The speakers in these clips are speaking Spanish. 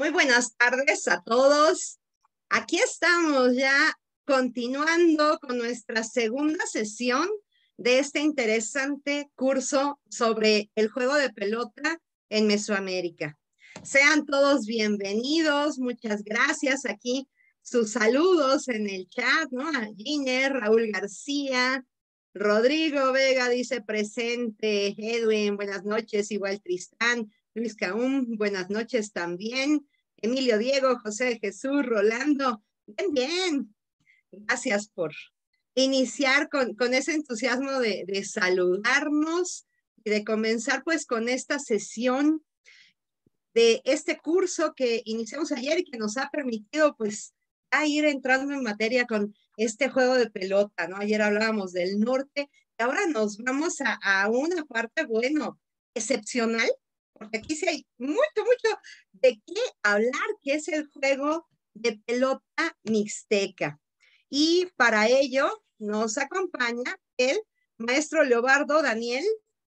Muy buenas tardes a todos. Aquí estamos ya continuando con nuestra segunda sesión de este interesante curso sobre el juego de pelota en Mesoamérica. Sean todos bienvenidos, muchas gracias. Aquí sus saludos en el chat, ¿no? A Giner, Raúl García, Rodrigo Vega dice presente, Edwin, buenas noches, igual Tristán. Luis Caúm, buenas noches también. Emilio Diego, José Jesús, Rolando, bien, bien. Gracias por iniciar con, ese entusiasmo de, saludarnos y de comenzar pues con esta sesión de este curso que iniciamos ayer y que nos ha permitido pues a ir entrando en materia con este juego de pelota, ¿no? Ayer hablábamos del norte y ahora nos vamos a, a una parte, bueno, excepcional porque aquí sí hay mucho, mucho de qué hablar, que es el juego de pelota mixteca. Y para ello nos acompaña el maestro Leobardo Daniel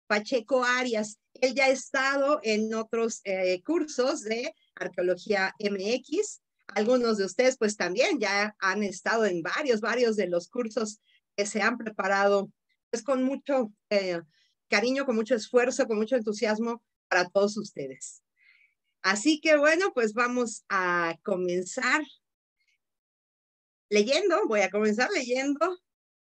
Pacheco Arias. Él ya ha estado en otros eh, cursos de arqueología MX. Algunos de ustedes pues también ya han estado en varios, varios de los cursos que se han preparado es pues, con mucho eh, cariño, con mucho esfuerzo, con mucho entusiasmo para todos ustedes. Así que bueno, pues vamos a comenzar leyendo, voy a comenzar leyendo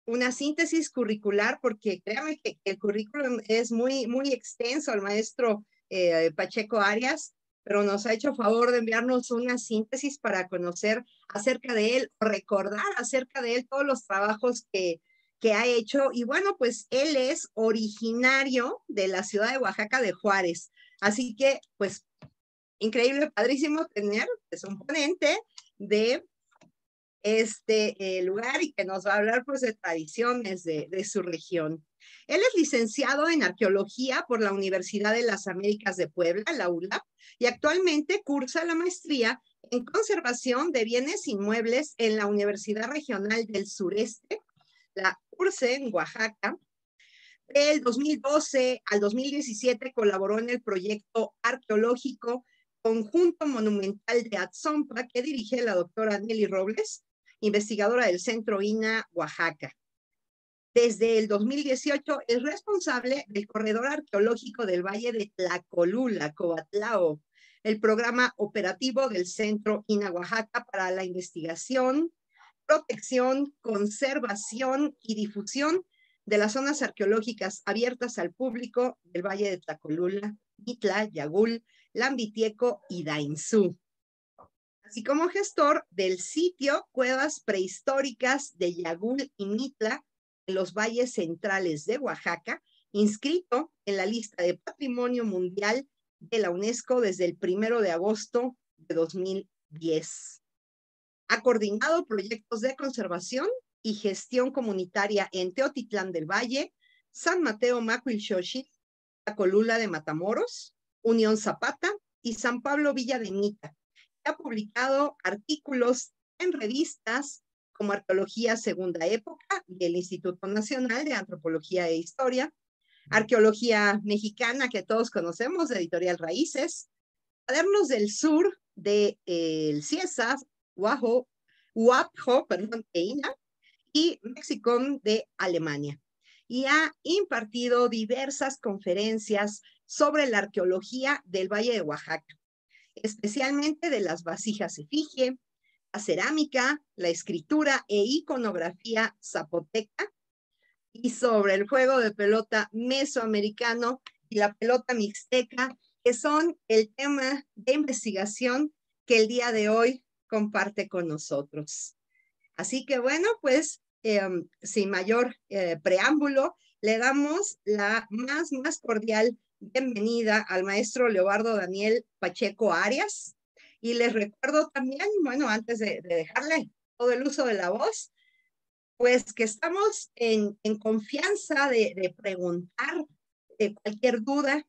una síntesis curricular porque créanme que el currículum es muy, muy extenso. El maestro eh, Pacheco Arias pero nos ha hecho favor de enviarnos una síntesis para conocer acerca de él, recordar acerca de él todos los trabajos que que ha hecho, y bueno, pues él es originario de la ciudad de Oaxaca de Juárez. Así que, pues, increíble, padrísimo tener es pues, un ponente de este eh, lugar y que nos va a hablar pues de tradiciones de, su región. Él es licenciado en arqueología por la Universidad de las Américas de Puebla, la ULA, y actualmente cursa la maestría en conservación de bienes inmuebles en la Universidad Regional del Sureste la URCE en Oaxaca. Del 2012 al 2017 colaboró en el proyecto arqueológico Conjunto Monumental de Atzompa, que dirige la doctora Nelly Robles, investigadora del Centro INA Oaxaca. Desde el 2018 es responsable del corredor arqueológico del Valle de Tlacolula, Coatlao, el programa operativo del Centro INA Oaxaca para la investigación, protección, conservación y difusión de las zonas arqueológicas abiertas al público del Valle de Tlacolula, Mitla, Yagul, Lambitieco y Dainzú, así como gestor del sitio Cuevas Prehistóricas de Yagul y Mitla en los valles centrales de Oaxaca, inscrito en la lista de Patrimonio Mundial de la UNESCO desde el primero de agosto de 2010. Ha coordinado proyectos de conservación y gestión comunitaria en Teotitlán del Valle, San Mateo Macuilxochitl, la Colula de Matamoros, Unión Zapata y San Pablo Villa de Mita. Ha publicado artículos en revistas como Arqueología Segunda Época del Instituto Nacional de Antropología e Historia, Arqueología Mexicana que todos conocemos de Editorial Raíces, Cuadernos del Sur de, eh, el CIESAS, Guajo, Guapjo, perdón, de y mexicón de Alemania. Y ha impartido diversas conferencias sobre la arqueología del Valle de Oaxaca, especialmente de las vasijas efigie, la cerámica, la escritura e iconografía zapoteca y sobre el juego de pelota mesoamericano y la pelota mixteca, que son el tema de investigación que el día de hoy comparte con nosotros. Así que bueno, pues em, sin mayor eh, preámbulo, le damos la más, más cordial bienvenida al maestro Leobardo Daniel Pacheco Arias. Y les recuerdo también, bueno, antes de, dejarle todo el uso de la voz, pues que estamos en, en confianza de, preguntar de cualquier duda.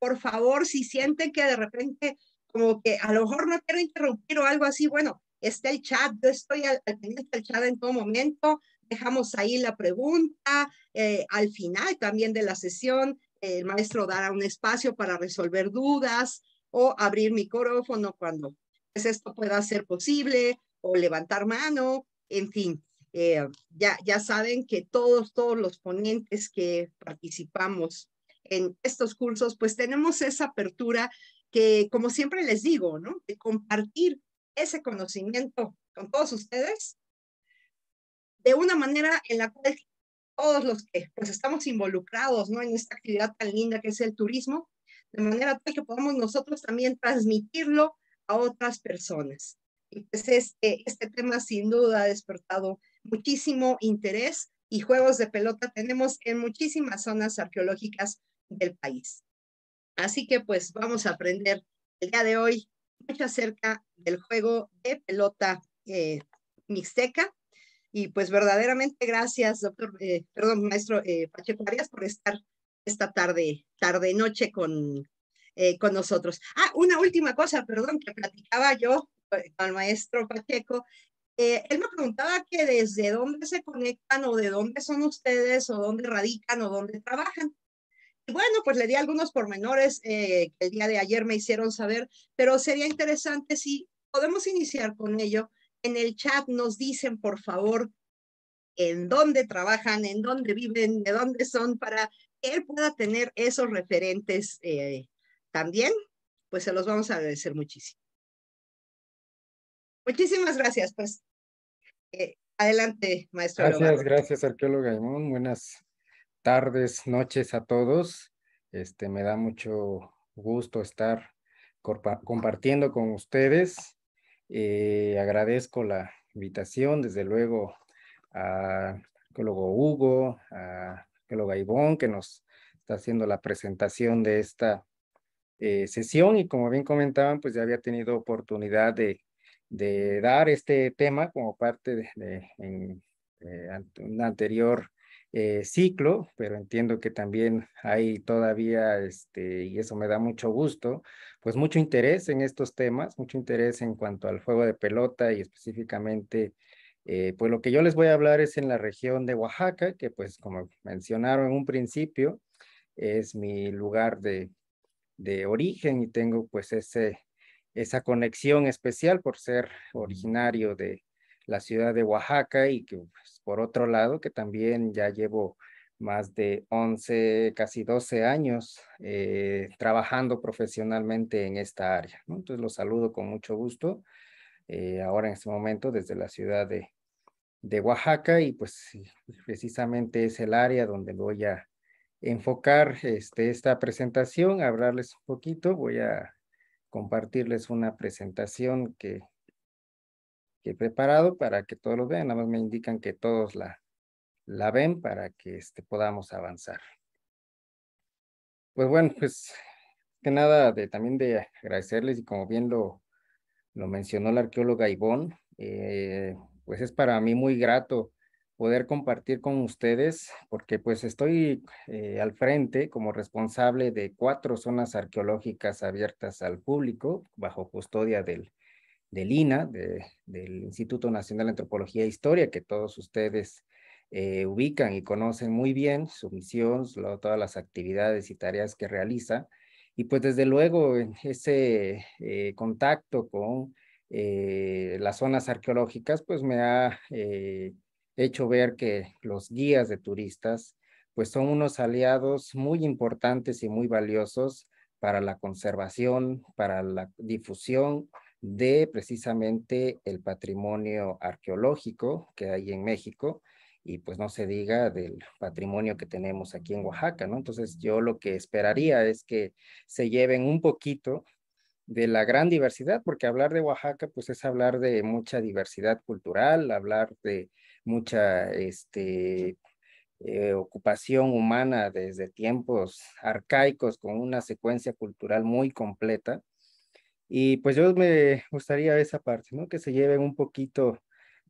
Por favor, si siente que de repente como que a lo mejor no quiero interrumpir o algo así, bueno, está el chat, yo estoy al, pendiente del chat en todo momento, dejamos ahí la pregunta, eh, al final también de la sesión, el maestro dará un espacio para resolver dudas o abrir micrófono cuando es pues, esto pueda ser posible o levantar mano, en fin. Eh, ya, ya saben que todos, todos los ponentes que participamos en estos cursos, pues tenemos esa apertura que como siempre les digo, ¿no? De compartir ese conocimiento con todos ustedes de una manera en la cual todos los que pues, estamos involucrados, ¿no? En esta actividad tan linda que es el turismo, de manera tal que podamos nosotros también transmitirlo a otras personas. Pues, este, este tema sin duda ha despertado muchísimo interés y juegos de pelota tenemos en muchísimas zonas arqueológicas del país. Así que pues vamos a aprender el día de hoy mucho acerca del juego de pelota eh, mixteca. Y pues verdaderamente gracias, doctor, eh, perdón, maestro eh, Pacheco Arias, por estar esta tarde, tarde, noche con, con nosotros. Ah, una última cosa, perdón, que platicaba yo con el maestro Pacheco. él me preguntaba que desde dónde se conectan o de dónde son ustedes o dónde radican o dónde trabajan bueno, pues le di algunos pormenores eh, que el día de ayer me hicieron saber, pero sería interesante si podemos iniciar con ello. En el chat nos dicen, por favor, en dónde trabajan, en dónde viven, de dónde son, para que él pueda tener esos referentes eh, también, pues se los vamos a agradecer muchísimo. Muchísimas gracias, pues. Eh, adelante, maestro. Gracias, gracias, arqueóloga Buenas tardes, noches a todos. Este, me da mucho gusto estar compartiendo con ustedes. Eh, agradezco la invitación, desde luego, a arqueólogo Hugo, a arqueóloga Ivonne, que nos está haciendo la presentación de esta eh, sesión. Y como bien comentaban, pues ya había tenido oportunidad de, dar este tema como parte de, eh, una anterior eh, ciclo, pero entiendo que también hay todavía, este, y eso me da mucho gusto, pues mucho interés en estos temas, mucho interés en cuanto al juego de pelota y específicamente, eh, pues lo que yo les voy a hablar es en la región de Oaxaca, que pues como mencionaron en un principio, es mi lugar de, de origen y tengo pues ese, esa conexión especial por ser originario de, la ciudad de Oaxaca y que pues, por otro lado, que también ya llevo más de 11, casi 12 años eh, trabajando profesionalmente en esta área. Entonces los saludo con mucho gusto eh, ahora en este momento desde la ciudad de, Oaxaca y pues precisamente es el área donde voy a enfocar este, esta presentación, hablarles un poquito, voy a compartirles una presentación que que he preparado para que todos lo vean. Nada más me indican que todos la, la ven para que este, podamos avanzar. Pues bueno, pues que nada, de, también de agradecerles y como bien lo, mencionó la arqueóloga Ivonne, eh, pues es para mí muy grato poder compartir con ustedes, porque pues estoy eh, al frente como responsable de cuatro zonas arqueológicas abiertas al público bajo custodia del del INA, del Instituto Nacional de Antropología e Historia, que todos ustedes eh, ubican y conocen muy bien, su misión, todas las actividades y tareas que realiza. Y pues desde luego ese eh, contacto con eh, las zonas arqueológicas pues me ha hecho ver que los guías de turistas pues son unos aliados muy importantes y muy valiosos para la conservación, para la difusión de precisamente el patrimonio arqueológico que hay en México y pues no se diga del patrimonio que tenemos aquí en Oaxaca, ¿no? Entonces yo lo que esperaría es que se lleven un poquito de la gran diversidad, porque hablar de Oaxaca pues es hablar de mucha diversidad cultural, hablar de mucha este, eh, ocupación humana desde tiempos arcaicos con una secuencia cultural muy completa y pues yo me gustaría esa parte, ¿no? Que se lleven un poquito,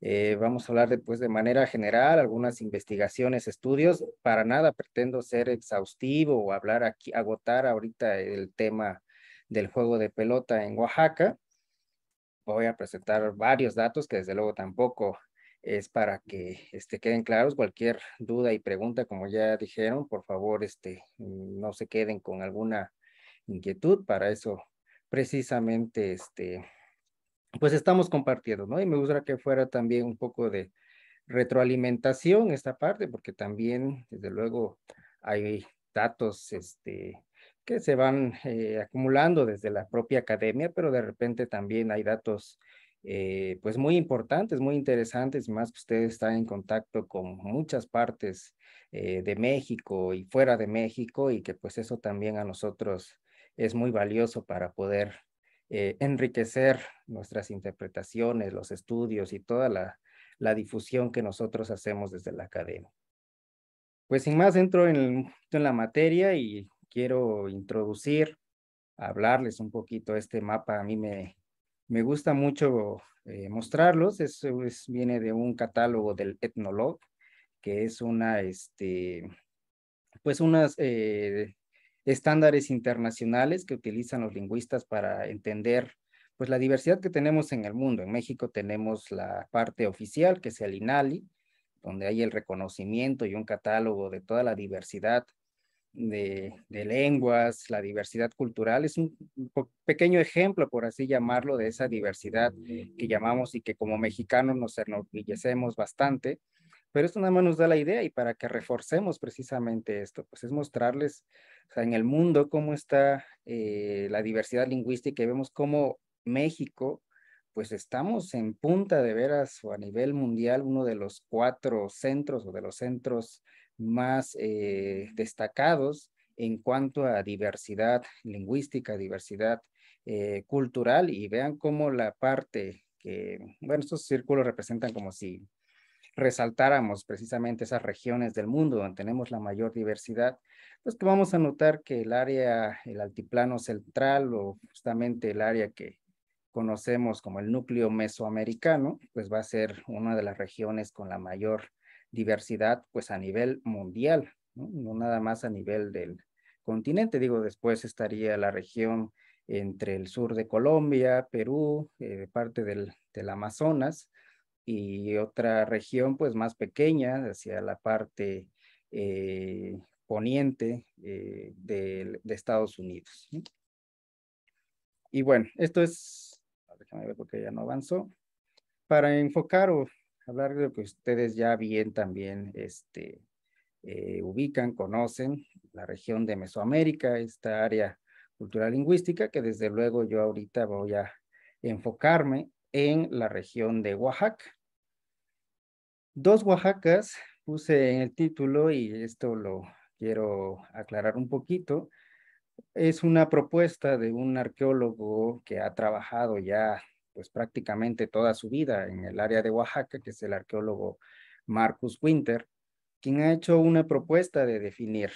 eh, vamos a hablar después de manera general, algunas investigaciones, estudios. Para nada pretendo ser exhaustivo o hablar aquí, agotar ahorita el tema del juego de pelota en Oaxaca. Voy a presentar varios datos que desde luego tampoco es para que este, queden claros. Cualquier duda y pregunta, como ya dijeron, por favor, este, no se queden con alguna inquietud. Para eso precisamente este, pues estamos compartiendo, ¿no? Y me gustaría que fuera también un poco de retroalimentación esta parte, porque también, desde luego, hay datos este, que se van eh, acumulando desde la propia academia, pero de repente también hay datos eh, pues muy importantes, muy interesantes, más que ustedes están en contacto con muchas partes eh, de México y fuera de México y que pues eso también a nosotros es muy valioso para poder eh, enriquecer nuestras interpretaciones, los estudios y toda la, la, difusión que nosotros hacemos desde la academia. Pues sin más, entro en, la materia y quiero introducir, hablarles un poquito este mapa. A mí me, me gusta mucho eh, mostrarlos. Eso es, viene de un catálogo del Ethnologue, que es una, este, pues unas eh, estándares internacionales que utilizan los lingüistas para entender pues la diversidad que tenemos en el mundo. En México tenemos la parte oficial, que es el INALI, donde hay el reconocimiento y un catálogo de toda la diversidad de, de lenguas, la diversidad cultural. Es un pequeño ejemplo, por así llamarlo, de esa diversidad que llamamos y que como mexicanos nos enorgullecemos bastante pero esto nada más nos da la idea y para que reforcemos precisamente esto, pues es mostrarles en el mundo cómo está eh, la diversidad lingüística y vemos cómo México, pues estamos en punta de veras o a nivel mundial, uno de los cuatro centros o de los centros más eh, destacados en cuanto a diversidad lingüística, diversidad eh, cultural y vean cómo la parte que, bueno, estos círculos representan como si resaltáramos precisamente esas regiones del mundo donde tenemos la mayor diversidad, pues que vamos a notar que el área, el altiplano central o justamente el área que conocemos como el núcleo mesoamericano, pues va a ser una de las regiones con la mayor diversidad pues a nivel mundial, no, nada más a nivel del continente, digo, después estaría la región entre el sur de Colombia, Perú, eh, parte del Amazonas, y otra región pues más pequeña hacia la parte eh, poniente eh, de, Estados Unidos. Y bueno, esto es, déjame ver porque ya no avanzó, para enfocar o hablar de lo que ustedes ya bien también este, eh, ubican, conocen, la región de Mesoamérica, esta área cultural lingüística que desde luego yo ahorita voy a enfocarme en la región de Oaxaca. Dos Oaxacas puse en el título y esto lo quiero aclarar un poquito. Es una propuesta de un arqueólogo que ha trabajado ya pues prácticamente toda su vida en el área de Oaxaca, que es el arqueólogo Marcus Winter, quien ha hecho una propuesta de definir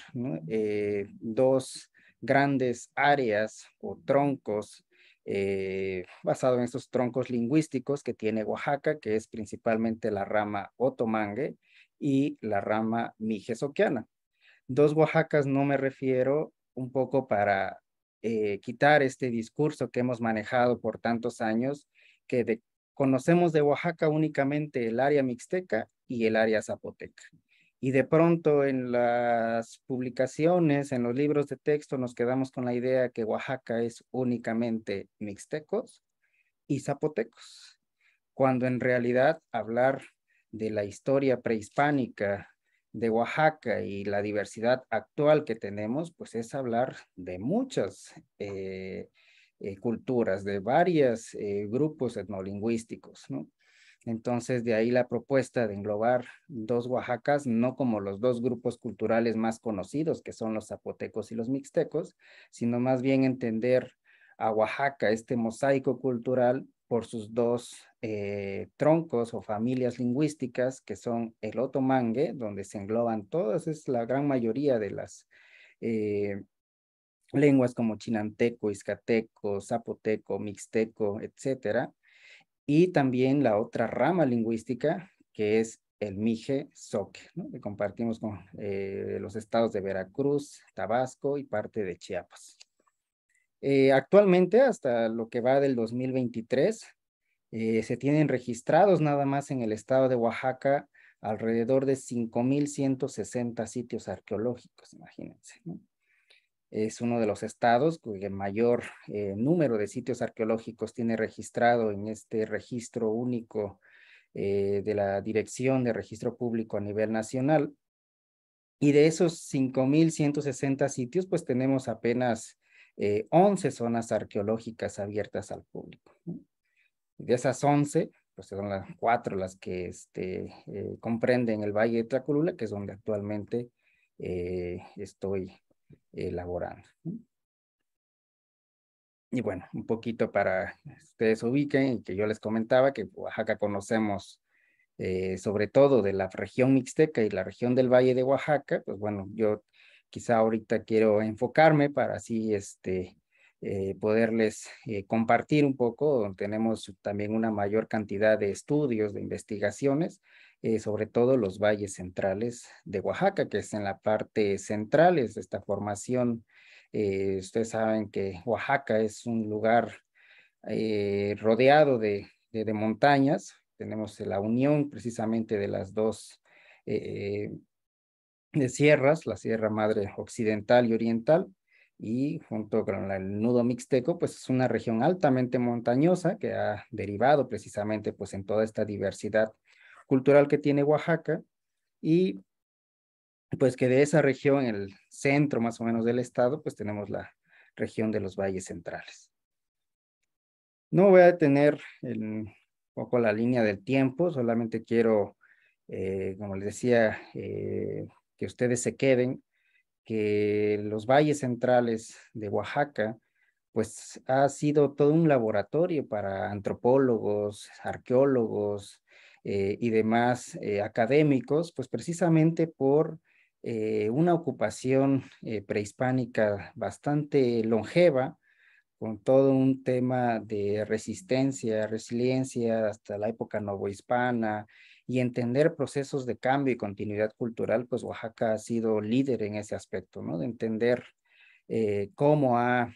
eh, dos grandes áreas o troncos eh, basado en estos troncos lingüísticos que tiene Oaxaca, que es principalmente la rama otomangue y la rama mijesoquiana. Dos Oaxacas no me refiero un poco para eh, quitar este discurso que hemos manejado por tantos años, que conocemos de Oaxaca únicamente el área mixteca y el área zapoteca y de pronto en las publicaciones, en los libros de texto, nos quedamos con la idea que Oaxaca es únicamente mixtecos y zapotecos, cuando en realidad hablar de la historia prehispánica de Oaxaca y la diversidad actual que tenemos, pues es hablar de muchas eh, eh, culturas, de varios eh, grupos etnolingüísticos, ¿no? Entonces, de ahí la propuesta de englobar dos Oaxacas, no como los dos grupos culturales más conocidos, que son los zapotecos y los mixtecos, sino más bien entender a Oaxaca, este mosaico cultural, por sus dos eh, troncos o familias lingüísticas, que son el otomangue, donde se engloban todas, es la gran mayoría de las eh, lenguas como chinanteco, iscateco, zapoteco, mixteco, etcétera y también la otra rama lingüística que es el Mije Soque, que compartimos con eh, los estados de Veracruz, Tabasco y parte de Chiapas. Eh, actualmente, hasta lo que va del 2023, eh, se tienen registrados nada más en el estado de Oaxaca alrededor de 5.160 sitios arqueológicos, imagínense. ¿no? es uno de los estados que mayor eh, número de sitios arqueológicos tiene registrado en este registro único eh, de la Dirección de Registro Público a nivel nacional. Y de esos 5.160 sitios, pues tenemos apenas 11 eh, zonas arqueológicas abiertas al público. De esas 11, pues son las cuatro las que este, comprenden el Valle de Tlacolula, que es donde actualmente estoy elaborando. Eh, y bueno, un poquito para ustedes ubiquen, que yo les comentaba que Oaxaca conocemos eh, sobre todo de la región mixteca y la región del Valle de Oaxaca, pues bueno, yo quizá ahorita quiero enfocarme para así este, eh, poderles compartir un poco, tenemos también una mayor cantidad de estudios, de investigaciones eh, sobre todo los valles centrales de Oaxaca, que es en la parte central es de esta formación. Eh, ustedes saben que Oaxaca es un lugar eh, rodeado de, montañas. Tenemos la unión precisamente de las dos de sierras, la Sierra Madre Occidental y Oriental, y junto con el nudo mixteco, pues es una región altamente montañosa que ha derivado precisamente pues en toda esta diversidad cultural que tiene Oaxaca y pues que de esa región, el centro más o menos del estado, pues tenemos la región de los valles centrales. No voy a detener un poco la línea del tiempo, solamente quiero, eh, como les decía, eh, que ustedes se queden, que los valles centrales de Oaxaca, pues ha sido todo un laboratorio para antropólogos, arqueólogos, eh, y demás eh, académicos, pues precisamente por eh, una ocupación prehispánica bastante longeva, con todo un tema de resistencia, resiliencia hasta la época novohispana y entender procesos de cambio y continuidad cultural, pues Oaxaca ha sido líder en ese aspecto, ¿no? De entender cómo ha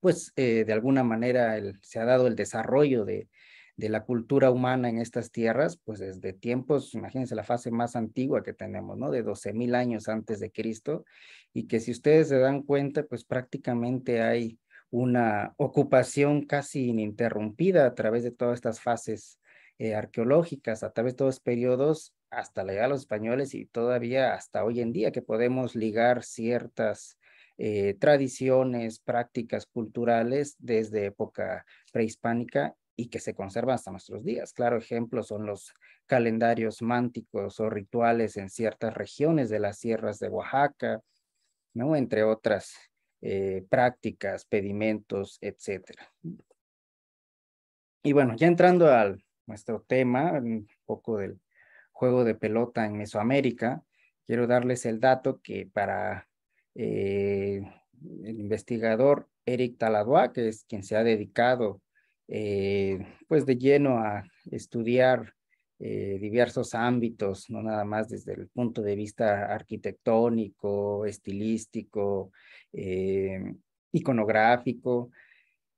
pues de alguna manera se ha dado el desarrollo de, de la cultura humana en estas tierras, pues desde tiempos, imagínense la fase más antigua que tenemos, ¿no? De 12.000 años antes de Cristo, y que si ustedes se dan cuenta, pues prácticamente hay una ocupación casi ininterrumpida a través de todas estas fases eh, arqueológicas, a través de todos los periodos hasta la llegada de los españoles y todavía hasta hoy en día que podemos ligar ciertas eh, tradiciones, prácticas culturales desde época prehispánica y que se conserva hasta nuestros días. Claro ejemplos son los calendarios mánticos o rituales en ciertas regiones de las sierras de Oaxaca, ¿no? entre otras eh, prácticas, pedimentos, etcétera. Y bueno, ya entrando al nuestro tema, un poco del juego de pelota en Mesoamérica, quiero darles el dato que para eh, el investigador Eric Taladoa, que es quien se ha dedicado eh, pues de lleno a estudiar eh, diversos ámbitos, no nada más desde el punto de vista arquitectónico, estilístico, eh, iconográfico,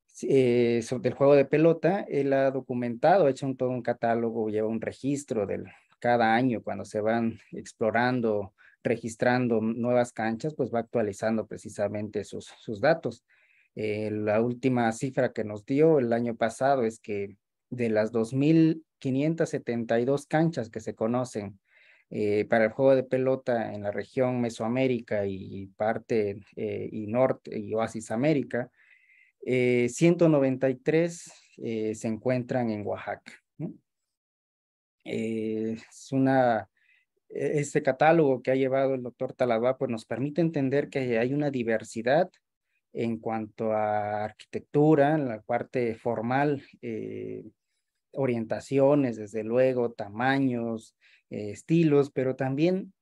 sobre el juego de pelota, él ha documentado, ha hecho un, todo un catálogo, lleva un registro del cada año cuando se van explorando, registrando nuevas canchas, pues va actualizando precisamente sus, sus datos. Eh, la última cifra que nos dio el año pasado es que de las 2.572 canchas que se conocen eh, para el juego de pelota en la región Mesoamérica y parte eh, y Norte y Oasis América, 193 se encuentran en Oaxaca. es una, e-, este catálogo que ha llevado el doctor Talabá pues nos permite entender que hay una diversidad en cuanto a arquitectura, en la parte formal, eh, orientaciones, desde luego, tamaños, eh, estilos, pero también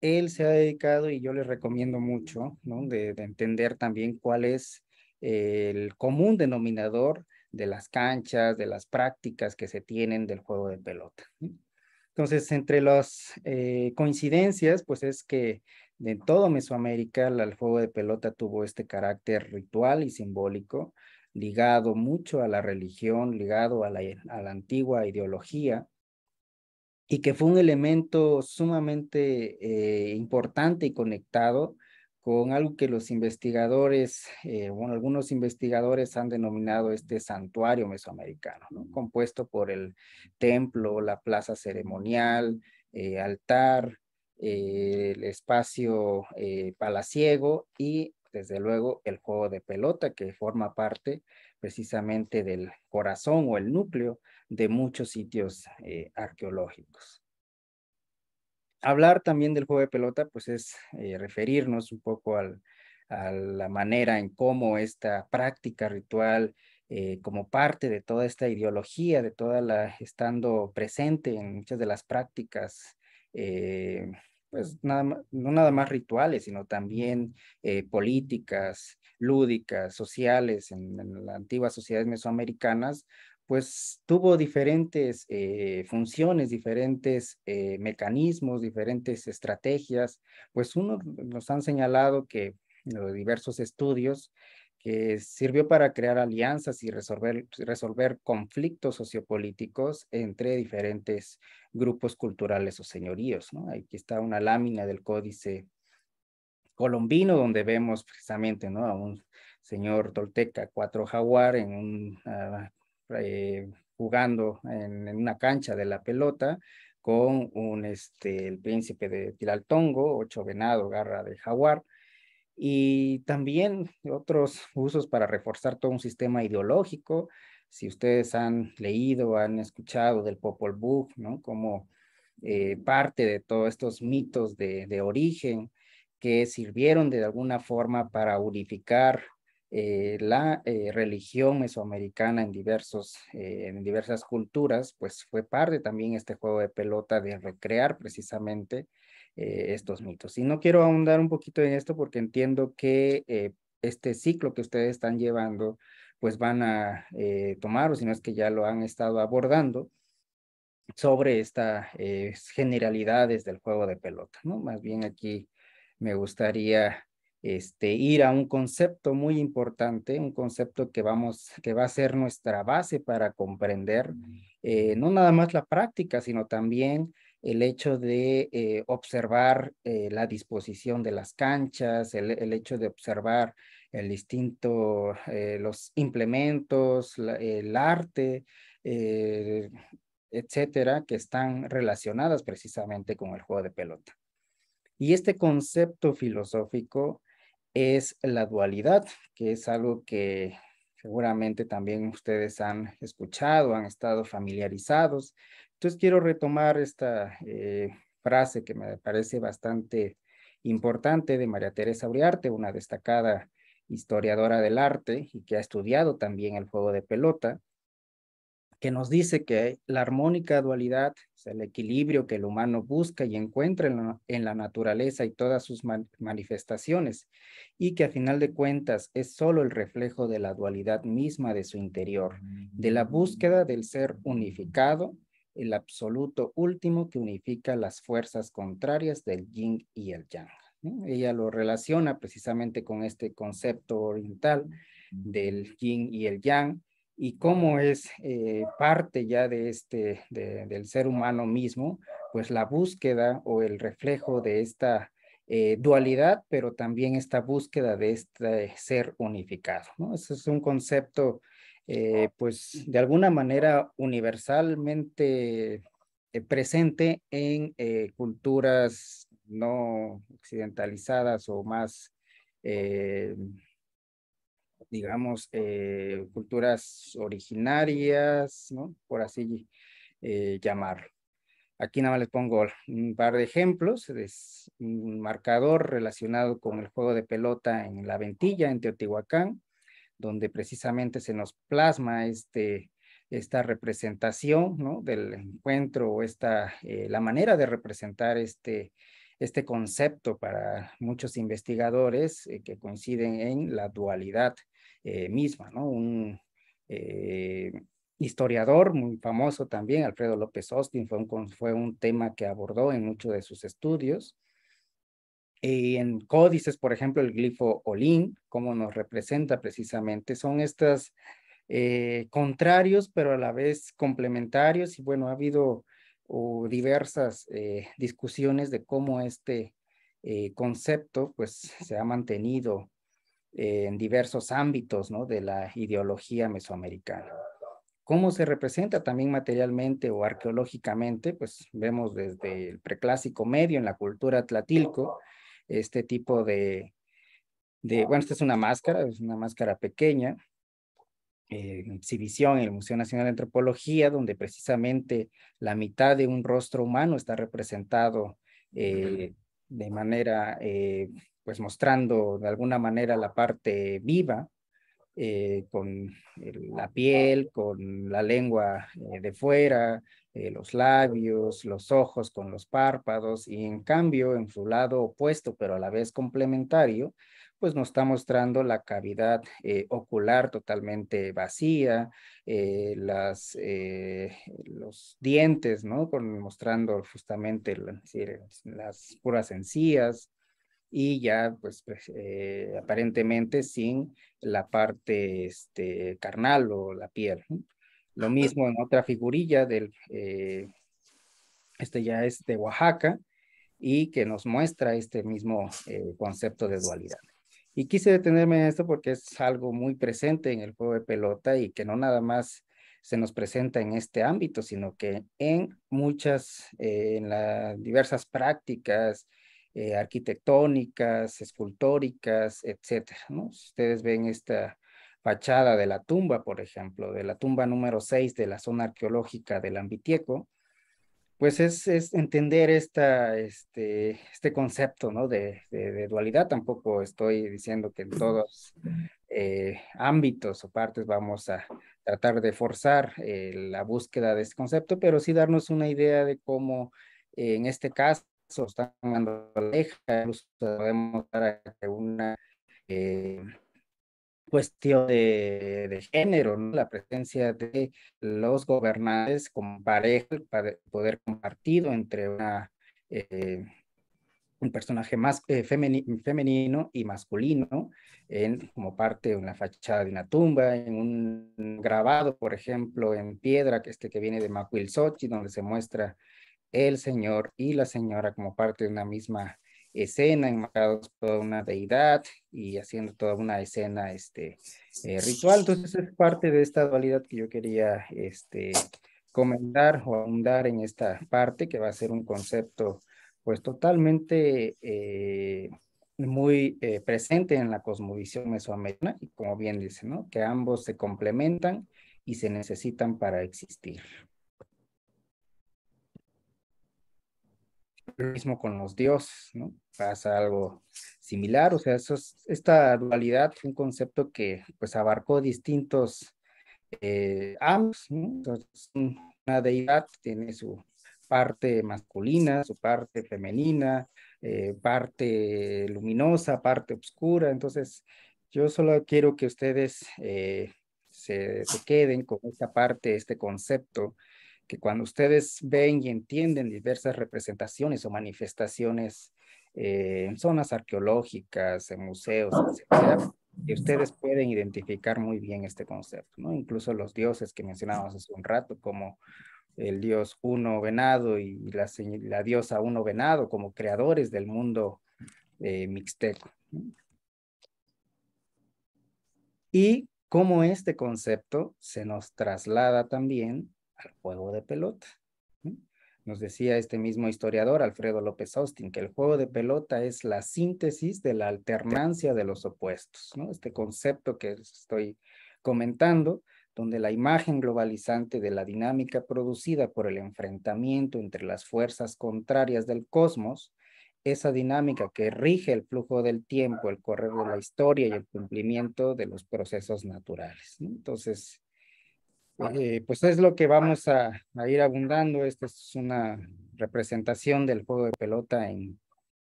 él se ha dedicado y yo les recomiendo mucho ¿no? de, entender también cuál es el común denominador de las canchas, de las prácticas que se tienen del juego de pelota. Entonces, entre las eh, coincidencias, pues es que de todo Mesoamérica, el juego de pelota tuvo este carácter ritual y simbólico, ligado mucho a la religión, ligado a la, antigua ideología, y que fue un elemento sumamente eh, importante y conectado con algo que los investigadores, eh, bueno, algunos investigadores han denominado este santuario mesoamericano, compuesto por el templo, la plaza ceremonial, eh, altar, eh, el espacio eh, palaciego y desde luego el juego de pelota que forma parte precisamente del corazón o el núcleo de muchos sitios eh, arqueológicos. Hablar también del juego de pelota pues es referirnos un poco a la manera en cómo esta práctica ritual como parte de toda esta ideología, de toda la, estando presente en muchas de las prácticas pues nada, no nada más rituales, sino también eh, políticas, lúdicas, sociales en, las antiguas sociedades mesoamericanas, pues tuvo diferentes eh, funciones, diferentes eh, mecanismos, diferentes estrategias. Pues uno nos han señalado que en los diversos estudios que sirvió para crear alianzas y resolver, resolver conflictos sociopolíticos entre diferentes grupos culturales o señoríos. Aquí está una lámina del códice colombino donde vemos precisamente a un señor tolteca, cuatro jaguar, en un, ah, eh, jugando en, una cancha de la pelota, con un, este, el príncipe de Tilaltongo, ocho venado, garra de jaguar, y también otros usos para reforzar todo un sistema ideológico. Si ustedes han leído, han escuchado del Popol Vuh, Como eh, parte de todos estos mitos de, origen que sirvieron de alguna forma para unificar eh, la eh, religión mesoamericana en, en diversas culturas, pues fue parte también este juego de pelota de recrear precisamente eh, estos mitos. Y no quiero ahondar un poquito en esto porque entiendo que eh, este ciclo que ustedes están llevando, pues van a eh, tomar, o si no es que ya lo han estado abordando, sobre estas generalidades del juego de pelota, ¿no? Más bien aquí me gustaría este, ir a un concepto muy importante, un concepto que, vamos, que va a ser nuestra base para comprender mm. no nada más la práctica, sino también el hecho de eh, observar eh, la disposición de las canchas, el, hecho de observar el distinto, eh, los implementos, el arte, etcétera, que están relacionadas precisamente con el juego de pelota. Y este concepto filosófico es la dualidad, que es algo que seguramente también ustedes han escuchado, han estado familiarizados, entonces quiero retomar esta eh, frase que me parece bastante importante de María Teresa Uriarte, una destacada historiadora del arte y que ha estudiado también el juego de pelota, que nos dice que la armónica dualidad es el equilibrio que el humano busca y encuentra en la, naturaleza y todas sus manifestaciones, y que a final de cuentas es solo el reflejo de la dualidad misma de su interior, de la búsqueda del ser unificado el absoluto último que unifica las fuerzas contrarias del yin y el yang. Ella lo relaciona precisamente con este concepto oriental del yin y el yang y cómo es eh, parte ya de este, del ser humano mismo, pues la búsqueda o el reflejo de esta eh, dualidad, pero también esta búsqueda de este ser unificado. ¿no? Ese es un concepto eh, pues de alguna manera universalmente eh, presente en eh, culturas no occidentalizadas o más, digamos, culturas originarias, por así llamar Aquí nada más les pongo un par de ejemplos. Es un marcador relacionado con el juego de pelota en la ventilla, en Teotihuacán, donde precisamente se nos plasma este, esta representación del encuentro, esta, eh, la manera de representar este, este concepto para muchos investigadores eh, que coinciden en la dualidad eh, misma. Un historiador muy famoso también, Alfredo López Austin, fue un tema que abordó en muchos de sus estudios en códices, por ejemplo, el glifo olín, como nos representa precisamente, son estas eh, contrarios, pero a la vez complementarios. Y bueno, ha habido uh, diversas eh, discusiones de cómo este eh, concepto pues, se ha mantenido en diversos ámbitos de la ideología mesoamericana. ¿Cómo se representa también materialmente o arqueológicamente? Pues vemos desde el preclásico medio en la cultura tlatilco, este tipo de, bueno, esta es una máscara, es una máscara pequeña, eh, exhibición en el Museo Nacional de Antropología, donde precisamente la mitad de un rostro humano está representado eh, de manera, eh, pues mostrando de alguna manera la parte viva, con la piel, con la lengua de fuera, eh, los labios, los ojos con los párpados y en cambio en su lado opuesto pero a la vez complementario, pues nos está mostrando la cavidad eh, ocular totalmente vacía, eh, las, los dientes, ¿no? mostrando justamente las puras encías y ya pues, aparentemente sin la parte este, carnal o la piel. Lo mismo en otra figurilla del, eh, este ya es de Oaxaca, y que nos muestra este mismo eh, concepto de dualidad. Y quise detenerme en esto porque es algo muy presente en el juego de pelota y que no nada más se nos presenta en este ámbito, sino que en muchas, eh, en las diversas prácticas arquitectónicas, escultóricas, etcétera. ¿no? ustedes ven esta fachada de la tumba, por ejemplo, de la tumba número 6 de la zona arqueológica del Ambitieco, pues es, entender esta, este, este concepto ¿no? de, dualidad. Tampoco estoy diciendo que en todos eh, ámbitos o partes vamos a tratar de forzar eh, la búsqueda de este concepto, pero sí darnos una idea de cómo eh, en este caso están dando leja, podemos dar una cuestión de, género, la presencia de los gobernantes como pareja, para poder compartido entre una, eh, un personaje más eh, femenino y masculino en, como parte de una fachada de una tumba, en un grabado, por ejemplo, en piedra, que este que viene de Macuilsochi, donde se muestra el señor y la señora como parte de una misma escena enmarcados toda una deidad y haciendo toda una escena este, eh, ritual. Entonces es parte de esta dualidad que yo quería este, comentar o ahondar en esta parte que va a ser un concepto pues totalmente eh, muy eh, presente en la cosmovisión mesoamericana y como bien dice, ¿no? que ambos se complementan y se necesitan para existir. lo mismo con los dioses, ¿no? Pasa algo similar, o sea, esta dualidad fue un concepto que pues abarcó distintos eh, ambos, ¿no? Entonces, una deidad tiene su parte masculina, su parte femenina, eh, parte luminosa, parte oscura, entonces yo solo quiero que ustedes eh, se, queden con esta parte, este concepto que cuando ustedes ven y entienden diversas representaciones o manifestaciones eh, en zonas arqueológicas, en museos, etc., ustedes pueden identificar muy bien este concepto, ¿no? Incluso los dioses que mencionábamos hace un rato, como el dios uno venado y la, diosa uno venado, como creadores del mundo eh, mixteco. Y cómo este concepto se nos traslada también al juego de pelota. Nos decía este mismo historiador, Alfredo López Austin, que el juego de pelota es la síntesis de la alternancia de los opuestos, ¿no? Este concepto que estoy comentando, donde la imagen globalizante de la dinámica producida por el enfrentamiento entre las fuerzas contrarias del cosmos, esa dinámica que rige el flujo del tiempo, el correr de la historia y el cumplimiento de los procesos naturales. Entonces, eh, pues es lo que vamos a, ir abundando. Esta es una representación del juego de pelota en,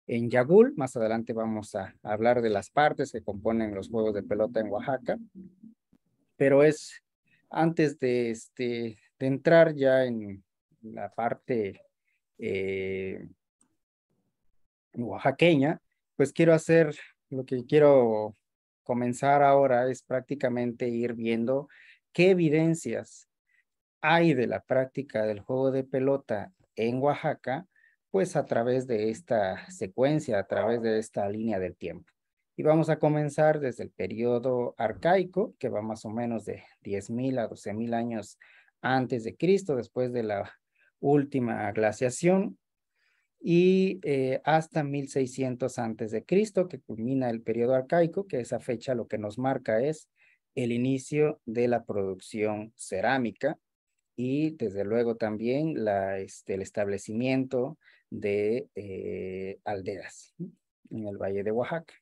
Yagul. Más adelante vamos a, hablar de las partes que componen los juegos de pelota en Oaxaca. Pero es antes de, este, entrar ya en la parte eh, oaxaqueña, pues quiero hacer lo que quiero comenzar ahora es prácticamente ir viendo qué evidencias hay de la práctica del juego de pelota en Oaxaca, pues a través de esta secuencia, a través de esta línea del tiempo. Y vamos a comenzar desde el periodo arcaico, que va más o menos de 10.000 a 12.000 años antes de Cristo, después de la última glaciación, y eh, hasta 1600 antes de Cristo, que culmina el periodo arcaico, que esa fecha lo que nos marca es el inicio de la producción cerámica y desde luego también la, este, el establecimiento de eh, aldeas en el Valle de Oaxaca.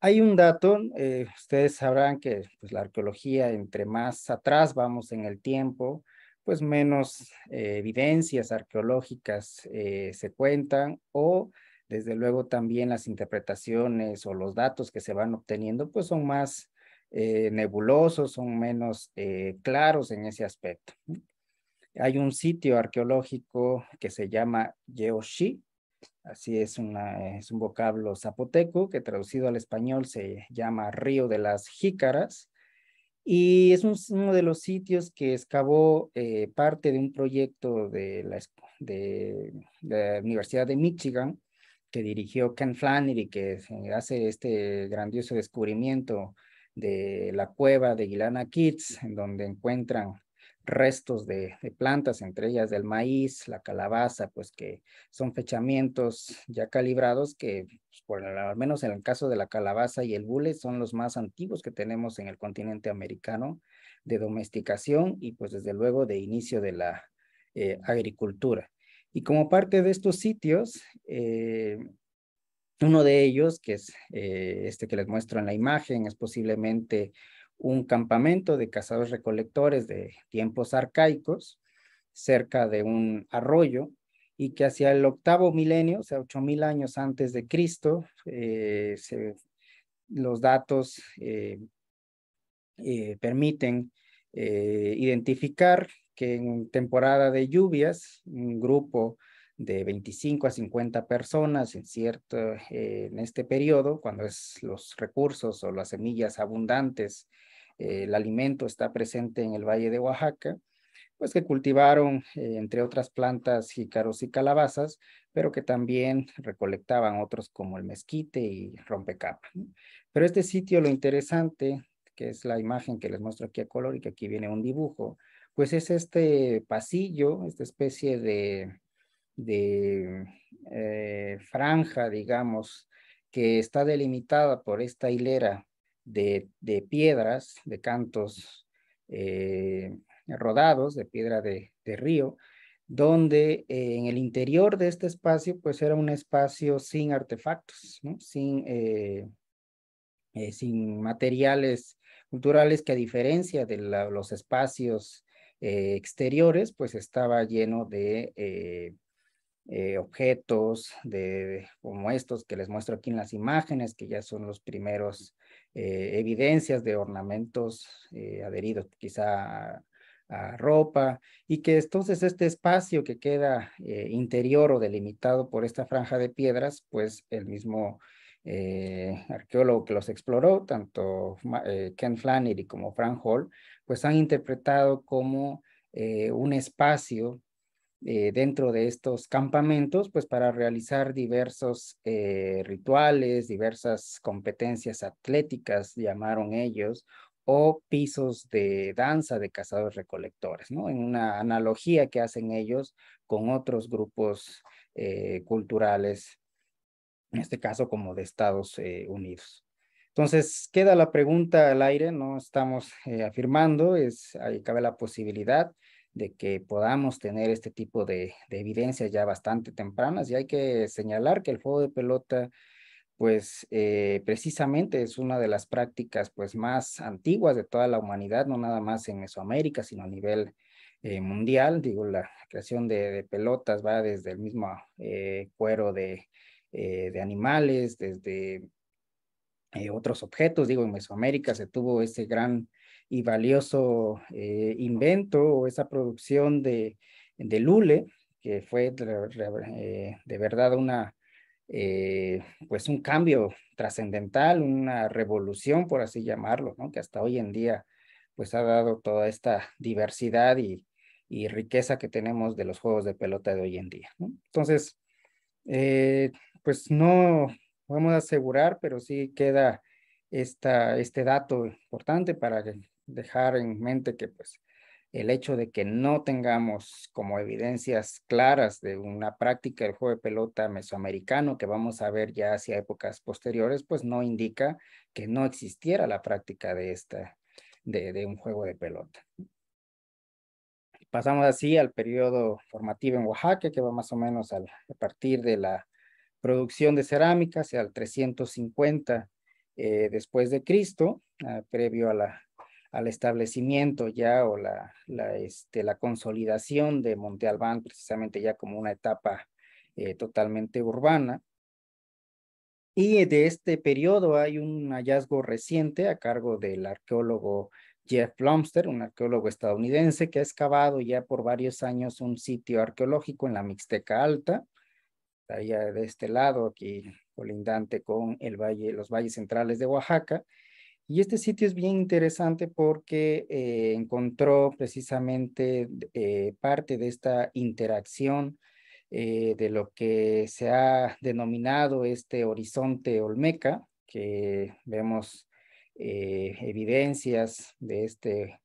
Hay un dato, eh, ustedes sabrán que pues, la arqueología entre más atrás vamos en el tiempo, pues menos eh, evidencias arqueológicas se cuentan o desde luego también las interpretaciones o los datos que se van obteniendo pues son más eh, nebulosos, son menos eh, claros en ese aspecto. Hay un sitio arqueológico que se llama Yeoshi, así es, una, es un vocablo zapoteco que traducido al español se llama Río de las Jícaras. Y es uno de los sitios que excavó eh, parte de un proyecto de la, de la, Universidad de Michigan que dirigió Ken Flannery, que hace este grandioso descubrimiento de la cueva de Guilana Kids, en donde encuentran restos de, plantas, entre ellas del maíz, la calabaza, pues que son fechamientos ya calibrados que, pues, por, al menos en el caso de la calabaza y el bule, son los más antiguos que tenemos en el continente americano de domesticación y pues desde luego de inicio de la eh, agricultura. Y como parte de estos sitios, eh, uno de ellos, que es eh, este que les muestro en la imagen, es posiblemente un campamento de cazadores recolectores de tiempos arcaicos cerca de un arroyo y que hacia el octavo milenio, o sea, 8.000 años antes de Cristo, eh, los datos eh, permiten identificar que en temporada de lluvias, un grupo de 25 a 50 personas en cierto, eh, en este periodo, cuando es los recursos o las semillas abundantes, eh, el alimento está presente en el Valle de Oaxaca, pues que cultivaron, eh, entre otras plantas, jícaros y calabazas, pero que también recolectaban otros como el mezquite y rompecapa. Pero este sitio, lo interesante, que es la imagen que les muestro aquí a color y que aquí viene un dibujo, pues es este pasillo, esta especie de de eh, franja, digamos, que está delimitada por esta hilera de, piedras, de cantos eh, rodados, de piedra de, río, donde eh, en el interior de este espacio, pues era un espacio sin artefactos, sin, sin materiales culturales que a diferencia de los espacios exteriores, pues estaba lleno de eh, objetos de, como estos que les muestro aquí en las imágenes, que ya son los primeros eh, evidencias de ornamentos eh, adheridos quizá a, ropa, y que entonces este espacio que queda interior o delimitado por esta franja de piedras, pues el mismo arqueólogo que los exploró, tanto Ken Flannery como Frank Hall, pues han interpretado como un espacio eh, dentro de estos campamentos, pues para realizar diversos eh, rituales, diversas competencias atléticas, llamaron ellos, o pisos de danza de cazadores recolectores, ¿no? En una analogía que hacen ellos con otros grupos eh, culturales, en este caso como de Estados Unidos. Entonces, queda la pregunta al aire, no estamos afirmando, es, ahí cabe la posibilidad, de que podamos tener este tipo de, de evidencias ya bastante tempranas y hay que señalar que el juego de pelota pues eh, precisamente es una de las prácticas pues más antiguas de toda la humanidad, no nada más en Mesoamérica, sino a nivel eh, mundial. Digo, la creación de, pelotas va desde el mismo eh, cuero de, de animales, desde eh, otros objetos. Digo, en Mesoamérica se tuvo ese gran y valioso eh, invento o esa producción de, de lule, que fue eh, de, verdad una, pues un cambio trascendental, una revolución, por así llamarlo, que hasta hoy en día pues ha dado toda esta diversidad y, riqueza que tenemos de los juegos de pelota de hoy en día. Entonces, pues no, podemos asegurar, pero sí queda esta, este dato importante para dejar en mente que pues, el hecho de que no tengamos como evidencias claras de una práctica del juego de pelota mesoamericano que vamos a ver ya hacia épocas posteriores, pues no indica que no existiera la práctica de esta, de, un juego de pelota. Pasamos así al periodo formativo en Oaxaca, que va más o menos a partir de la producción de cerámica hacia el 350 eh, después de Cristo, ah, previo a la, al establecimiento ya o la, este, la, consolidación de Monte Albán, precisamente ya como una etapa eh, totalmente urbana. Y de este periodo hay un hallazgo reciente a cargo del arqueólogo Jeff Blomster, un arqueólogo estadounidense que ha excavado ya por varios años un sitio arqueológico en la Mixteca Alta, Allá de este lado, aquí colindante con el valle, los valles centrales de Oaxaca. Y este sitio es bien interesante porque eh, encontró precisamente eh, parte de esta interacción eh, de lo que se ha denominado este horizonte olmeca, que vemos evidencias de este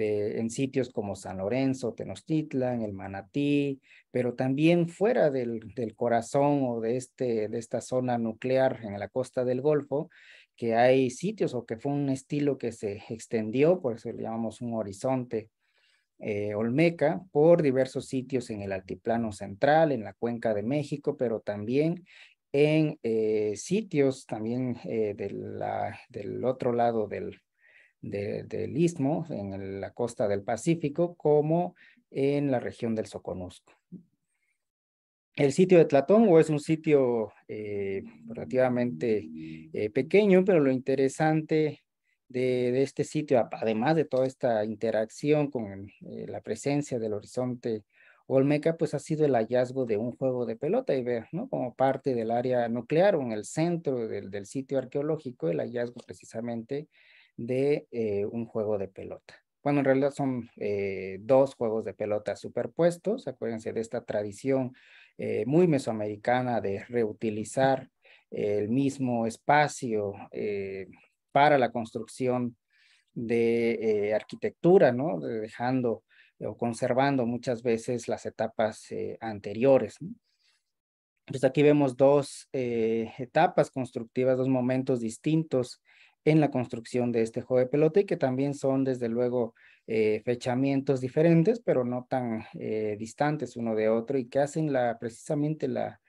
en sitios como San Lorenzo, Tenochtitlan, el Manatí, pero también fuera del, corazón o de, este, de esta zona nuclear en la costa del Golfo, que hay sitios o que fue un estilo que se extendió, por eso le llamamos un horizonte eh, olmeca, por diversos sitios en el altiplano central, en la cuenca de México, pero también en eh, sitios también eh, la, del otro lado del, del istmo, en la costa del Pacífico, como en la región del Soconusco. El sitio de Tlatón es un sitio eh, relativamente eh, pequeño, pero lo interesante de, este sitio, además de toda esta interacción con eh, la presencia del horizonte Olmeca, pues ha sido el hallazgo de un juego de pelota y ver, Como parte del área nuclear o en el centro del, del sitio arqueológico, el hallazgo precisamente de eh, un juego de pelota. Bueno, en realidad son eh, dos juegos de pelota superpuestos. Acuérdense de esta tradición eh, muy mesoamericana de reutilizar el mismo espacio para la construcción de arquitectura, ¿no? Dejando o conservando muchas veces las etapas anteriores. Entonces pues aquí vemos dos etapas constructivas, dos momentos distintos en la construcción de este juego de pelota y que también son desde luego eh, fechamientos diferentes, pero no tan eh, distantes uno de otro y que hacen la, precisamente la,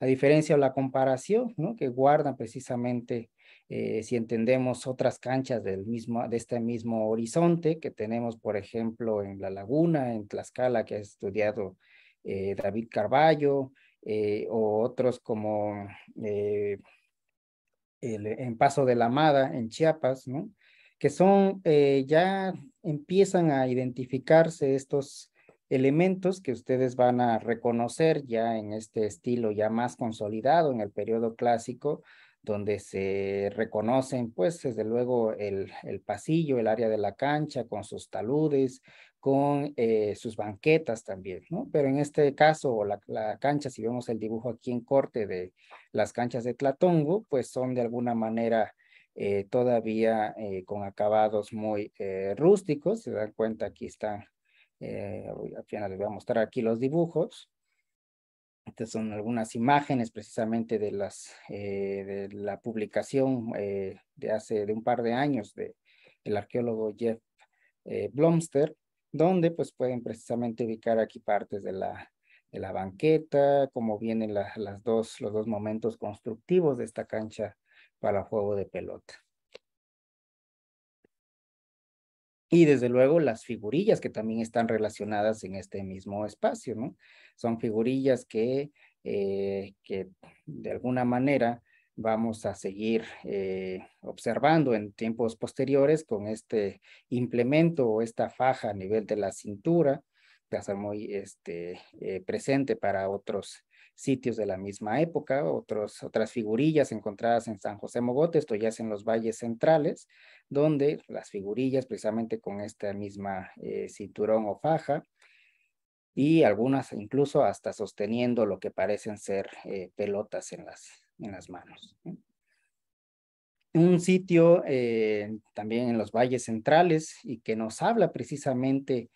diferencia o la comparación, ¿no? que guardan precisamente eh, si entendemos otras canchas del mismo, de este mismo horizonte que tenemos, por ejemplo, en La Laguna, en Tlaxcala, que ha estudiado David Carballo, o otros como en Paso de la Amada, en Chiapas, ¿no? que son, eh, ya empiezan a identificarse estos elementos que ustedes van a reconocer ya en este estilo ya más consolidado en el periodo clásico, donde se reconocen, pues, desde luego, el, pasillo, el área de la cancha, con sus taludes, con eh, sus banquetas también, ¿no? Pero en este caso, la, la, cancha, si vemos el dibujo aquí en corte de las canchas de Tlatongo, pues son de alguna manera eh, todavía eh, con acabados muy rústicos. Se dan cuenta, aquí están, al final les voy a mostrar aquí los dibujos, estas son algunas imágenes precisamente de, las, eh, de la publicación eh, de hace de un par de años del arqueólogo Jeff eh, Blomster, donde pues pueden precisamente ubicar aquí partes de la, de la banqueta, cómo vienen las dos, los dos momentos constructivos de esta cancha para juego de pelota. Y desde luego las figurillas que también están relacionadas en este mismo espacio, ¿no? Son figurillas que, eh, que de alguna manera vamos a seguir eh, observando en tiempos posteriores con este implemento o esta faja a nivel de la cintura, que está muy este, eh, presente para otros sitios de la misma época, otros, otras figurillas encontradas en San José Mogote, esto ya es en los valles centrales, donde las figurillas precisamente con esta misma eh, cinturón o faja, y algunas incluso hasta sosteniendo lo que parecen ser eh, pelotas en las, en las manos. Un sitio eh, también en los valles centrales y que nos habla precisamente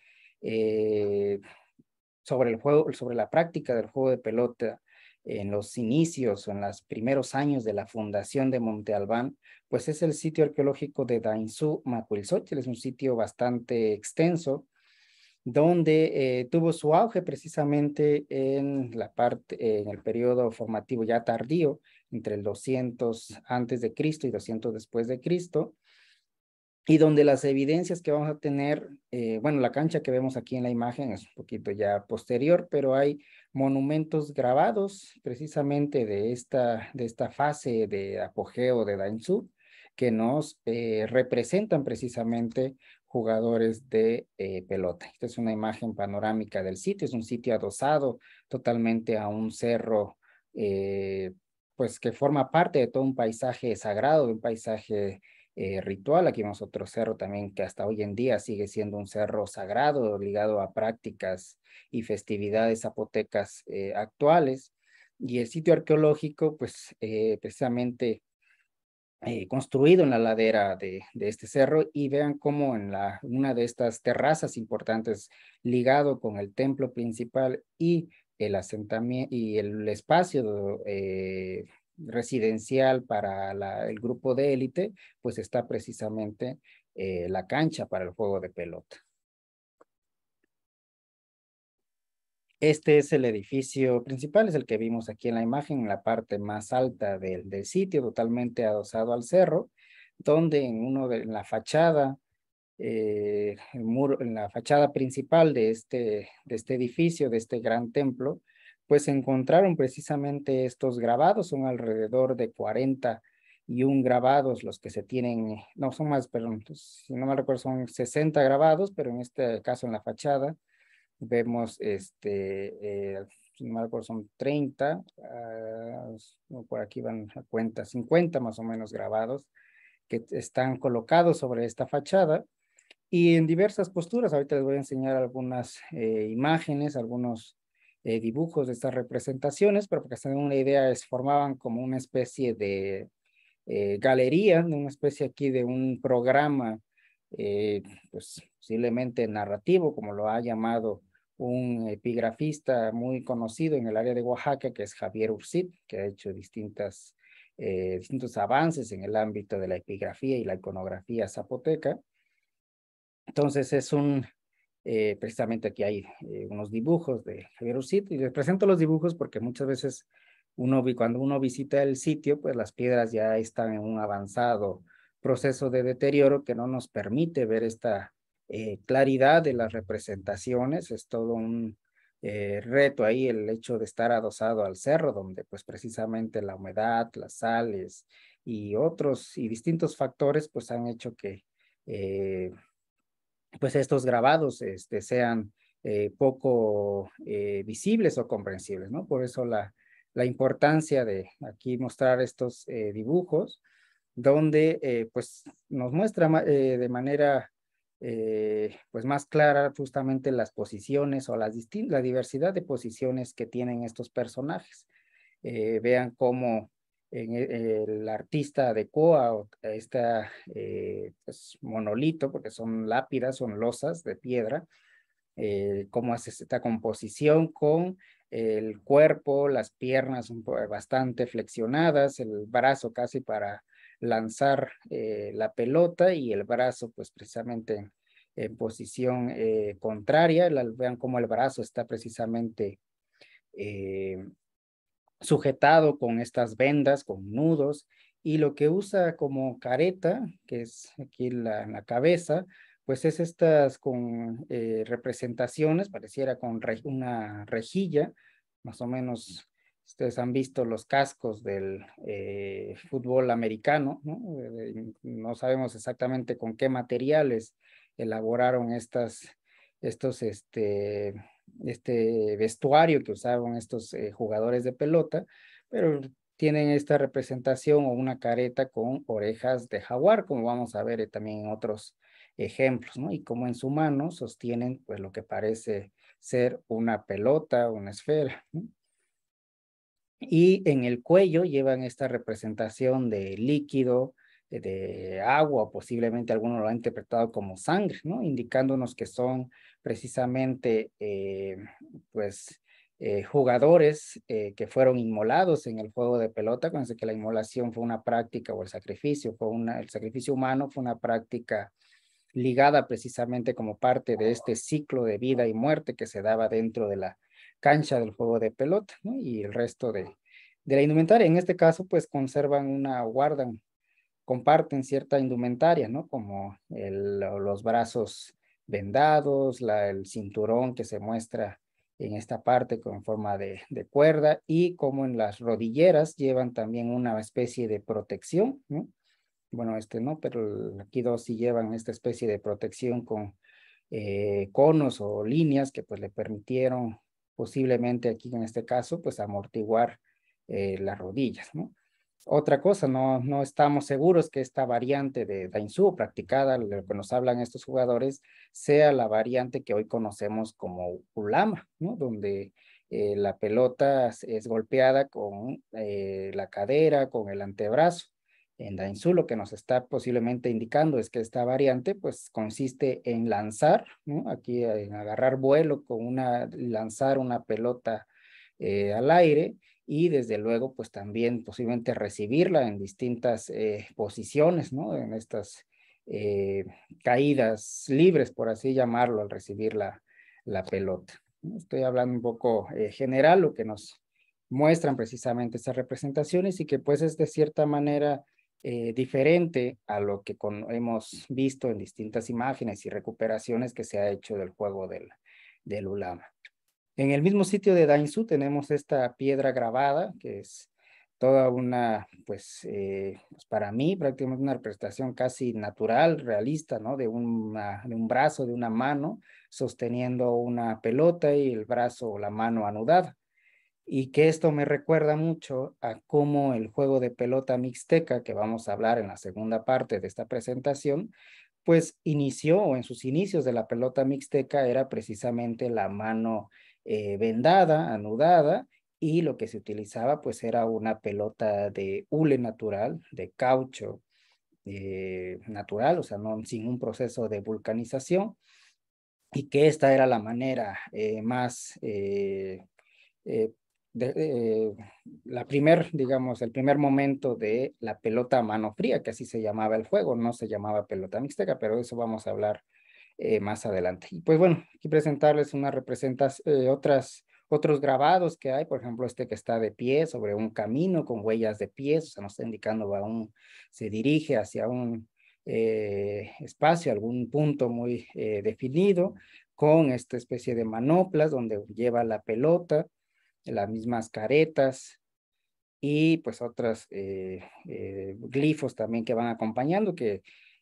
sobre el juego, sobre la práctica del juego de pelota en los inicios o en los primeros años de la fundación de Monte Albán, pues es el sitio arqueológico de Dainzú Macuilxochitl, es un sitio bastante extenso, donde eh, tuvo su auge precisamente en la parte, en el periodo formativo ya tardío, entre el 200 antes de Cristo y 200 después de Cristo, y donde las evidencias que vamos a tener, eh, bueno, la cancha que vemos aquí en la imagen es un poquito ya posterior, pero hay monumentos grabados precisamente de esta, de esta fase de apogeo de Dainzú que nos eh, representan precisamente jugadores de eh, pelota. Esta es una imagen panorámica del sitio, es un sitio adosado totalmente a un cerro, pues que forma parte de todo un paisaje sagrado, un paisaje eh, ritual. Aquí vemos otro cerro también que hasta hoy en día sigue siendo un cerro sagrado ligado a prácticas y festividades zapotecas eh, actuales. Y el sitio arqueológico, pues eh, precisamente construido en la ladera de, este cerro y vean cómo en una de estas terrazas importantes ligado con el templo principal y el asentamiento y el espacio residencial para el grupo de élite, pues está precisamente eh, la cancha para el juego de pelota. Este es el edificio principal, es el que vimos aquí en la imagen, en la parte más alta del, sitio, totalmente adosado al cerro, donde en uno de la fachada, eh, en la fachada principal de este, de este edificio, de este gran templo, pues encontraron precisamente estos grabados, son alrededor de 40 y un grabados los que se tienen, eh, no son más, perdón, pues, si no me recuerdo son 60 grabados, pero en este caso en la fachada vemos este, eh, si no me recuerdo son 30, ah, por aquí van a cuenta 50 más o menos grabados que están colocados sobre esta fachada y en diversas posturas, ahorita les voy a enseñar algunas eh, imágenes, algunos dibujos de estas representaciones, pero para que se den una idea, es, formaban como una especie de eh, galería, una especie aquí de un programa, eh, pues posiblemente narrativo, como lo ha llamado un epigrafista muy conocido en el área de Oaxaca, que es Javier Ursit, que ha hecho distintas, eh, distintos avances en el ámbito de la epigrafía y la iconografía zapoteca. Entonces es un, eh, precisamente aquí hay eh, unos dibujos de Javier y les presento los dibujos porque muchas veces uno, cuando uno visita el sitio, pues las piedras ya están en un avanzado proceso de deterioro que no nos permite ver esta eh, claridad de las representaciones. Es todo un reto ahí el hecho de estar adosado al cerro, donde pues precisamente la humedad, las sales y otros y distintos factores pues han hecho que pues estos grabados este, sean eh, poco eh, visibles o comprensibles, ¿no? Por eso la, importancia de aquí mostrar estos eh, dibujos, donde pues nos muestra de manera pues más clara justamente las posiciones o las la diversidad de posiciones que tienen estos personajes. vean cómo e, el artista adecuó a este eh, pues, monolito, porque son lápidas, son losas de piedra, eh, cómo hace esta composición con el cuerpo, las piernas bastante flexionadas, el brazo casi para lanzar eh, la pelota y el brazo pues precisamente en, posición contraria, vean cómo el brazo está precisamente sujetado con estas vendas, con nudos, y lo que usa como careta, que es aquí la, la cabeza, pues es estas con eh, representaciones, pareciera con una rejilla, más o menos ustedes han visto los cascos del eh, fútbol americano, ¿no? Eh, no sabemos exactamente con qué materiales elaboraron estas, estos, este, este vestuario que usaban estos eh, jugadores de pelota, pero tienen esta representación o una careta con orejas de jaguar, como vamos a ver eh, también en otros ejemplos, ¿no? Y como en su mano sostienen pues lo que parece ser una pelota, una esfera. Y en el cuello llevan esta representación de líquido, de agua, posiblemente alguno lo ha interpretado como sangre, ¿no? Indicándonos que son precisamente, eh, pues, eh, jugadores eh, que fueron inmolados en el juego de pelota, con que la inmolación fue una práctica o el sacrificio, fue el sacrificio humano fue una práctica ligada precisamente como parte de este ciclo de vida y muerte que se daba dentro de la cancha del juego de pelota y el resto de, de la indumentaria. En este caso, pues conservan una, guardan comparten cierta indumentaria, ¿no? Como los brazos vendados, el cinturón que se muestra en esta parte con forma de, cuerda y como en las rodilleras llevan también una especie de protección, ¿no? Bueno, este no, pero aquí dos sí llevan esta especie de protección con eh, conos o líneas que pues le permitieron posiblemente aquí en este caso pues amortiguar eh, las rodillas, ¿no? Otra cosa, no, no estamos seguros que esta variante de Dainzú practicada, de lo que nos hablan estos jugadores, sea la variante que hoy conocemos como Ulama, donde eh, la pelota es golpeada con eh, la cadera, con el antebrazo. En Dainzú lo que nos está posiblemente indicando es que esta variante pues consiste en lanzar, aquí eh, en agarrar vuelo con una, lanzar una pelota al aire y desde luego pues también posiblemente recibirla en distintas eh, posiciones, ¿no? En estas eh, caídas libres, por así llamarlo, al recibir la, pelota. Estoy hablando un poco eh, general, lo que nos muestran precisamente estas representaciones y que pues es de cierta manera diferente a lo que hemos visto en distintas imágenes y recuperaciones que se ha hecho del juego del, del Ulama. En el mismo sitio de Dainzú tenemos esta piedra grabada, que es toda una, pues, eh, pues, para mí prácticamente una representación casi natural, realista, ¿no? De, una, de un brazo, de una mano, sosteniendo una pelota y el brazo o la mano anudada. Y que esto me recuerda mucho a cómo el juego de pelota mixteca, que vamos a hablar en la segunda parte de esta presentación, pues inició o en sus inicios de la pelota mixteca era precisamente la mano eh, vendada, anudada, y lo que se utilizaba pues era una pelota de hule natural, de caucho eh, natural, o sea, no, sin un proceso de vulcanización, y que esta era la manera eh, más, la primer, digamos, el primer momento de la pelota a mano fría, que así se llamaba el juego, no se llamaba pelota mixteca, pero eso vamos a hablar eh, más adelante. Y pues bueno, aquí presentarles unas representas, eh, otras, otros grabados que hay, por ejemplo, este que está de pie sobre un camino con huellas de pies, o sea, nos está indicando a un, se dirige hacia un eh, espacio, algún punto muy definido, con esta especie de manoplas donde lleva la pelota, las mismas caretas, y pues otras glifos también que van acompañando, que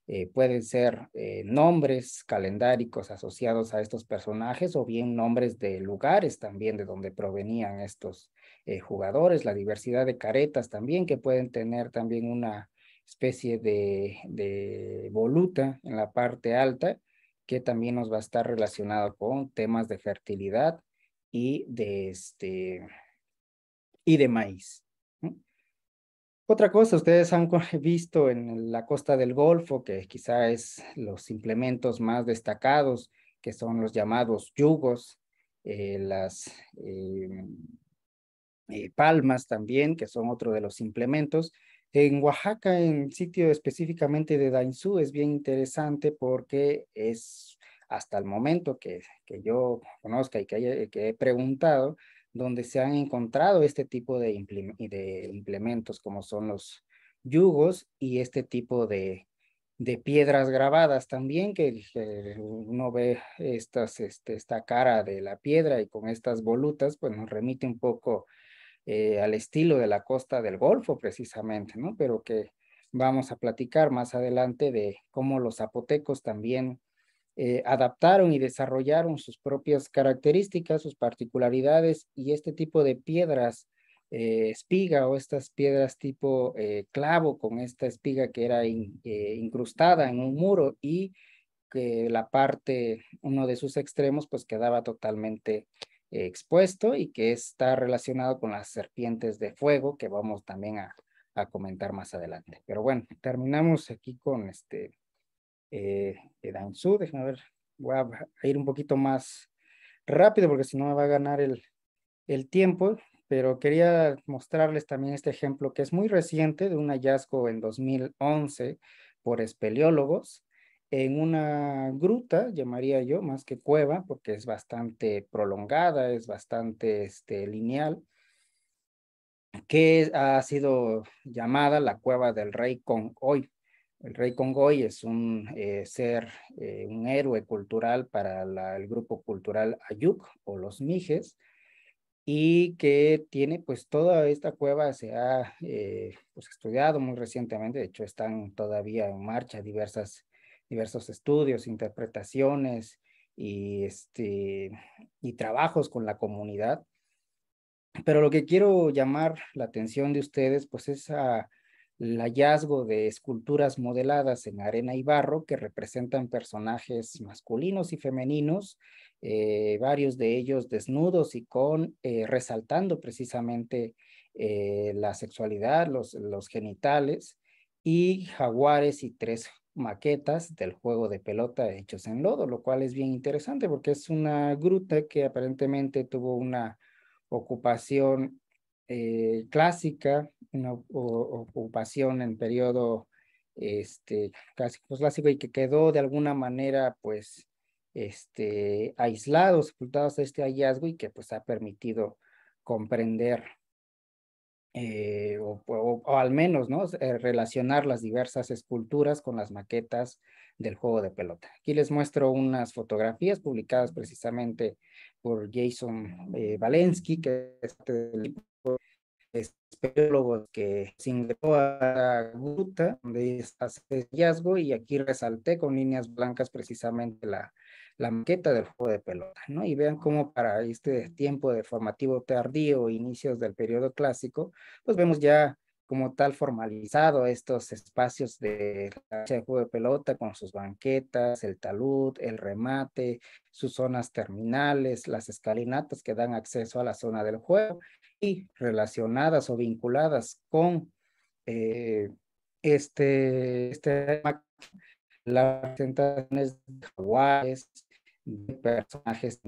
eh, pueden ser eh, nombres calendáricos asociados a estos personajes o bien nombres de lugares también de donde provenían estos eh, jugadores, la diversidad de caretas también que pueden tener también una especie de, voluta en la parte alta que también nos va a estar relacionado con temas de fertilidad y de, este, y de maíz. Otra cosa, ustedes han visto en la costa del Golfo, que quizá es los implementos más destacados, que son los llamados yugos, eh, las eh, eh, palmas también, que son otro de los implementos. En Oaxaca, en sitio específicamente de Dainzú, es bien interesante porque es hasta el momento que, yo conozca y que he preguntado, donde se han encontrado este tipo de, de implementos como son los yugos y este tipo de, piedras grabadas también, que uno ve este, esta cara de la piedra y con estas volutas, pues nos remite un poco eh, al estilo de la costa del Golfo precisamente, ¿no? Pero que vamos a platicar más adelante de cómo los zapotecos también eh, adaptaron y desarrollaron sus propias características, sus particularidades y este tipo de piedras eh, espiga o estas piedras tipo eh, clavo con esta espiga que era incrustada en un muro y que la parte, uno de sus extremos pues quedaba totalmente expuesto y que está relacionado con las serpientes de fuego que vamos también a, a comentar más adelante. Pero bueno, terminamos aquí con este eh, Down Sud. Déjenme ver, voy a ir un poquito más rápido porque si no me va a ganar el, tiempo, pero quería mostrarles también este ejemplo que es muy reciente de un hallazgo en 2011 por espeleólogos en una gruta, llamaría yo, más que cueva, porque es bastante prolongada, es bastante este, lineal, que ha sido llamada la cueva del rey con hoy el rey Congoy es un eh, ser, eh, un héroe cultural para el grupo cultural Ayuk o los Mijes y que tiene pues toda esta cueva se ha eh, pues, estudiado muy recientemente, de hecho están todavía en marcha diversas, diversos estudios, interpretaciones y, este, y trabajos con la comunidad. Pero lo que quiero llamar la atención de ustedes pues es a el hallazgo de esculturas modeladas en arena y barro que representan personajes masculinos y femeninos, eh, varios de ellos desnudos y con eh, resaltando precisamente eh, la sexualidad, los genitales, y jaguares y tres maquetas del juego de pelota hechos en lodo, lo cual es bien interesante porque es una gruta que aparentemente tuvo una ocupación eh, clásica, una ocupación en periodo este, pues, clásico, y que quedó de alguna manera pues este, aislado, sepultado a este hallazgo y que pues ha permitido comprender eh, o, al menos ¿no? Eh, relacionar las diversas esculturas con las maquetas del juego de pelota. Aquí les muestro unas fotografías publicadas precisamente por Jason Valensky, que es espeleólogos que se ingresó a Guta donde hace hallazgo y aquí resalté con líneas blancas precisamente la, la maqueta del juego de pelota, ¿no? Y vean cómo para este tiempo de formativo tardío, inicios del periodo clásico, pues vemos ya como tal formalizado estos espacios de de juego de pelota con sus banquetas, el talud, el remate, sus zonas terminales, las escalinatas que dan acceso a la zona del juego relacionadas o vinculadas con eh, este, tema, este, las presentaciones de jaguares, de personajes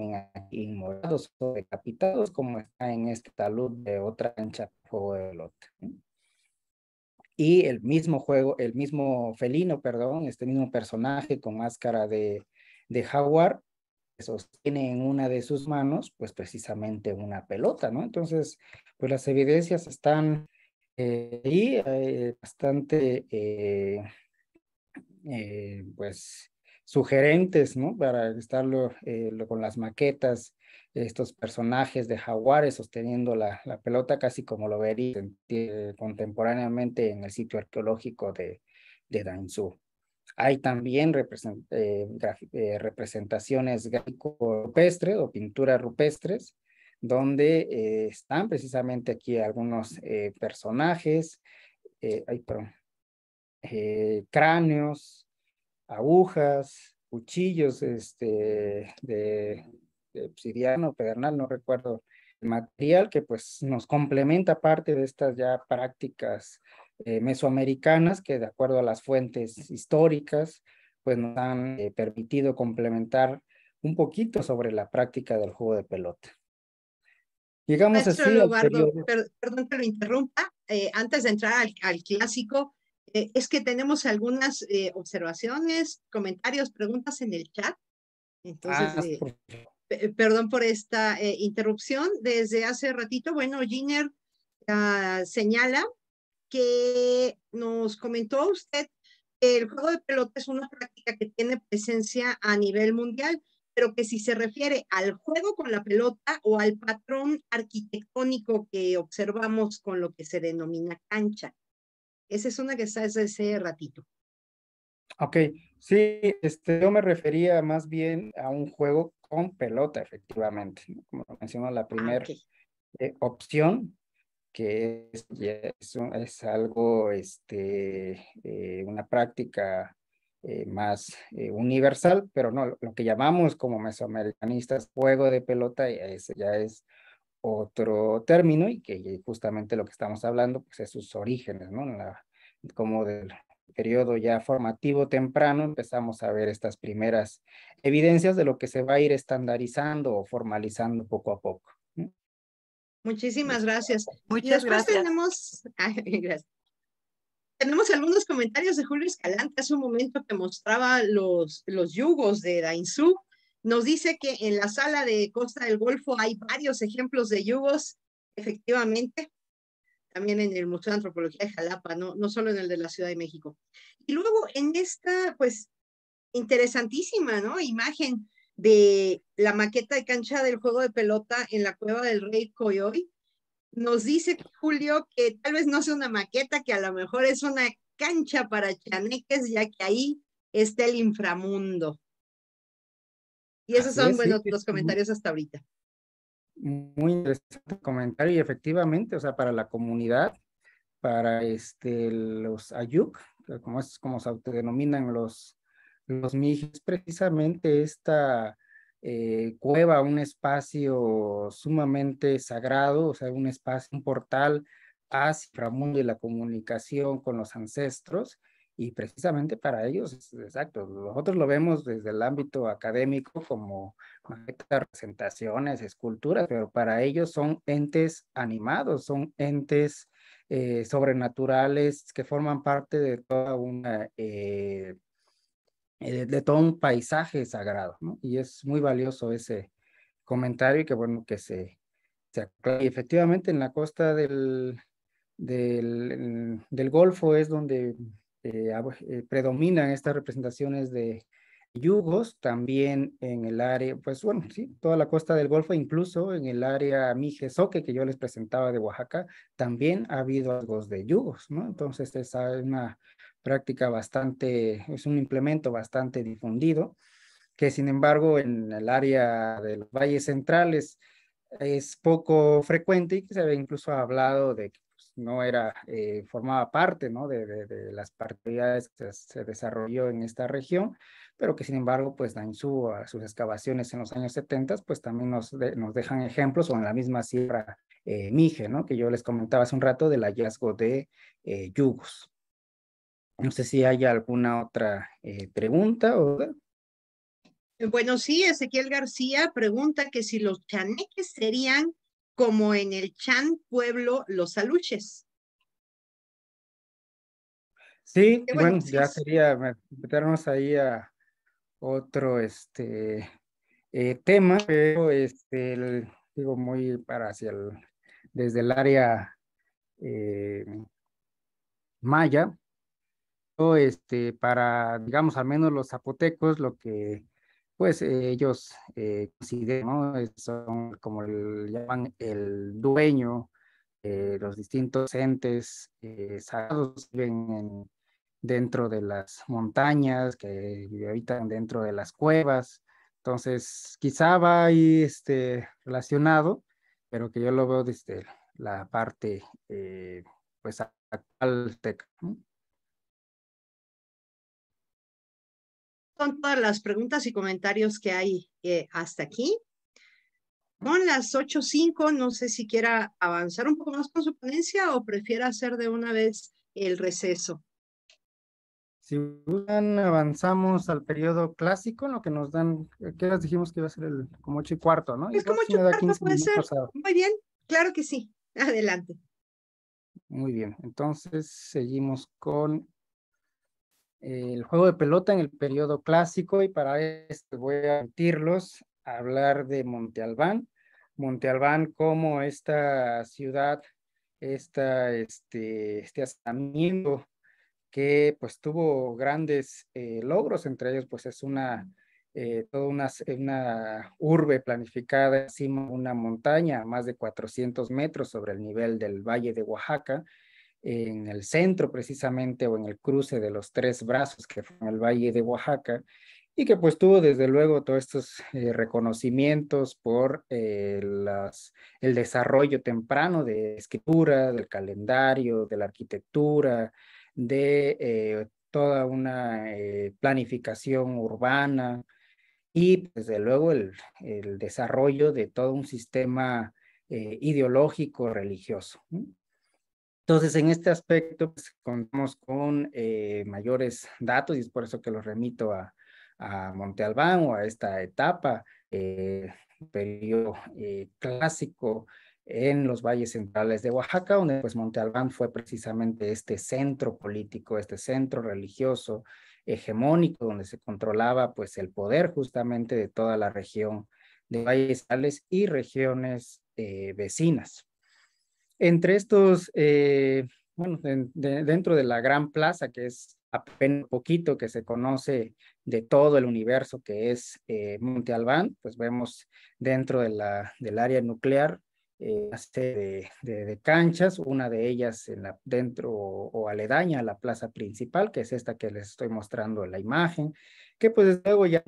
inmorados o decapitados, como está en esta luz de otra ancha o juego de Y el mismo juego, el mismo felino, perdón, este mismo personaje con máscara de, de jaguar, sostiene en una de sus manos, pues precisamente una pelota, ¿no? Entonces, pues las evidencias están eh, ahí, eh, bastante, eh, pues, sugerentes, ¿no? Para estarlo con las maquetas, estos personajes de jaguares sosteniendo la, la pelota, casi como lo vería contemporáneamente en el sitio arqueológico de, de hay también eh, eh, representaciones gráfico-rupestres o pinturas rupestres, donde eh, están precisamente aquí algunos personajes, hay cráneos, agujas, cuchillos este, de, obsidiano, pedernal, no recuerdo material, que pues nos complementa parte de estas ya prácticas eh, mesoamericanas que de acuerdo a las fuentes históricas pues nos han eh, permitido complementar un poquito sobre la práctica del juego de pelota. Llegamos así perdón que lo interrumpa, eh, antes de entrar al, clásico, es que tenemos algunas observaciones, comentarios, preguntas en el chat. Entonces, ah, perdón por esta interrupción. Desde hace ratito, bueno, Giner ah, señala que nos comentó usted el juego de pelota es una práctica que tiene presencia a nivel mundial, pero que si se refiere al juego con la pelota o al patrón arquitectónico que observamos con lo que se denomina cancha. Esa es una que está desde ese ratito. Ok, sí, este, yo me refería más bien a un juego con pelota, efectivamente, como mencionó la ah, primera eh, opción, que es, es, algo, este, eh, una práctica eh, más eh, universal, pero no, lo que llamamos como mesoamericanistas juego de pelota, ese ya es otro término y que justamente lo que estamos hablando pues es sus orígenes, ¿no? como del periodo ya formativo temprano empezamos a ver estas primeras evidencias de lo que se va a ir estandarizando o formalizando poco a poco. Muchísimas gracias. Muchas gracias. Tenemos, Tenemos algunos comentarios de Julio Escalante hace un momento que mostraba los, los yugos de Dainzú. Nos dice que en la sala de Costa del Golfo hay varios ejemplos de yugos, efectivamente, también en el Museo de Antropología de Jalapa, no, no solo en el de la Ciudad de México. Y luego en esta, pues, interesantísima, ¿no? Imagen de la maqueta de cancha del juego de pelota en la cueva del Rey Coyoy. Nos dice Julio que tal vez no sea una maqueta, que a lo mejor es una cancha para chaneques, ya que ahí está el inframundo. Y esos son, los comentarios hasta ahorita. Muy interesante comentario y efectivamente, o sea, para la comunidad, para este, los Ayuk, como como se autodenominan los los Mijis, precisamente esta eh, cueva, un espacio sumamente sagrado, o sea, un espacio, un portal hacia el mundo y la comunicación con los ancestros, y precisamente para ellos, exacto, nosotros lo vemos desde el ámbito académico como representaciones, esculturas, pero para ellos son entes animados, son entes eh, sobrenaturales que forman parte de toda una eh, eh, de, todo un paisaje sagrado, ¿no? Y es muy valioso ese comentario y que bueno que se, se aclare. Y efectivamente en la costa del, del, Golfo es donde eh, eh, predominan estas representaciones de yugos, también en el área, pues bueno, sí, toda la costa del Golfo, incluso en el área Mijesoque que yo les presentaba de Oaxaca, también ha habido algo de yugos, ¿no? Entonces esa es ah, una práctica bastante, es un implemento bastante difundido, que sin embargo en el área de los valles centrales es poco frecuente y que se había incluso hablado de que pues, no era, eh, formaba parte ¿no? de, de, las partidas que se desarrolló en esta región, pero que sin embargo, pues en a sus excavaciones en los años 70, pues también nos, nos dejan ejemplos o en la misma sierra eh, Mije, ¿no? que yo les comentaba hace un rato del hallazgo de eh, yugos. No sé si hay alguna otra eh, pregunta. Eh, bueno, sí, Ezequiel García pregunta que si los chaneques serían como en el Chan pueblo los aluches. Sí, bueno, ya sería meternos ahí a otro este eh, tema, pero este digo muy para hacia el desde el área maya, este, para, digamos, al menos los zapotecos, lo que pues eh, ellos eh, consideran, son como el, llaman el dueño, eh, los distintos entes eh, que viven dentro de las montañas, que habitan dentro de las cuevas. Entonces, quizá va ahí este, relacionado, pero que yo lo veo desde la parte, pues, actual son todas las preguntas y comentarios que hay eh, hasta aquí. Son las 8.05, no sé si quiera avanzar un poco más con su ponencia o prefiera hacer de una vez el receso. Si avanzamos al periodo clásico, lo que nos dan, que les dijimos que iba a ser el como ocho y cuarto, no? Es pues como 8 Muy bien, claro que sí. Adelante. Muy bien, entonces seguimos con el juego de pelota en el periodo clásico y para esto voy a mentirlos, a hablar de Monte Albán. Monte Albán como esta ciudad, esta, este, este que pues tuvo grandes eh, logros, entre ellos pues es eh, una, una, urbe planificada encima de una montaña a más de 400 metros sobre el nivel del Valle de Oaxaca, en el centro precisamente o en el cruce de los tres brazos que fue el Valle de Oaxaca y que pues tuvo desde luego todos estos eh, reconocimientos por eh, el desarrollo temprano de escritura, del calendario, de la arquitectura, de eh, toda una planificación urbana y desde luego el desarrollo de todo un sistema ideológico religioso. Entonces, en este aspecto, pues, contamos con eh, mayores datos y es por eso que los remito a, a Monte Albán o a esta etapa, eh, periodo eh, clásico en los valles centrales de Oaxaca, donde pues Monte Albán fue precisamente este centro político, este centro religioso hegemónico, donde se controlaba pues el poder justamente de toda la región de valles centrales y regiones vecinas. Entre estos, eh, bueno, dentro de la gran plaza, que es apenas poquito que se conoce de todo el universo que es eh, Monte Albán, pues vemos dentro de la, del área nuclear eh, de, canchas, una de ellas dentro o, aledaña a la plaza principal, que es esta que les estoy mostrando en la imagen, que pues luego ya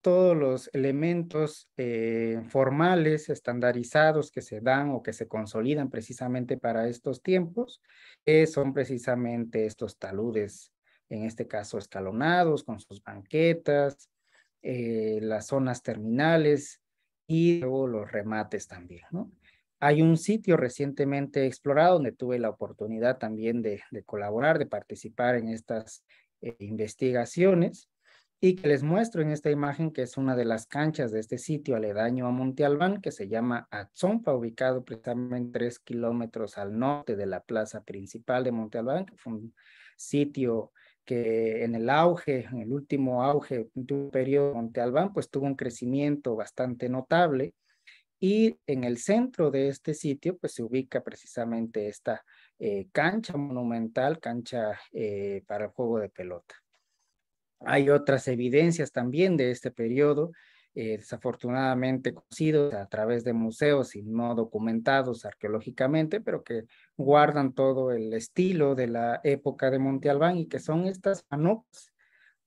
todos los elementos eh, formales, estandarizados que se dan o que se consolidan precisamente para estos tiempos, eh, son precisamente estos taludes, en este caso escalonados, con sus banquetas, eh, las zonas terminales y luego los remates también. Hay un sitio recientemente explorado donde tuve la oportunidad también de colaborar, de participar en estas investigaciones y que les muestro en esta imagen que es una de las canchas de este sitio aledaño a Monte Albán que se llama Atzompa, ubicado precisamente tres kilómetros al norte de la plaza principal de Monte Albán, que fue un sitio que en el auge, en el último auge de un periodo de Monte Albán, pues tuvo un crecimiento bastante notable y en el centro de este sitio pues se ubica precisamente esta eh, cancha monumental, cancha eh, para el juego de pelota. Hay otras evidencias también de este periodo, eh, desafortunadamente conocidos a través de museos y no documentados arqueológicamente, pero que guardan todo el estilo de la época de Monte Albán y que son estas manopas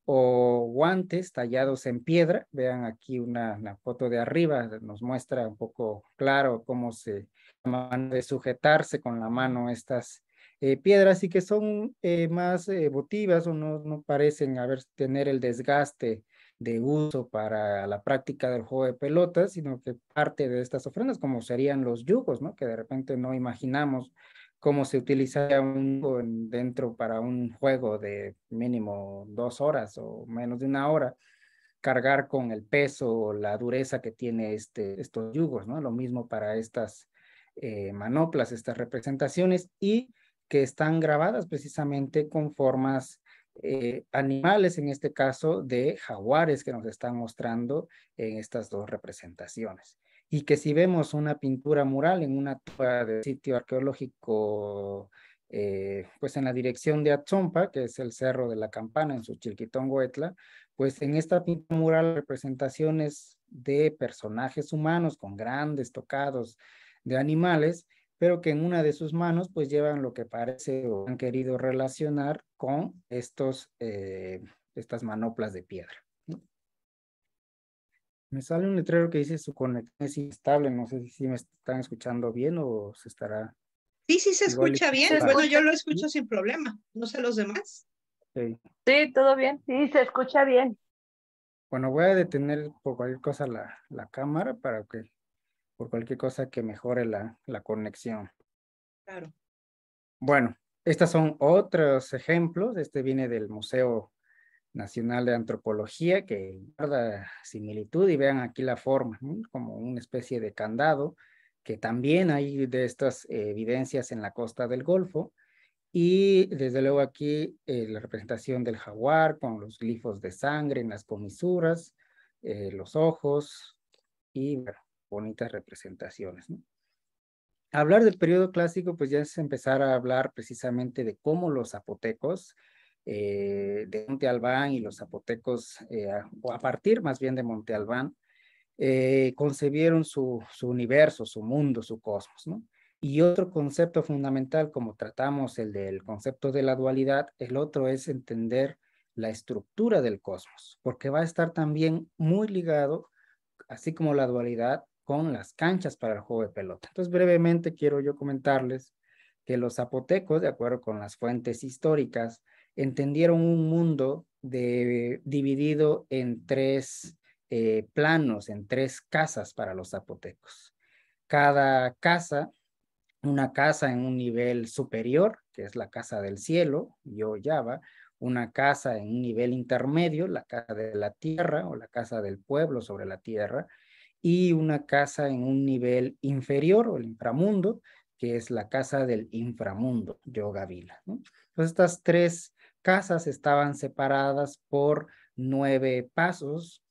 o guantes tallados en piedra. Vean aquí una, foto de arriba, nos muestra un poco claro cómo se de sujetarse con la mano estas eh, piedras y que son eh, más eh, votivas o no, no parecen haber, tener el desgaste de uso para la práctica del juego de pelotas, sino que parte de estas ofrendas, como serían los yugos, ¿no? que de repente no imaginamos cómo se utilizaría un dentro para un juego de mínimo dos horas o menos de una hora, cargar con el peso o la dureza que tiene este, estos yugos, ¿no? Lo mismo para estas manoplas, estas representaciones y que están grabadas precisamente con formas eh, animales, en este caso de jaguares que nos están mostrando en estas dos representaciones. Y que si vemos una pintura mural en una tumba de sitio arqueológico, eh, pues en la dirección de Atzompa, que es el Cerro de la Campana en su Chilquitongoetla, pues en esta pintura mural representaciones de personajes humanos con grandes tocados de animales pero que en una de sus manos pues llevan lo que parece o han querido relacionar con estos, eh, estas manoplas de piedra. Me sale un letrero que dice su conexión es inestable, no sé si me están escuchando bien o se estará... Sí, sí se escucha bien, bueno, yo lo escucho sin problema, no sé los demás. Sí. sí, todo bien, sí, se escucha bien. Bueno, voy a detener por cualquier cosa la, la cámara para que por cualquier cosa que mejore la, conexión. Claro. Bueno, estos son otros ejemplos. Este viene del Museo Nacional de Antropología, que guarda similitud y vean aquí la forma, como una especie de candado, que también hay de estas evidencias en la costa del Golfo. Y desde luego aquí eh, la representación del jaguar con los glifos de sangre en las comisuras, eh, los ojos y bueno, bonitas representaciones. Hablar del periodo clásico, pues ya es empezar a hablar precisamente de cómo los zapotecos, eh, de Monte Albán y los zapotecos, eh, o a partir más bien de Monte Albán, eh, concebieron su, universo, su mundo, su cosmos. Y otro concepto fundamental, como tratamos el del concepto de la dualidad, el otro es entender la estructura del cosmos, porque va a estar también muy ligado, así como la dualidad, con las canchas para el juego de pelota. Entonces, brevemente quiero yo comentarles que los zapotecos, de acuerdo con las fuentes históricas, entendieron un mundo dividido en tres eh, planos, en tres casas para los zapotecos. Cada casa, una casa en un nivel superior, que es la casa del cielo, yo llava... una casa en un nivel intermedio, la casa de la tierra o la casa del pueblo sobre la tierra, y una casa en un nivel inferior o el inframundo, que es la casa del inframundo, Yoga Vila. Entonces, estas tres casas estaban separadas por nueve pasos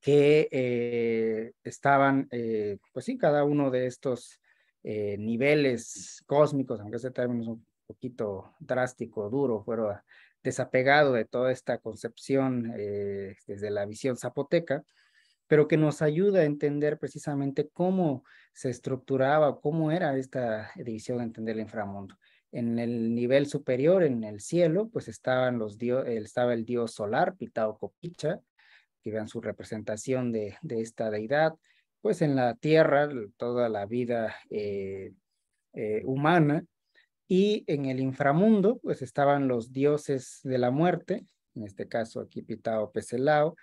que eh, estaban, eh, pues sí, cada uno de estos eh, niveles cósmicos, aunque este término es un poquito drástico, duro, fueron desapegado de toda esta concepción desde la visión zapoteca, pero que nos ayuda a entender precisamente cómo se estructuraba, cómo era esta división, entender el inframundo. En el nivel superior, en el cielo, pues estaban los eh, estaba el dios solar, Pitao Copicha, que vean su representación de, esta deidad. Pues en la tierra, toda la vida eh, eh, humana. Y en el inframundo, pues estaban los dioses de la muerte, en este caso aquí Pitao Peselao,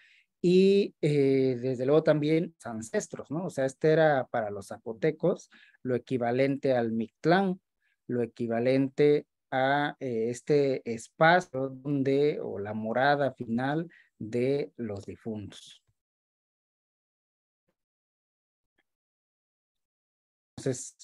y eh, desde luego también ancestros, ¿no? O sea, este era para los zapotecos lo equivalente al Mictlán, lo equivalente a eh, este espacio donde, o la morada final de los difuntos. Entonces,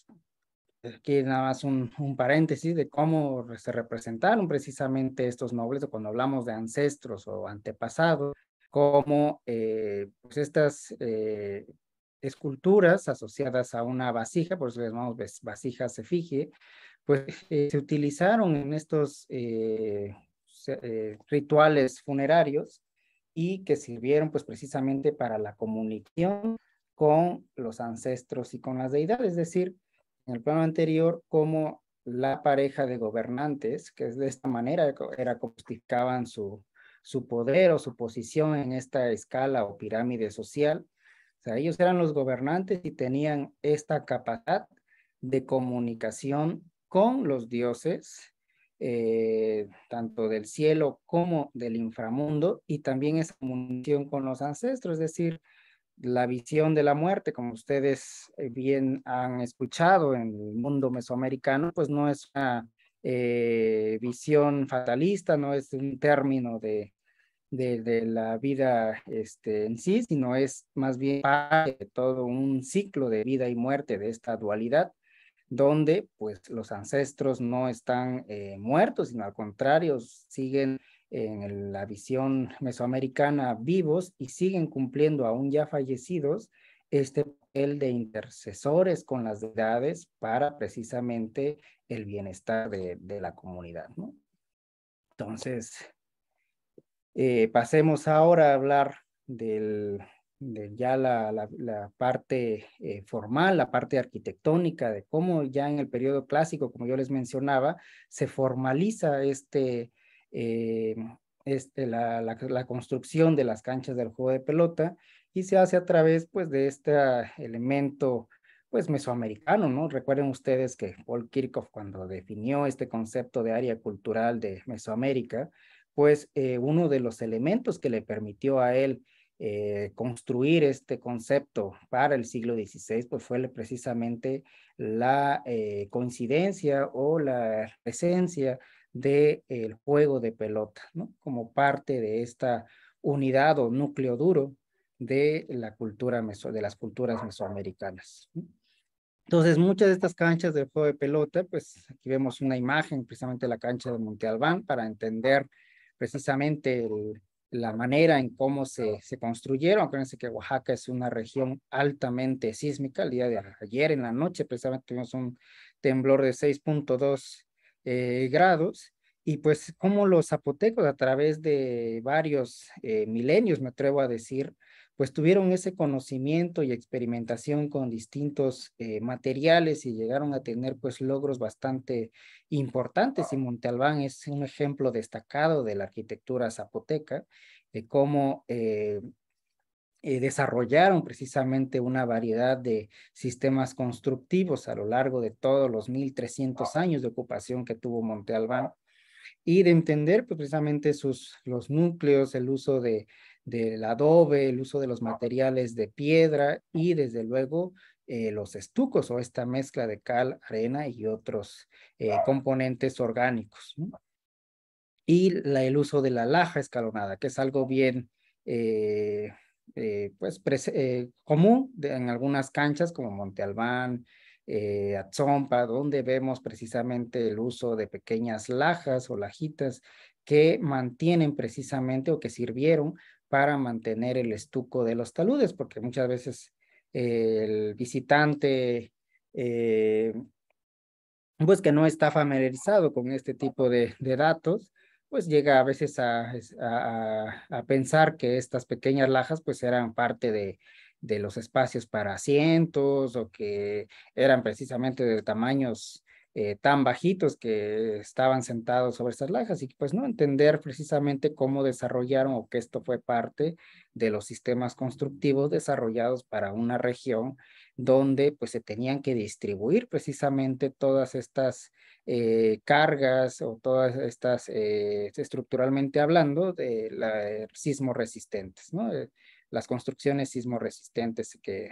aquí nada más un, un, paréntesis de cómo se representaron precisamente estos nobles, cuando hablamos de ancestros o antepasados, como eh, pues, estas eh, esculturas asociadas a una vasija, por eso les llamamos vasijas efigie, pues eh, se utilizaron en estos rituales funerarios y que sirvieron pues precisamente para la comunicación con los ancestros y con las deidades, es decir, en el plano anterior, como la pareja de gobernantes, que de esta manera era como su, su poder o su posición en esta escala o pirámide social. O sea, ellos eran los gobernantes y tenían esta capacidad de comunicación con los dioses, eh, tanto del cielo como del inframundo, y también esa comunicación con los ancestros, es decir, la visión de la muerte, como ustedes eh, bien han escuchado en el mundo mesoamericano, pues no es una eh, visión fatalista, no es un término de, de, la vida este, en sí, sino es más bien todo un ciclo de vida y muerte de esta dualidad, donde pues los ancestros no están eh, muertos, sino al contrario, siguen en la visión mesoamericana vivos y siguen cumpliendo aún ya fallecidos este papel de intercesores con las deidades para precisamente el bienestar de, la comunidad, Entonces, eh, pasemos ahora a hablar de ya la, parte eh, formal, la parte arquitectónica, de cómo ya en el periodo clásico, como yo les mencionaba, se formaliza este, eh, este la, construcción de las canchas del juego de pelota y se hace a través pues, de este ah, elemento pues mesoamericano, ¿no? Recuerden ustedes que Paul Kirchhoff cuando definió este concepto de área cultural de Mesoamérica, pues eh, uno de los elementos que le permitió a él eh, construir este concepto para el siglo XVI, pues fue precisamente la eh, coincidencia o la presencia del juego de pelota, Como parte de esta unidad o núcleo duro de la cultura de las culturas mesoamericanas. Entonces, muchas de estas canchas de juego de pelota, pues aquí vemos una imagen precisamente la cancha de Monte Albán para entender precisamente la manera en cómo se, construyeron. Acuérdense que Oaxaca es una región altamente sísmica. El día de ayer en la noche precisamente tuvimos un temblor de 6.2 eh, grados. Y pues como los zapotecos a través de varios eh, milenios, me atrevo a decir, pues tuvieron ese conocimiento y experimentación con distintos eh, materiales y llegaron a tener pues logros bastante importantes y Albán es un ejemplo destacado de la arquitectura zapoteca, de cómo eh, eh, desarrollaron precisamente una variedad de sistemas constructivos a lo largo de todos los 1300 años de ocupación que tuvo Albán y de entender pues, precisamente sus, los núcleos, el uso de del adobe, el uso de los materiales de piedra y desde luego eh, los estucos o esta mezcla de cal, arena y otros eh, componentes orgánicos. Y el uso de la laja escalonada, que es algo bien eh, pues, común en algunas canchas como Monte Albán, Atzompa, donde vemos precisamente el uso de pequeñas lajas o lajitas que mantienen precisamente o que sirvieron para mantener el estuco de los taludes, porque muchas veces eh, el visitante, eh, pues que no está familiarizado con este tipo de, datos, pues llega a veces a, pensar que estas pequeñas lajas pues eran parte de, de los espacios para asientos o que eran precisamente de tamaños eh, tan bajitos que estaban sentados sobre esas lajas y pues no entender precisamente cómo desarrollaron o que esto fue parte de los sistemas constructivos desarrollados para una región donde pues se tenían que distribuir precisamente todas estas eh, cargas o todas estas eh, estructuralmente hablando de la, resistentes, las construcciones sismo resistentes que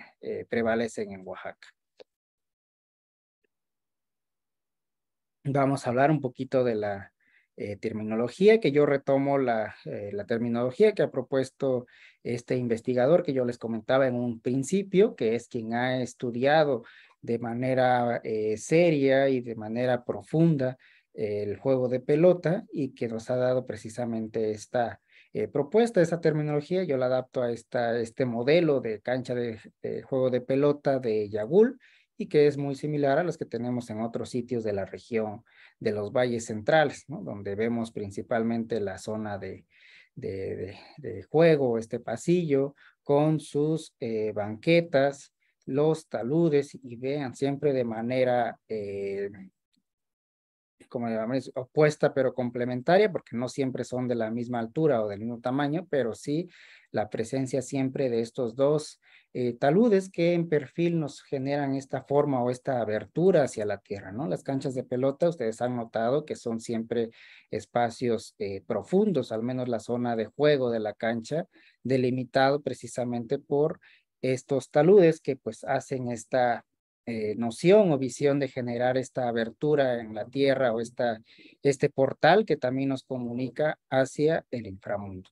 prevalecen en Oaxaca. vamos a hablar un poquito de la eh, terminología, que yo retomo eh, la, terminología que ha propuesto este investigador que yo les comentaba en un principio, que es quien ha estudiado de manera eh, seria y de manera profunda el juego de pelota y que nos ha dado precisamente esta propuesta, esta terminología. Yo la adapto a esta, este modelo de cancha de juego de pelota de Yagul y que es muy similar a los que tenemos en otros sitios de la región de los valles centrales, donde vemos principalmente la zona de, de, juego, este pasillo, con sus eh, banquetas, los taludes, y vean siempre de manera, eh, como llamamos, opuesta pero complementaria, porque no siempre son de la misma altura o del mismo tamaño, pero sí la presencia siempre de estos dos eh, taludes que en perfil nos generan esta forma o esta abertura hacia la tierra, ¿no? Las canchas de pelota, ustedes han notado que son siempre espacios eh, profundos, al menos la zona de juego de la cancha, delimitado precisamente por estos taludes que pues hacen esta eh, noción o visión de generar esta abertura en la tierra o esta, este portal que también nos comunica hacia el inframundo.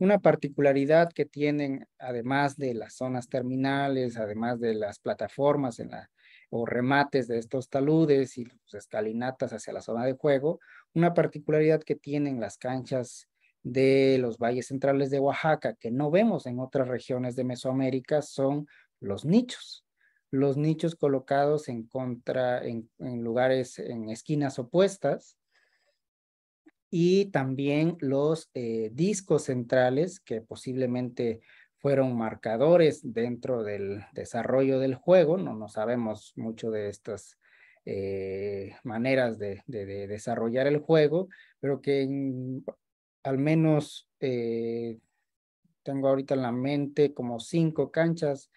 Una particularidad que tienen, además de las zonas terminales, además de las plataformas o remates de estos taludes y pues, escalinatas hacia la zona de juego, una particularidad que tienen las canchas de los valles centrales de Oaxaca, que no vemos en otras regiones de Mesoamérica, son los nichos. Los nichos colocados en contra, en lugares, en esquinas opuestas, y también los eh, discos centrales que posiblemente fueron marcadores dentro del desarrollo del juego. No, no sabemos mucho de estas eh, maneras de, desarrollar el juego, pero que al menos eh, tengo ahorita en la mente como cinco canchas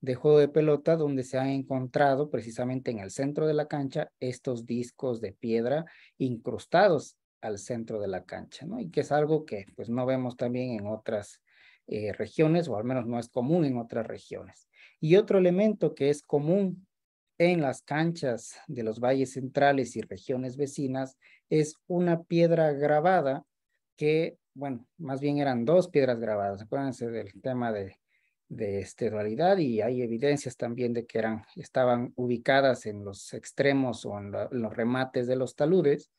de juego de pelota donde se han encontrado precisamente en el centro de la cancha estos discos de piedra incrustados al centro de la cancha, ¿no? Y que es algo que pues no vemos también en otras eh, regiones o al menos no es común en otras regiones. Y otro elemento que es común en las canchas de los valles centrales y regiones vecinas es una piedra grabada que, bueno, más bien eran dos piedras grabadas. Acuérdense del tema de, de este, y hay evidencias también de que eran, estaban ubicadas en los extremos o en los remates de los taludes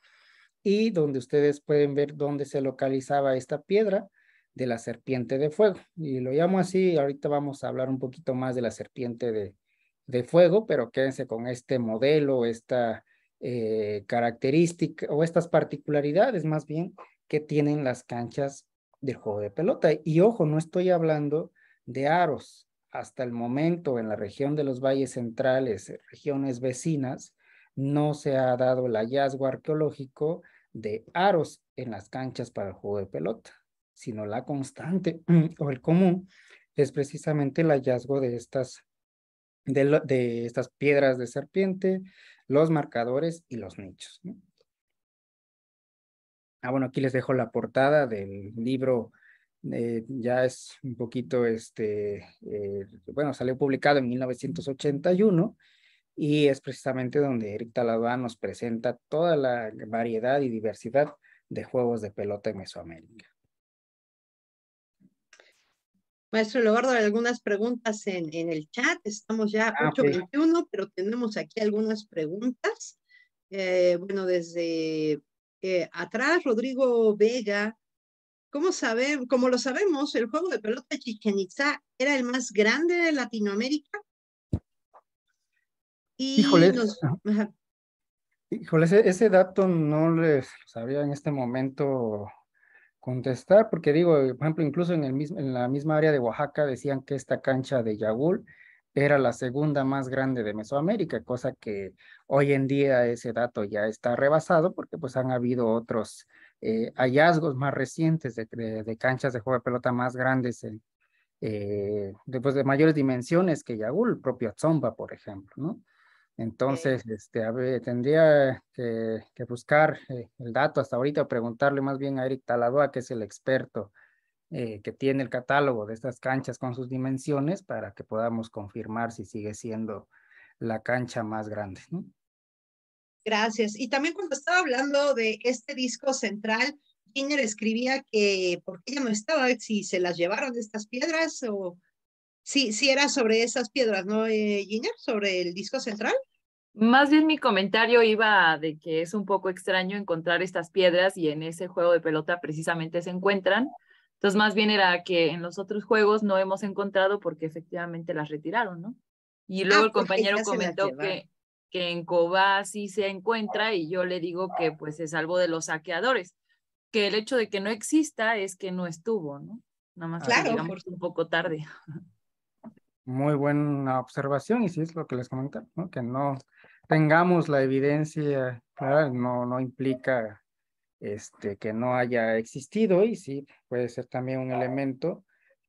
y donde ustedes pueden ver dónde se localizaba esta piedra de la serpiente de fuego. Y lo llamo así, ahorita vamos a hablar un poquito más de la serpiente de, fuego, pero quédense con este modelo, esta eh, característica o estas particularidades más bien que tienen las canchas del juego de pelota. Y ojo, no estoy hablando de aros. Hasta el momento en la región de los valles centrales, regiones vecinas, no se ha dado el hallazgo arqueológico de aros en las canchas para el juego de pelota, sino la constante o el común es precisamente el hallazgo de estas, de, estas piedras de serpiente, los marcadores y los nichos. Ah, bueno, aquí les dejo la portada del libro. Eh, ya es un poquito, este, eh, bueno, salió publicado en 1981 y es precisamente donde Eric Talavá nos presenta toda la variedad y diversidad de juegos de pelota en Mesoamérica. Maestro Leobardo, algunas preguntas en, el chat. Estamos ya a ah, 8.21, pero tenemos aquí algunas preguntas. Eh, bueno, desde eh, atrás, Rodrigo Vega. ¿Cómo como lo sabemos, el juego de pelota Chichen Itza era el más grande de Latinoamérica Híjoles, Híjole, ese, dato no les sabía en este momento contestar, porque digo, por ejemplo, incluso en, el mismo, en la misma área de Oaxaca decían que esta cancha de Yagul era la segunda más grande de Mesoamérica, cosa que hoy en día ese dato ya está rebasado porque pues han habido otros eh, hallazgos más recientes de, canchas de juego de pelota más grandes, en, eh, de, pues, de mayores dimensiones que Yagul, propio Zomba, por ejemplo, ¿no? Entonces, este, tendría que, buscar eh, el dato hasta ahorita, preguntarle más bien a Eric Taladoa, que es el experto eh, que tiene el catálogo de estas canchas con sus dimensiones, para que podamos confirmar si sigue siendo la cancha más grande. Gracias. Y también cuando estaba hablando de este disco central, Giner escribía que porque ella no estaba, si se las llevaron estas piedras o... si era sobre esas piedras, ¿no, eh, Giner? ¿Sobre el disco central? Más bien mi comentario iba de que es un poco extraño encontrar estas piedras y en ese juego de pelota precisamente se encuentran. Entonces, más bien era que en los otros juegos no hemos encontrado porque efectivamente las retiraron, ¿no? Y ah, luego el pues compañero comentó que, que en Cobá sí se encuentra y yo le digo que pues es algo de los saqueadores, que el hecho de que no exista es que no estuvo, ¿no? Nada más que llegamos un poco tarde. muy buena observación y si es lo que les comentaba, que no tengamos la evidencia no, no implica este, que no haya existido y sí puede ser también un elemento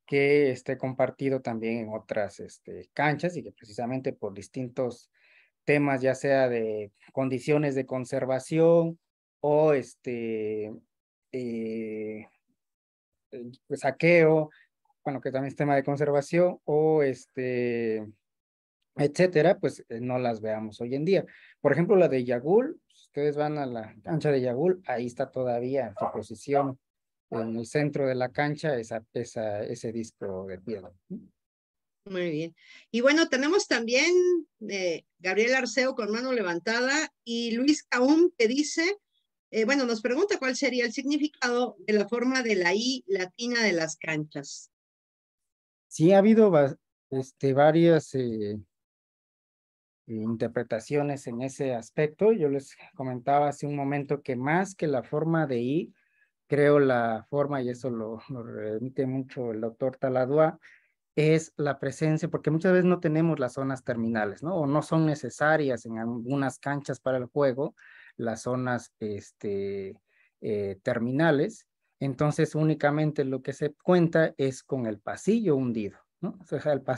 que esté compartido también en otras este, canchas y que precisamente por distintos temas, ya sea de condiciones de conservación o este eh, saqueo, bueno, que también es tema de conservación o este, etcétera, pues eh, no las veamos hoy en día. Por ejemplo, la de Yagul, ustedes van a la cancha de Yagul, ahí está todavía en su posición, en el centro de la cancha, esa, esa, ese disco de piedra. Muy bien. Y bueno, tenemos también eh, Gabriel Arceo con mano levantada y Luis Caum que dice, eh, bueno, nos pregunta cuál sería el significado de la forma de la I latina de las canchas sí ha habido este, varias eh, interpretaciones en ese aspecto. Yo les comentaba hace un momento que más que la forma de I, creo la forma, y eso lo, remite mucho el doctor Taladua, es la presencia, porque muchas veces no tenemos las zonas terminales, ¿no? O no son necesarias en algunas canchas para el juego las zonas este, eh, terminales. Entonces únicamente lo que se cuenta es con el pasillo hundido.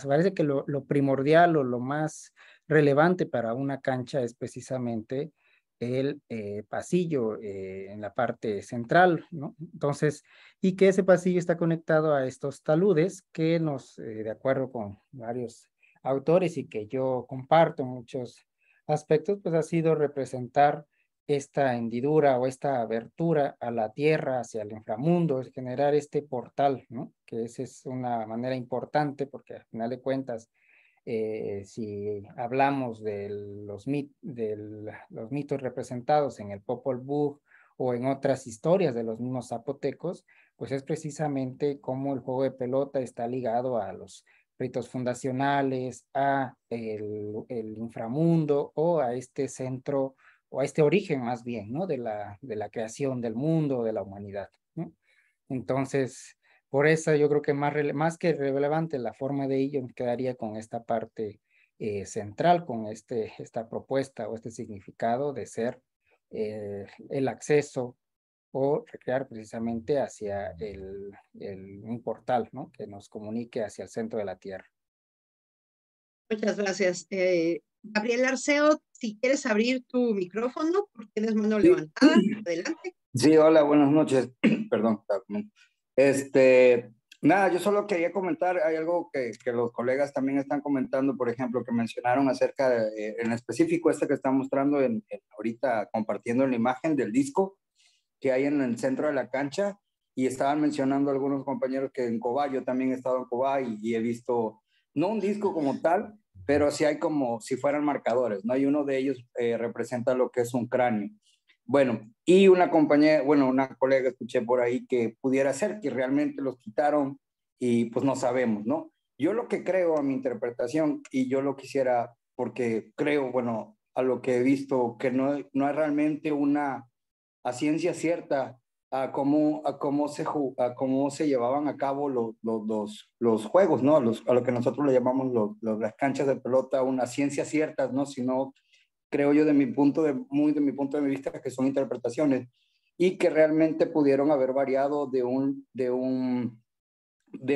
parece que lo, primordial o lo más relevante para una cancha es precisamente el eh, pasillo eh, en la parte central, Entonces, y que ese pasillo está conectado a estos taludes que nos, eh, de acuerdo con varios autores y que yo comparto muchos aspectos, pues ha sido representar esta hendidura o esta abertura a la tierra, hacia el inframundo, es generar este portal, ¿no? que esa es una manera importante porque al final de cuentas, eh, si hablamos de, los, mitos representados en el Popol Vuh o en otras historias de los mismos zapotecos, pues es precisamente cómo el juego de pelota está ligado a los ritos fundacionales, a el, el inframundo o a este centro o a este origen más bien, ¿no? De la, de la creación del mundo, de la humanidad, Entonces, por eso yo creo que más, más que relevante la forma de ello quedaría con esta parte eh, central, con este, esta propuesta o este significado de ser eh, el acceso o recrear precisamente hacia el, un portal ¿no? que nos comunique hacia el centro de la Tierra. Muchas gracias. Eh, Gabriel Arceo, si quieres abrir tu micrófono, porque tienes mano levantada, adelante. Sí, hola, buenas noches. Perdón. Este, nada, yo solo quería comentar, hay algo que, los colegas también están comentando, por ejemplo, que mencionaron acerca, eh, en específico, este que está mostrando en, ahorita, compartiendo la imagen del disco que hay en el centro de la cancha, y estaban mencionando algunos compañeros que en Cobá, yo también he estado en Cobá y he visto, no un disco como tal, pero si hay como si fueran marcadores, ¿no? Y uno de ellos eh, representa lo que es un cráneo. Bueno, y una compañía, bueno, una colega escuché por ahí que pudiera ser que realmente los quitaron y pues no sabemos, ¿no? Yo lo que creo a mi interpretación y yo lo quisiera porque creo, bueno, a lo que he visto, que no, no hay realmente una ciencia cierta a cómo, a cómo, se, cómo se llevaban a cabo los, los, los juegos, ¿no? a lo que nosotros le llamamos las canchas de pelota, unas ciencias ciertas, ¿no? Sino, creo yo, de mi punto de, muy de mi punto de vista, que son interpretaciones y que realmente pudieron haber variado de, un, de, un,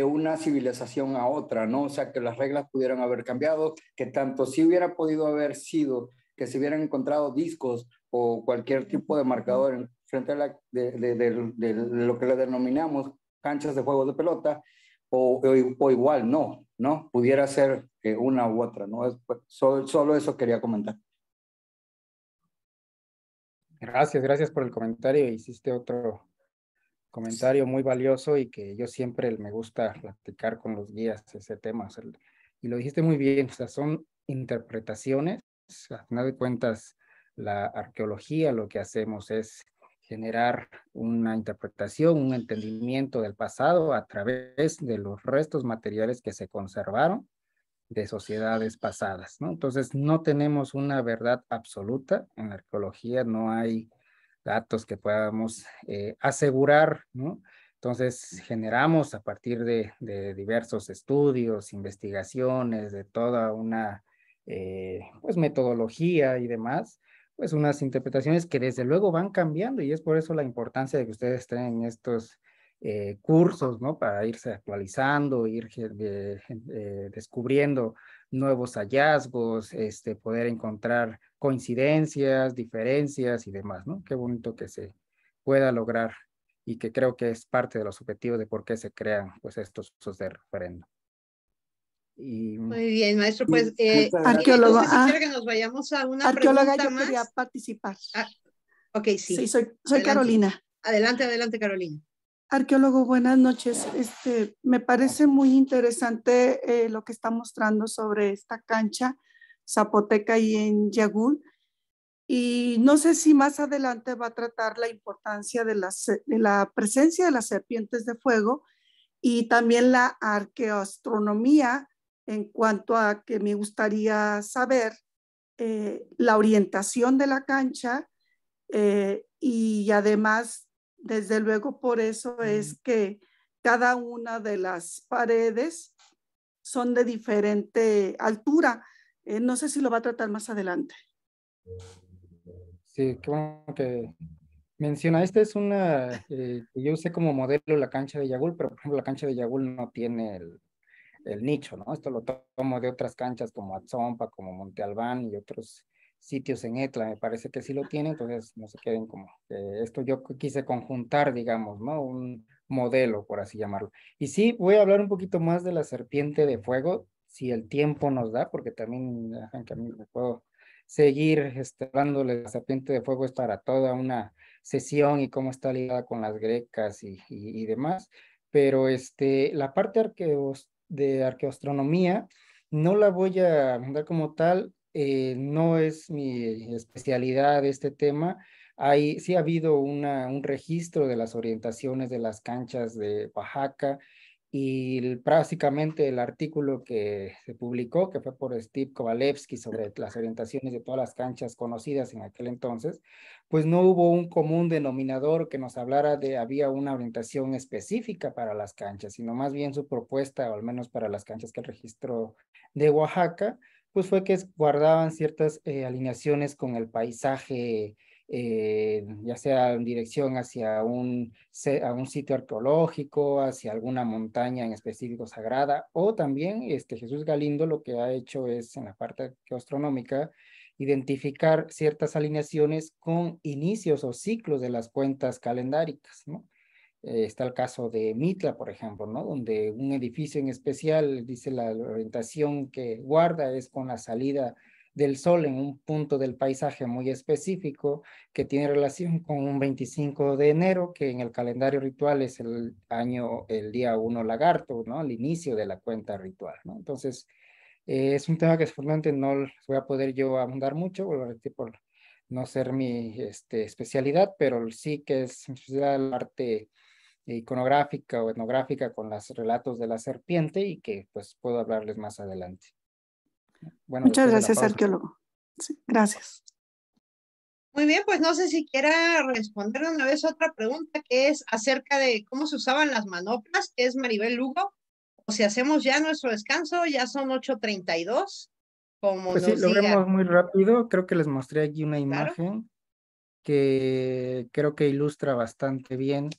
una civilización a otra, ¿no? O sea, que las reglas pudieran haber cambiado, que tanto si hubiera podido haber sido que se hubieran encontrado discos o cualquier tipo de marcador en, frente a la, de, lo que le denominamos canchas de juegos de pelota, o, o, igual no, ¿no? Pudiera ser eh, una u otra, ¿no? Es, pues, solo, eso quería comentar. Gracias, gracias por el comentario. Hiciste otro comentario muy valioso y que yo siempre me gusta platicar con los guías ese tema. y lo dijiste muy bien, o sea, son interpretaciones. A final de cuentas, la arqueología lo que hacemos es generar una interpretación, un entendimiento del pasado a través de los restos materiales que se conservaron de sociedades pasadas. Entonces, no tenemos una verdad absoluta en la arqueología, no hay datos que podamos eh, asegurar. Entonces, generamos a partir de, diversos estudios, investigaciones, de toda una eh, pues, metodología y demás, pues unas interpretaciones que desde luego van cambiando y es por eso la importancia de que ustedes estén en estos eh, cursos, ¿no? Para irse actualizando, ir eh, eh, descubriendo nuevos hallazgos, este, poder encontrar coincidencias, diferencias y demás, ¿no? Qué bonito que se pueda lograr y que creo que es parte de los objetivos de por qué se crean pues estos cursos de referendo. Muy bien, maestro, pues eh, eh arqueólogo, ah, nos vayamos a participar. Ah, ok, sí. soy, Carolina. Adelante, adelante, Carolina. Arqueólogo, buenas noches. Este, me parece muy interesante eh, lo que está mostrando sobre esta cancha zapoteca y en Yagul. Y no sé si más adelante va a tratar la importancia de, las, de la presencia de las serpientes de fuego y también la arqueoastronomía en cuanto a que me gustaría saber eh, la orientación de la cancha eh, y además, desde luego, por eso es que cada una de las paredes son de diferente altura. Eh, no sé si lo va a tratar más adelante. Sí, qué bueno que menciona. Esta es una yo usé como modelo la cancha de Yagul, pero por ejemplo la cancha de Yagul no tiene el, el nicho, ¿no? Esto lo tomo de otras canchas como Atzompa, como Monte Albán y otros sitios en Etla, me parece que sí lo tienen, entonces no se queden como, esto yo quise conjuntar, digamos, ¿no? Un modelo, por así llamarlo. Y sí, voy a hablar un poquito más de la serpiente de fuego, si el tiempo nos da, porque también, que a mí me puedo seguir hablándole este, la serpiente de fuego es para toda una sesión y cómo está ligada con las grecas y, demás, pero este, la parte arqueos de arqueoastronomía. No la voy a mandar como tal, eh, no es mi especialidad este tema. Hay, sí ha habido un registro de las orientaciones de las canchas de Oaxaca, y prácticamente el artículo que se publicó, que fue por Steve Kovalevsky sobre las orientaciones de todas las canchas conocidas en aquel entonces, pues no hubo un común denominador que nos hablara de había una orientación específica para las canchas, sino más bien su propuesta, o al menos para las canchas que registró de Oaxaca, pues fue que guardaban ciertas eh, alineaciones con el paisaje eh, ya sea en dirección hacia un, a un sitio arqueológico, hacia alguna montaña en específico sagrada, o también este, Jesús Galindo lo que ha hecho es en la parte astronómica identificar ciertas alineaciones con inicios o ciclos de las cuentas calendáricas, eh, está el caso de Mitla, por ejemplo, Donde un edificio en especial dice la orientación que guarda es con la salida del sol en un punto del paisaje muy específico que tiene relación con un 25 de enero, que en el calendario ritual es el año, el día 1 lagarto, ¿no? El inicio de la cuenta ritual, ¿no? Entonces, eh, es un tema que es seguramente no voy a poder yo abundar mucho, por no ser mi este, especialidad, pero sí que es la arte iconográfica o etnográfica con los relatos de la serpiente y que pues puedo hablarles más adelante. Muchas gracias, arqueólogo. gracias. Muy bien, pues no sé si quiera responder una vez otra pregunta que es acerca de cómo se usaban las manoplas, que es Maribel Lugo. O si hacemos ya nuestro descanso, ya son 8.32. Pues sí, lo vemos muy rápido. Creo que les mostré aquí una imagen que creo que ilustra bastante bien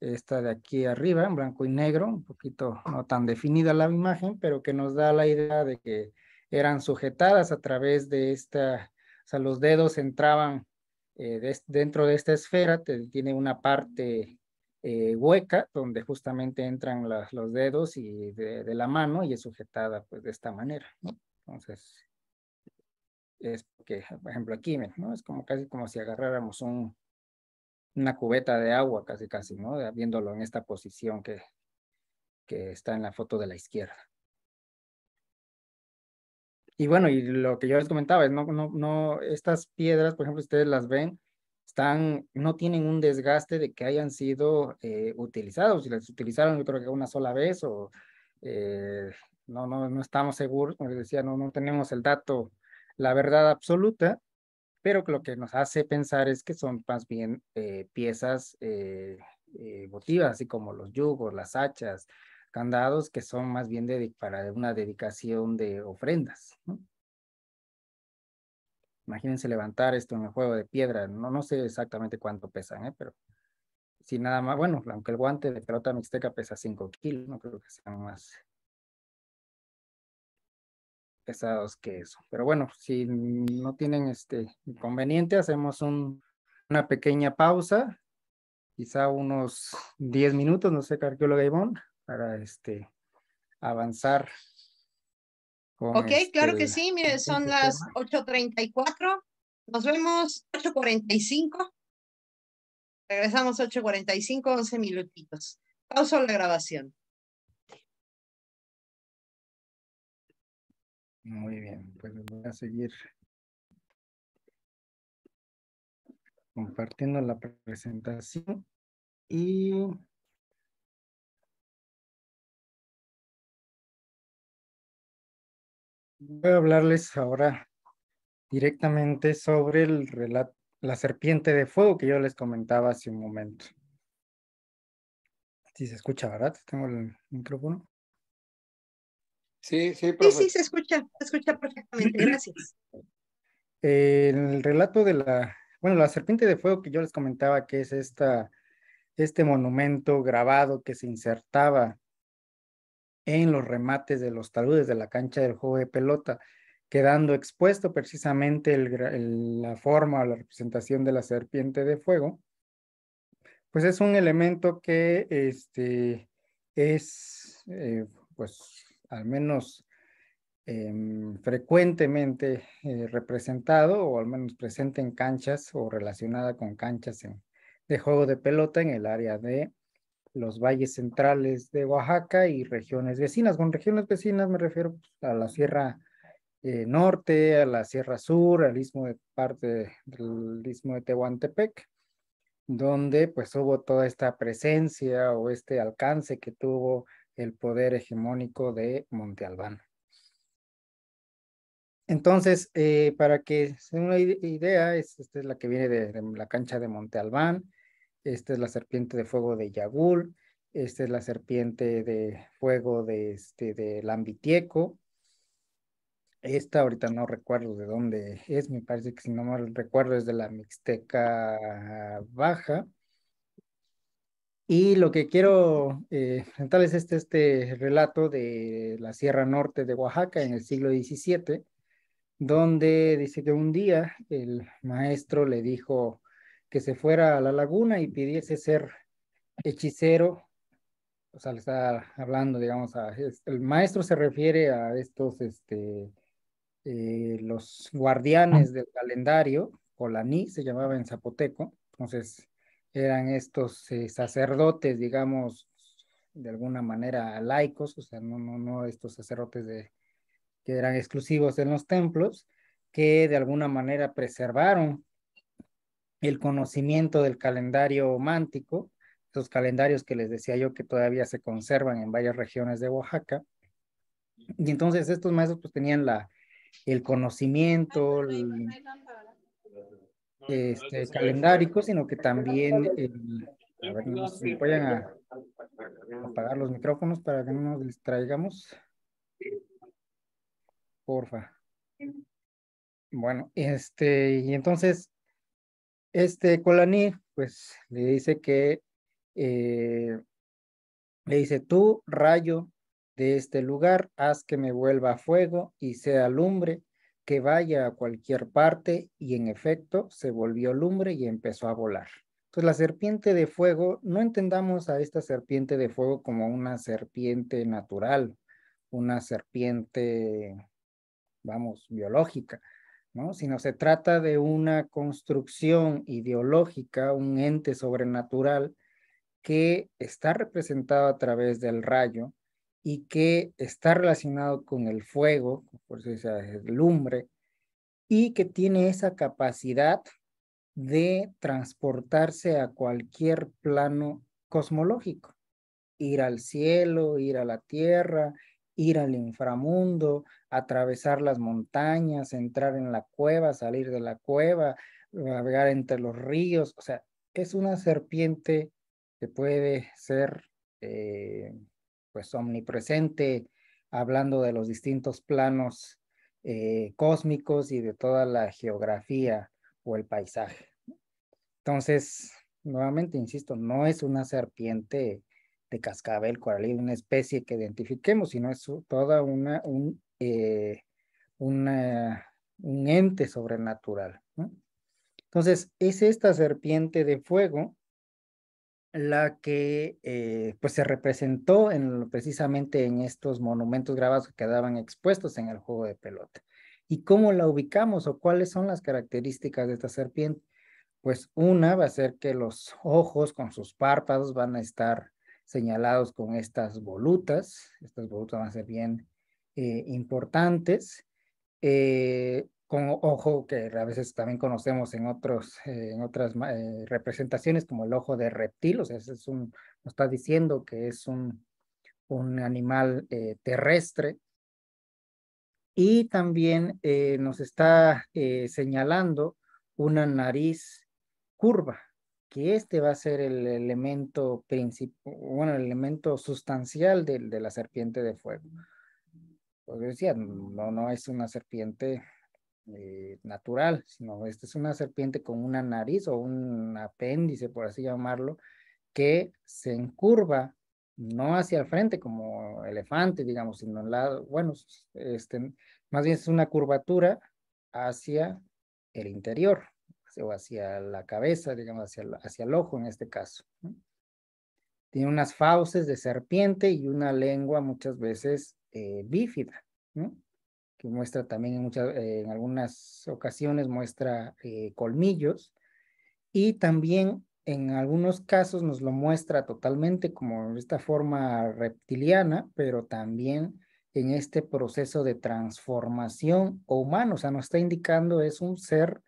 esta de aquí arriba, en blanco y negro, un poquito no tan definida la imagen, pero que nos da la idea de que eran sujetadas a través de esta, o sea, los dedos entraban eh, dentro de esta esfera, tiene una parte eh, hueca donde justamente entran los dedos y de, la mano y es sujetada pues de esta manera, ¿no? Entonces, es que, por ejemplo, aquí, ¿no? Es como casi como si agarráramos un, una cubeta de agua, casi, casi, ¿no? Viéndolo en esta posición que, que está en la foto de la izquierda. Y bueno, y lo que yo les comentaba es, no, estas piedras, por ejemplo, ustedes las ven, están, no tienen un desgaste de que hayan sido eh, utilizados. Si las utilizaron, yo creo que una sola vez o eh, no, no, no estamos seguros, como les decía, no, no tenemos el dato, la verdad absoluta, pero que lo que nos hace pensar es que son más bien eh, piezas eh, votivas, así como los yugos, las hachas, candados que son más bien para una dedicación de ofrendas. Imagínense levantar esto en el juego de piedra, no, no sé exactamente cuánto pesan, ¿eh? pero si nada más, bueno, aunque el guante de pelota mixteca pesa 5 kilos, no creo que sean más pesados que eso. Pero bueno, si no tienen este inconveniente, hacemos un, una pequeña pausa, quizá unos 10 minutos, no sé, arqueóloga Ivonne para este, avanzar. ok, claro que este, sí, Miren, son este las 8.34, nos vemos 8.45, regresamos 8.45, 11 minutitos. Pausa la grabación. Muy bien, pues voy a seguir compartiendo la presentación y Voy a hablarles ahora directamente sobre el la serpiente de fuego que yo les comentaba hace un momento. Si sí se escucha, ¿verdad? Tengo el micrófono. Sí, sí, Sí, sí, se escucha, se escucha perfectamente, gracias. El relato de la, bueno, la serpiente de fuego que yo les comentaba que es esta, este monumento grabado que se insertaba en los remates de los taludes de la cancha del juego de pelota, quedando expuesto precisamente la forma o la representación de la serpiente de fuego, pues es un elemento que este, es, eh, pues, al menos em, frecuentemente eh, representado o al menos presente en canchas o relacionada con canchas de juego de pelota en el área de los valles centrales de Oaxaca y regiones vecinas. Con regiones vecinas me refiero pues, a la Sierra eh, Norte, a la Sierra Sur, al istmo de parte del istmo de Tehuantepec, donde pues hubo toda esta presencia o este alcance que tuvo el poder hegemónico de Monte Albán. Entonces, eh, para que se una idea, es, esta es la que viene de, de la cancha de Monte Albán, esta es la serpiente de fuego de Yagul, esta es la serpiente de fuego de este del Esta ahorita no recuerdo de dónde es, me parece que si no mal recuerdo es de la Mixteca Baja. Y lo que quiero eh, es este, este relato de la Sierra Norte de Oaxaca en el siglo XVII, donde dice que un día el maestro le dijo que se fuera a la laguna y pidiese ser hechicero, o sea, le está hablando, digamos, el maestro se refiere a estos, este, eh, los guardianes del calendario, o se llamaba en zapoteco, entonces eran estos eh, sacerdotes, digamos, de alguna manera laicos, o sea, no, no, no estos sacerdotes de, que eran exclusivos en los templos, que de alguna manera preservaron el conocimiento del calendario mántico, esos calendarios que les decía yo que todavía se conservan en varias regiones de Oaxaca. Y entonces estos maestros pues tenían la, el conocimiento ah, el, este, calendárico, sino que también, a apagar los micrófonos para que no nos distraigamos. Porfa. Bueno, este, y entonces este Colaní pues le dice que, eh, le dice, tú, rayo de este lugar, haz que me vuelva a fuego y sea lumbre, que vaya a cualquier parte, y en efecto se volvió lumbre y empezó a volar. Entonces la serpiente de fuego, no entendamos a esta serpiente de fuego como una serpiente natural, una serpiente, vamos, biológica, sino se trata de una construcción ideológica, un ente sobrenatural que está representado a través del rayo y que está relacionado con el fuego, por si se lumbre, y que tiene esa capacidad de transportarse a cualquier plano cosmológico, ir al cielo, ir a la tierra, ir al inframundo, atravesar las montañas, entrar en la cueva, salir de la cueva, navegar entre los ríos. O sea, es una serpiente que puede ser eh, pues omnipresente, hablando de los distintos planos eh, cósmicos y de toda la geografía o el paisaje. Entonces, nuevamente, insisto, no es una serpiente de cascabel coralí, una especie que identifiquemos, sino es toda una, un, eh, un ente sobrenatural. Entonces, es esta serpiente de fuego la que eh, pues se representó en, precisamente en estos monumentos grabados que quedaban expuestos en el juego de pelota. ¿Y cómo la ubicamos o cuáles son las características de esta serpiente? Pues una va a ser que los ojos con sus párpados van a estar señalados con estas volutas. Estas volutas van a ser bien eh, importantes. Eh, con ojo que a veces también conocemos en, otros, eh, en otras representaciones como el ojo de reptil, o sea, nos está diciendo que es un animal terrestre. Y también nos está señalando una nariz curva, que este va a ser el elemento principal, bueno, el elemento sustancial de, la serpiente de fuego. Pues decía, no, no es una serpiente eh, natural, sino esta es una serpiente con una nariz o un apéndice, por así llamarlo, que se encurva no hacia el frente como elefante, digamos, sino en lado, bueno, este, más bien es una curvatura hacia el interior, o hacia la cabeza, digamos, hacia, hacia el ojo en este caso. Tiene unas fauces de serpiente y una lengua muchas veces eh, bífida, que muestra también en, muchas, eh, en algunas ocasiones muestra eh, colmillos y también en algunos casos nos lo muestra totalmente como esta forma reptiliana, pero también en este proceso de transformación o humano, o sea, nos está indicando es un ser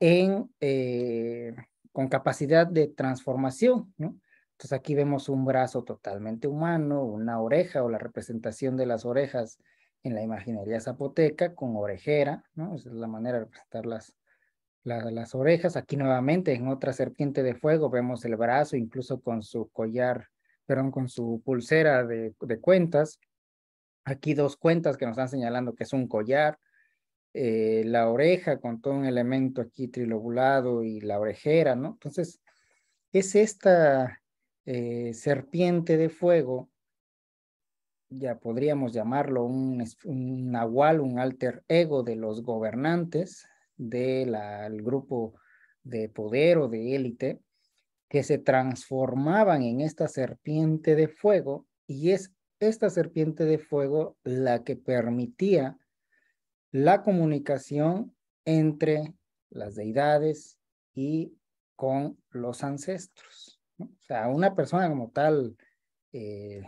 en, eh, con capacidad de transformación. Entonces aquí vemos un brazo totalmente humano, una oreja o la representación de las orejas en la imaginería zapoteca con orejera, ¿no? Esa es la manera de representar las, las orejas. Aquí nuevamente en otra serpiente de fuego vemos el brazo, incluso con su collar, perdón, con su pulsera de cuentas. Aquí dos cuentas que nos están señalando que es un collar. Eh, la oreja con todo un elemento aquí trilobulado y la orejera, ¿no? Entonces, es esta eh, serpiente de fuego, ya podríamos llamarlo un, un, nahual, un alter ego de los gobernantes del grupo de poder o de élite, que se transformaban en esta serpiente de fuego y es esta serpiente de fuego la que permitía la comunicación entre las deidades y con los ancestros. O sea, una persona como tal, eh,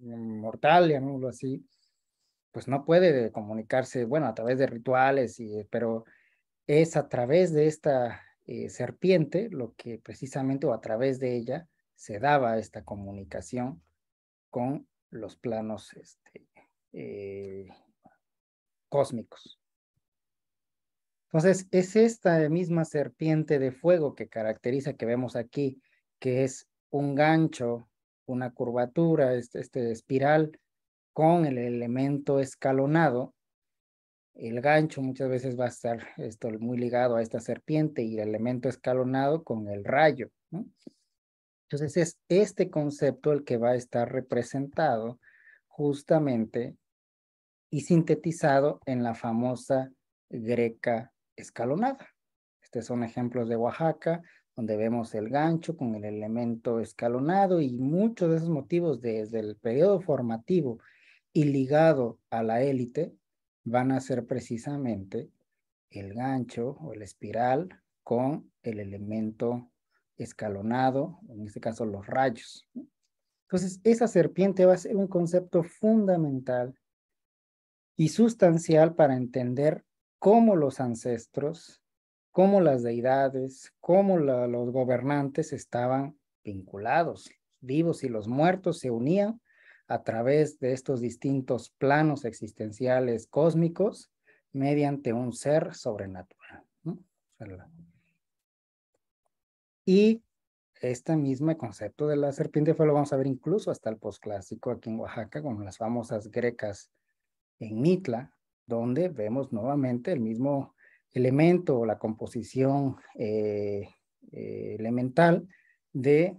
mortal, llamémoslo así, pues no puede comunicarse, bueno, a través de rituales, pero es a través de esta eh, serpiente lo que precisamente, o a través de ella, se daba esta comunicación con los planos este, eh, cósmicos. Entonces, es esta misma serpiente de fuego que caracteriza, que vemos aquí, que es un gancho, una curvatura, este, este espiral con el elemento escalonado. El gancho muchas veces va a estar esto, muy ligado a esta serpiente y el elemento escalonado con el rayo. Entonces es este concepto el que va a estar representado justamente y sintetizado en la famosa greca escalonada. Estos son ejemplos de Oaxaca, donde vemos el gancho con el elemento escalonado y muchos de esos motivos desde el periodo formativo y ligado a la élite van a ser precisamente el gancho o el espiral con el elemento escalonado, en este caso los rayos. Entonces, esa serpiente va a ser un concepto fundamental y sustancial para entender cómo los ancestros, cómo las deidades, cómo los gobernantes estaban vinculados, vivos y los muertos se unían a través de estos distintos planos existenciales cósmicos mediante un ser sobrenatural. Y este mismo concepto de la serpiente fue lo vamos a ver incluso hasta el posclásico aquí en Oaxaca con las famosas grecas en Mitla, donde vemos nuevamente el mismo elemento o la composición eh, eh, elemental de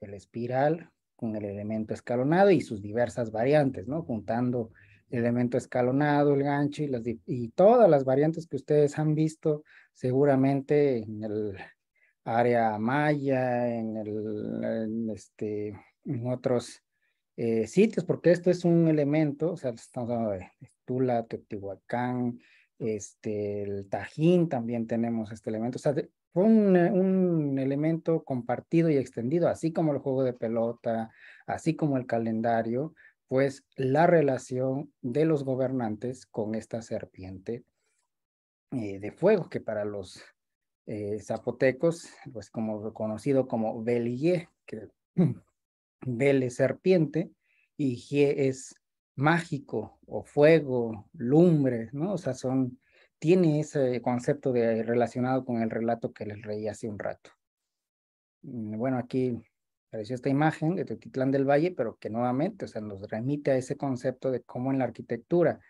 el espiral con el elemento escalonado y sus diversas variantes, ¿no? Juntando el elemento escalonado, el gancho y, y todas las variantes que ustedes han visto seguramente en el área maya, en, el, este, en otros eh, sitios, porque esto es un elemento, o sea, estamos hablando de Tula, Teotihuacán, este, el Tajín también tenemos este elemento, o sea, fue eh, un, elemento compartido y extendido, así como el juego de pelota, así como el calendario, pues la relación de los gobernantes con esta serpiente eh, de fuego, que para los zapotecos, pues como conocido como Belie, que vele serpiente y G es mágico o fuego, lumbre, ¿no? O sea, son, tiene ese concepto de, relacionado con el relato que les reí hace un rato. Mm, bueno, aquí apareció esta imagen de Teotitlán del Valle, pero que nuevamente, o sea, nos remite a ese concepto de cómo en la arquitectura,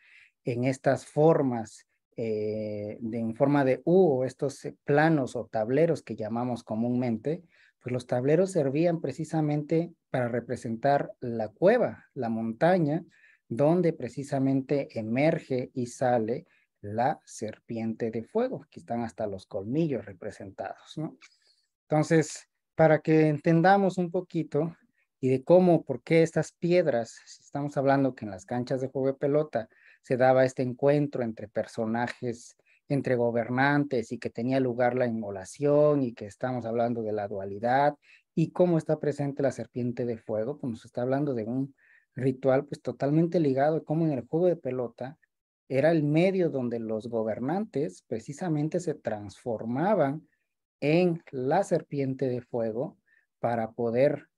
en estas formas, eh, en forma de U, o estos eh, planos o tableros que llamamos comúnmente, pues, los tableros servían precisamente para representar la cueva, la montaña, donde precisamente emerge y sale la serpiente de fuego. Aquí están hasta los colmillos representados, Entonces, para que entendamos un poquito y de cómo, por qué estas piedras, si estamos hablando que en las canchas de juego de pelota se daba este encuentro entre personajes entre gobernantes y que tenía lugar la inmolación y que estamos hablando de la dualidad y cómo está presente la serpiente de fuego, como pues se está hablando de un ritual pues totalmente ligado, como en el juego de pelota era el medio donde los gobernantes precisamente se transformaban en la serpiente de fuego para poder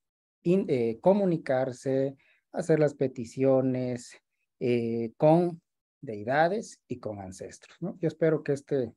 eh, comunicarse, hacer las peticiones eh, con deidades y con ancestros. Yo espero que este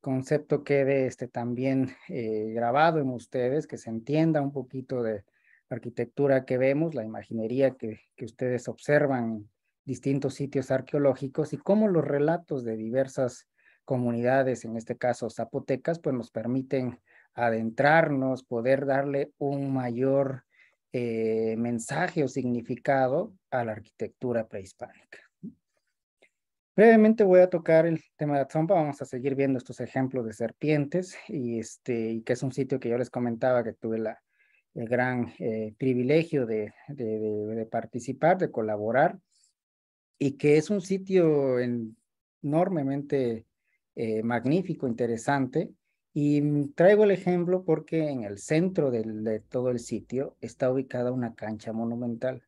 concepto quede este, también eh, grabado en ustedes, que se entienda un poquito de arquitectura que vemos, la imaginería que, ustedes observan en distintos sitios arqueológicos y cómo los relatos de diversas comunidades, en este caso zapotecas, pues nos permiten adentrarnos, poder darle un mayor eh, mensaje o significado a la arquitectura prehispánica. Brevemente voy a tocar el tema de la Atzompa, vamos a seguir viendo estos ejemplos de serpientes y este, que es un sitio que yo les comentaba que tuve el gran eh, privilegio de, participar, de colaborar y que es un sitio enormemente eh, magnífico, interesante. Y mm, traigo el ejemplo porque en el centro de todo el sitio está ubicada una cancha monumental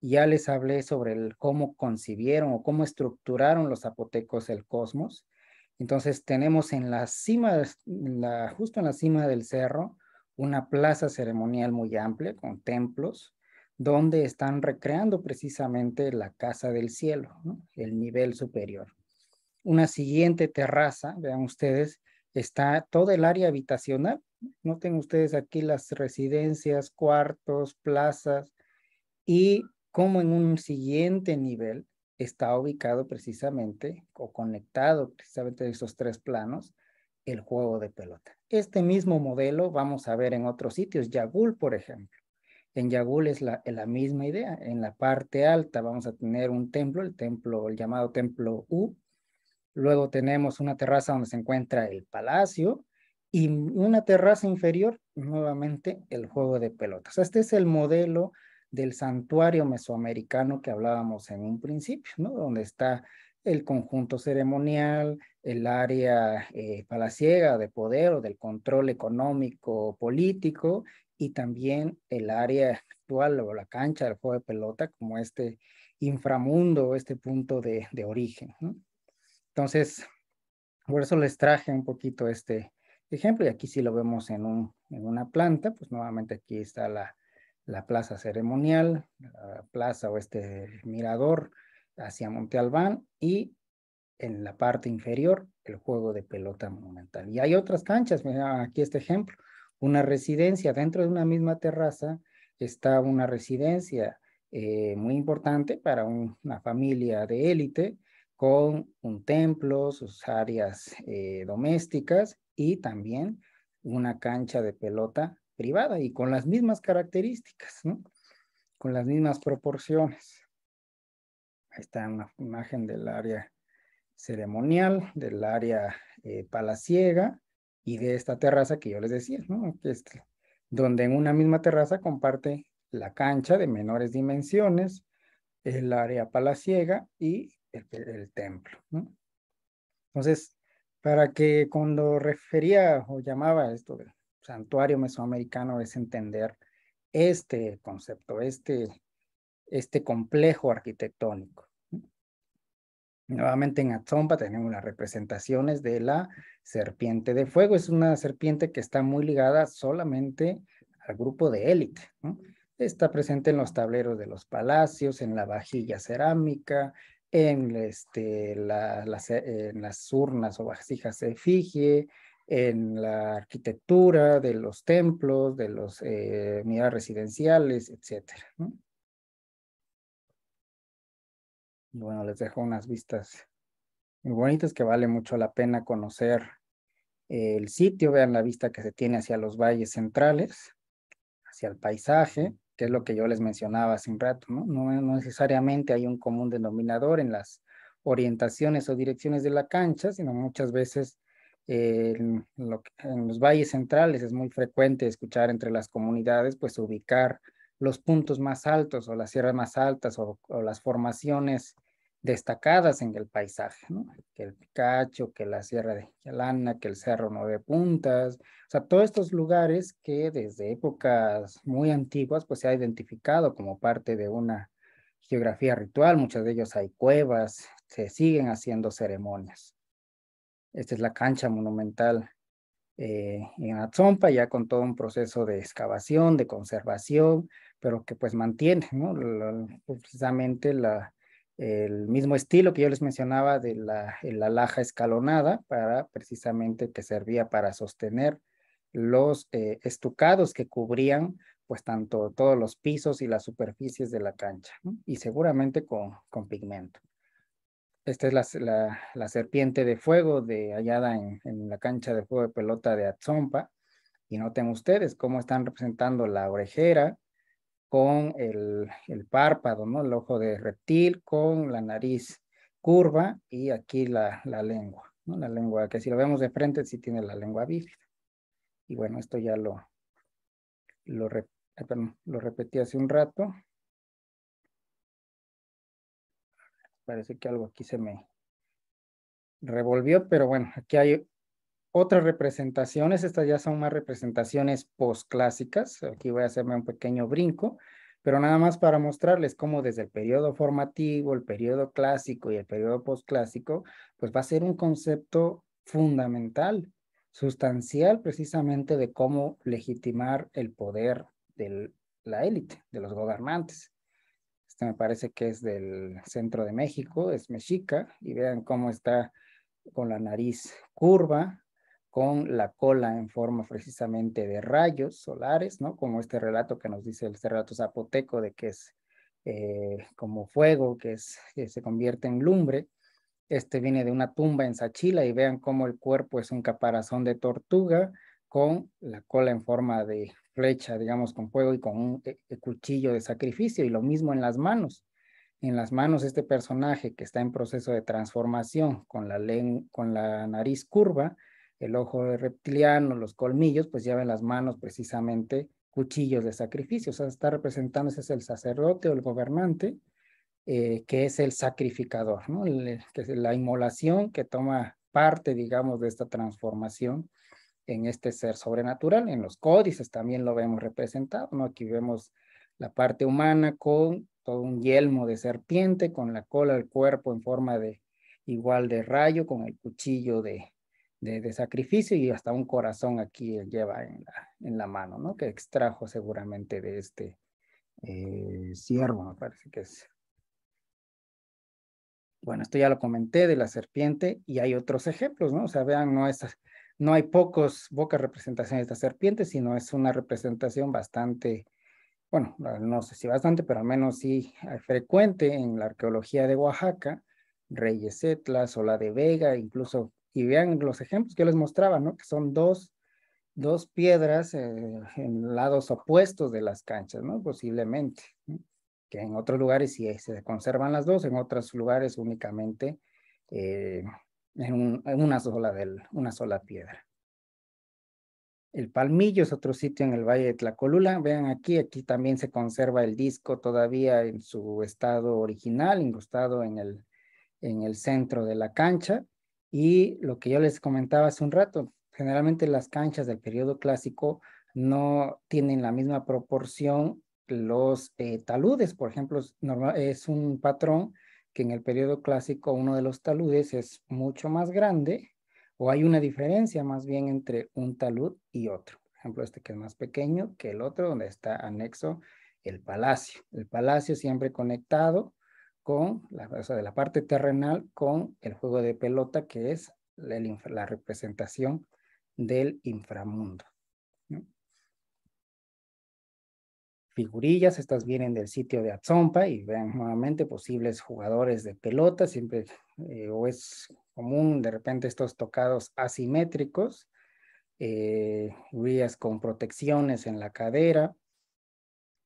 ya les hablé sobre el cómo concibieron o cómo estructuraron los zapotecos el cosmos. Entonces tenemos en la cima, justo en la cima del cerro, una plaza ceremonial muy amplia con templos donde están recreando precisamente la casa del cielo, el nivel superior. Una siguiente terraza, vean ustedes, está todo el área habitacional. Noten ustedes aquí las residencias, cuartos, plazas y como en un siguiente nivel está ubicado precisamente o conectado precisamente a esos tres planos el juego de pelota. Este mismo modelo vamos a ver en otros sitios, Yagul, por ejemplo. En Yagul es la, misma idea. En la parte alta vamos a tener un templo, el templo, llamado templo U. Luego tenemos una terraza donde se encuentra el palacio y una terraza inferior, nuevamente el juego de pelotas. Este es el modelo del santuario mesoamericano que hablábamos en un principio, ¿no? Donde está el conjunto ceremonial, el área eh, palaciega de poder o del control económico político y también el área actual o la cancha del juego de pelota como este inframundo, este punto de, origen. ¿no? Entonces, por eso les traje un poquito este ejemplo y aquí sí lo vemos en, un, en una planta, pues nuevamente aquí está la, la plaza ceremonial, la plaza o este mirador hacia Monte Albán y en la parte inferior el juego de pelota monumental. Y hay otras canchas, aquí este ejemplo, una residencia, dentro de una misma terraza está una residencia eh, muy importante para una familia de élite con un templo, sus áreas eh, domésticas y también una cancha de pelota privada y con las mismas características, ¿no? con las mismas proporciones. Ahí está una imagen del área ceremonial, del área eh, palaciega y de esta terraza que yo les decía, ¿no? donde en una misma terraza comparte la cancha de menores dimensiones, el área palaciega y el, templo. ¿no? Entonces, para que cuando refería o llamaba esto de santuario mesoamericano es entender este concepto, este, este complejo arquitectónico. Nuevamente en Atzompa tenemos las representaciones de la serpiente de fuego. Es una serpiente que está muy ligada solamente al grupo de élite. Está presente en los tableros de los palacios, en la vajilla cerámica, en, este, las, las urnas o vasijas de efigie, en la arquitectura de los templos, de las eh, residenciales, etc. bueno, les dejo unas vistas muy bonitas que vale mucho la pena conocer eh, el sitio. Vean la vista que se tiene hacia los valles centrales, hacia el paisaje, que es lo que yo les mencionaba hace un rato. no, no necesariamente hay un común denominador en las orientaciones o direcciones de la cancha, sino muchas veces en, los valles centrales es muy frecuente escuchar entre las comunidades, pues ubicar los puntos más altos o las sierras más altas o, las formaciones destacadas en el paisaje, que el Picacho, que la Sierra de Jalana, que el Cerro Nueve Puntas, o sea, todos estos lugares que desde épocas muy antiguas pues se ha identificado como parte de una geografía ritual, muchos de ellos hay cuevas, se siguen haciendo ceremonias. Esta es la cancha monumental eh, en Atzompa, ya con todo un proceso de excavación, de conservación, pero que pues mantiene precisamente el mismo estilo que yo les mencionaba de la, la laja escalonada para precisamente que servía para sostener los eh, estucados que cubrían pues tanto todos los pisos y las superficies de la cancha y seguramente con, con pigmento. Esta es la, serpiente de fuego de hallada en, la cancha de fuego de pelota de Atzompa. Y noten ustedes cómo están representando la orejera con el, párpado, ¿no? El ojo de reptil con la nariz curva y aquí la, lengua, La lengua que si lo vemos de frente sí tiene la lengua bífida. Y bueno, esto ya lo, lo repetí hace un rato. Parece que algo aquí se me revolvió, pero bueno, aquí hay otras representaciones. Estas ya son más representaciones posclásicas, Aquí voy a hacerme un pequeño brinco, pero nada más para mostrarles cómo desde el periodo formativo, el periodo clásico y el periodo posclásico, pues va a ser un concepto fundamental, sustancial precisamente de cómo legitimar el poder de la élite, de los gobernantes este me parece que es del centro de México, es mexica, y vean cómo está con la nariz curva, con la cola en forma precisamente de rayos solares, ¿no? Como este relato que nos dice el relato zapoteco de que es eh, como fuego, que, que se convierte en lumbre. Este viene de una tumba en Sachila y vean cómo el cuerpo es un caparazón de tortuga, con la cola en forma de flecha, digamos, con fuego y con un eh, eh, cuchillo de sacrificio. Y lo mismo en las manos. En las manos este personaje que está en proceso de transformación con la, con la nariz curva, el ojo reptiliano, los colmillos, pues lleva en las manos precisamente cuchillos de sacrificio. O sea, está representando, ese es el sacerdote o el gobernante, eh, que es el sacrificador, que es la inmolación que toma parte, digamos, de esta transformación en este ser sobrenatural. En los códices también lo vemos representado, ¿no? Aquí vemos la parte humana con todo un yelmo de serpiente, con la cola del cuerpo en forma de igual de rayo, con el cuchillo de, sacrificio y hasta un corazón aquí lleva en la, mano, ¿no? Que extrajo seguramente de este eh, siervo. ciervo, me parece que es. Bueno, esto ya lo comenté de la serpiente y hay otros ejemplos, ¿no? O sea, vean, no es no hay pocos, pocas representaciones de esta serpiente, sino es una representación bastante, bueno, no sé si bastante, pero al menos sí eh, frecuente en la arqueología de Oaxaca, Reyes Etlas o la de Vega, incluso, y vean los ejemplos que les mostraba, ¿no? Que son dos, dos piedras eh, en lados opuestos de las canchas, ¿no? Posiblemente, que en otros lugares sí eh, se conservan las dos, en otros lugares únicamente en, una, sola una sola piedra. El Palmillo es otro sitio en el Valle de Tlacolula. Vean aquí, aquí también se conserva el disco todavía en su estado original, incrustado en el, centro de la cancha. Y lo que yo les comentaba hace un rato, generalmente las canchas del periodo clásico no tienen la misma proporción los eh, taludes, por ejemplo, es un patrón que en el periodo clásico uno de los taludes es mucho más grande o hay una diferencia más bien entre un talud y otro. Por ejemplo, este que es más pequeño que el otro donde está anexo el palacio. El palacio siempre conectado con la, o de la parte terrenal con el juego de pelota que es la representación del inframundo. figurillas, estas vienen del sitio de Atzompa y vean nuevamente posibles jugadores de pelota, siempre eh, o es común de repente estos tocados asimétricos, eh, con protecciones en la cadera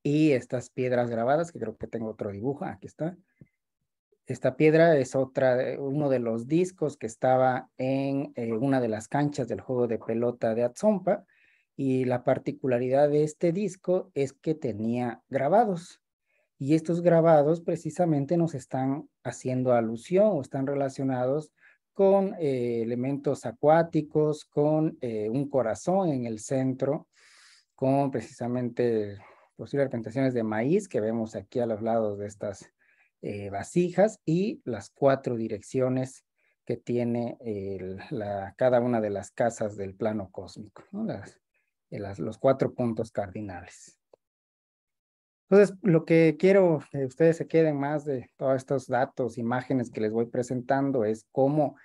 y estas piedras grabadas, que creo que tengo otro dibujo, aquí está. Esta piedra es otra, uno de los discos que estaba en eh, una de las canchas del juego de pelota de Atzompa y la particularidad de este disco es que tenía grabados. Y estos grabados precisamente nos están haciendo alusión o están relacionados con eh, elementos acuáticos, con eh, un corazón en el centro, con precisamente posibles representaciones de maíz que vemos aquí a los lados de estas eh, vasijas y las cuatro direcciones que tiene la, cada una de las casas del plano cósmico, las, los cuatro puntos cardinales. Entonces, lo que quiero que ustedes se queden más de todos estos datos, imágenes que les voy presentando es cómo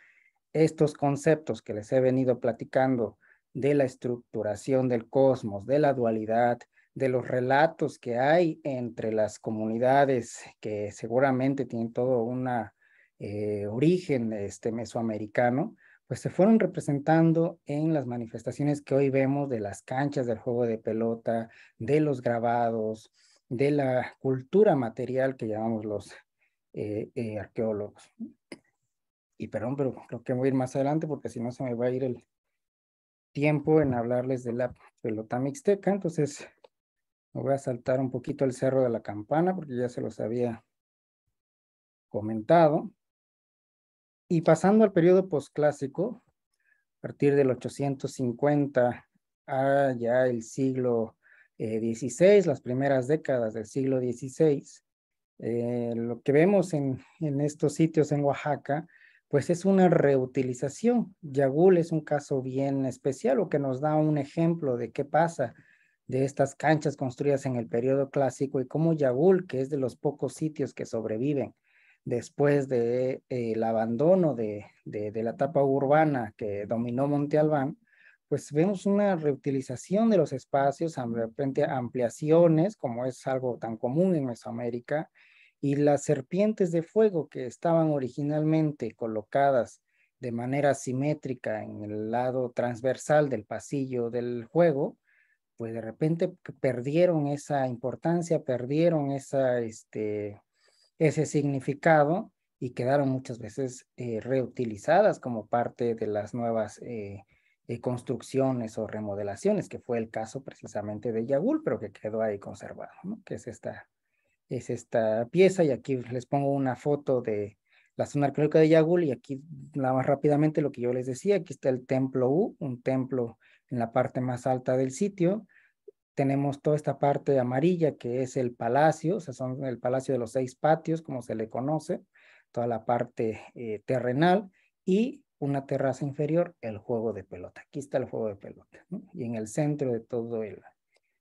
estos conceptos que les he venido platicando de la estructuración del cosmos, de la dualidad, de los relatos que hay entre las comunidades que seguramente tienen todo un eh, origen este, mesoamericano, pues se fueron representando en las manifestaciones que hoy vemos de las canchas del juego de pelota, de los grabados, de la cultura material que llamamos los eh, eh, arqueólogos. Y perdón, pero creo que voy a ir más adelante porque si no se me va a ir el tiempo en hablarles de la pelota mixteca. Entonces me voy a saltar un poquito el cerro de la campana porque ya se los había comentado. Y pasando al periodo posclásico, a partir del 850 a ah, ya el siglo XVI, eh, las primeras décadas del siglo XVI, eh, lo que vemos en, estos sitios en Oaxaca, pues es una reutilización. Yagul es un caso bien especial, o que nos da un ejemplo de qué pasa de estas canchas construidas en el periodo clásico y cómo Yagul, que es de los pocos sitios que sobreviven después de, eh, el abandono de, la etapa urbana que dominó Monte Albán, pues vemos una reutilización de los espacios, de repente ampliaciones, como es algo tan común en Mesoamérica, y las serpientes de fuego que estaban originalmente colocadas de manera simétrica en el lado transversal del pasillo del juego, pues de repente perdieron esa importancia, perdieron esa, este, ese significado y quedaron muchas veces eh, reutilizadas como parte de las nuevas eh, eh, construcciones o remodelaciones, que fue el caso precisamente de Yagul, pero que quedó ahí conservado, que es esta, es esta pieza. Y aquí les pongo una foto de la zona arqueológica de Yagul y aquí nada más rápidamente lo que yo les decía, aquí está el templo U, un templo en la parte más alta del sitio, tenemos toda esta parte amarilla que es el palacio, o sea, son el palacio de los seis patios, como se le conoce, toda la parte eh, terrenal y una terraza inferior, el juego de pelota. Aquí está el juego de pelota y en el centro de todo el,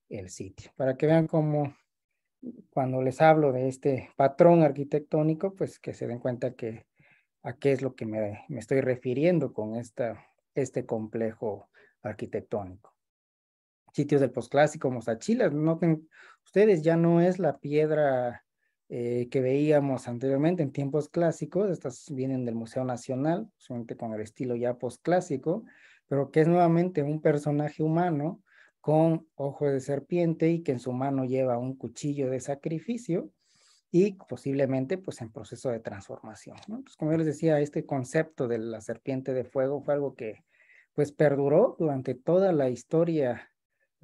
el sitio. Para que vean cómo cuando les hablo de este patrón arquitectónico, pues que se den cuenta que a qué es lo que me, me estoy refiriendo con esta, este complejo arquitectónico sitios del posclásico, Mozachilas, noten, ustedes ya no es la piedra eh, que veíamos anteriormente en tiempos clásicos, estas vienen del Museo Nacional, solamente con el estilo ya posclásico, pero que es nuevamente un personaje humano con ojo de serpiente y que en su mano lleva un cuchillo de sacrificio y posiblemente pues en proceso de transformación. como yo les decía, este concepto de la serpiente de fuego fue algo que pues perduró durante toda la historia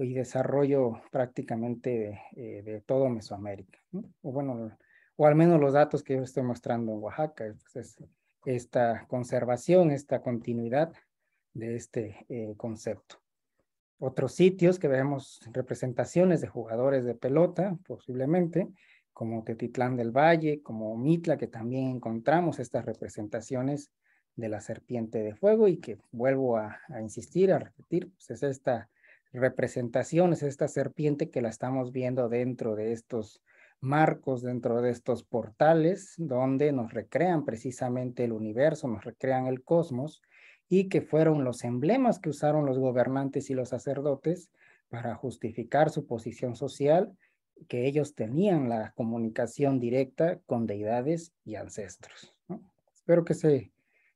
y desarrollo prácticamente eh, de, todo Mesoamérica. O bueno, o al menos los datos que yo estoy mostrando en Oaxaca, pues, es esta conservación, esta continuidad de este eh, concepto. Otros sitios que vemos representaciones de jugadores de pelota, posiblemente, como Tetitlán del Valle, como Mitla, que también encontramos estas representaciones de la serpiente de fuego y que vuelvo a, insistir, a repetir, pues, es esta representaciones, esta serpiente que la estamos viendo dentro de estos marcos, dentro de estos portales, donde nos recrean precisamente el universo, nos recrean el cosmos, y que fueron los emblemas que usaron los gobernantes y los sacerdotes para justificar su posición social, que ellos tenían la comunicación directa con deidades y ancestros. Espero que ese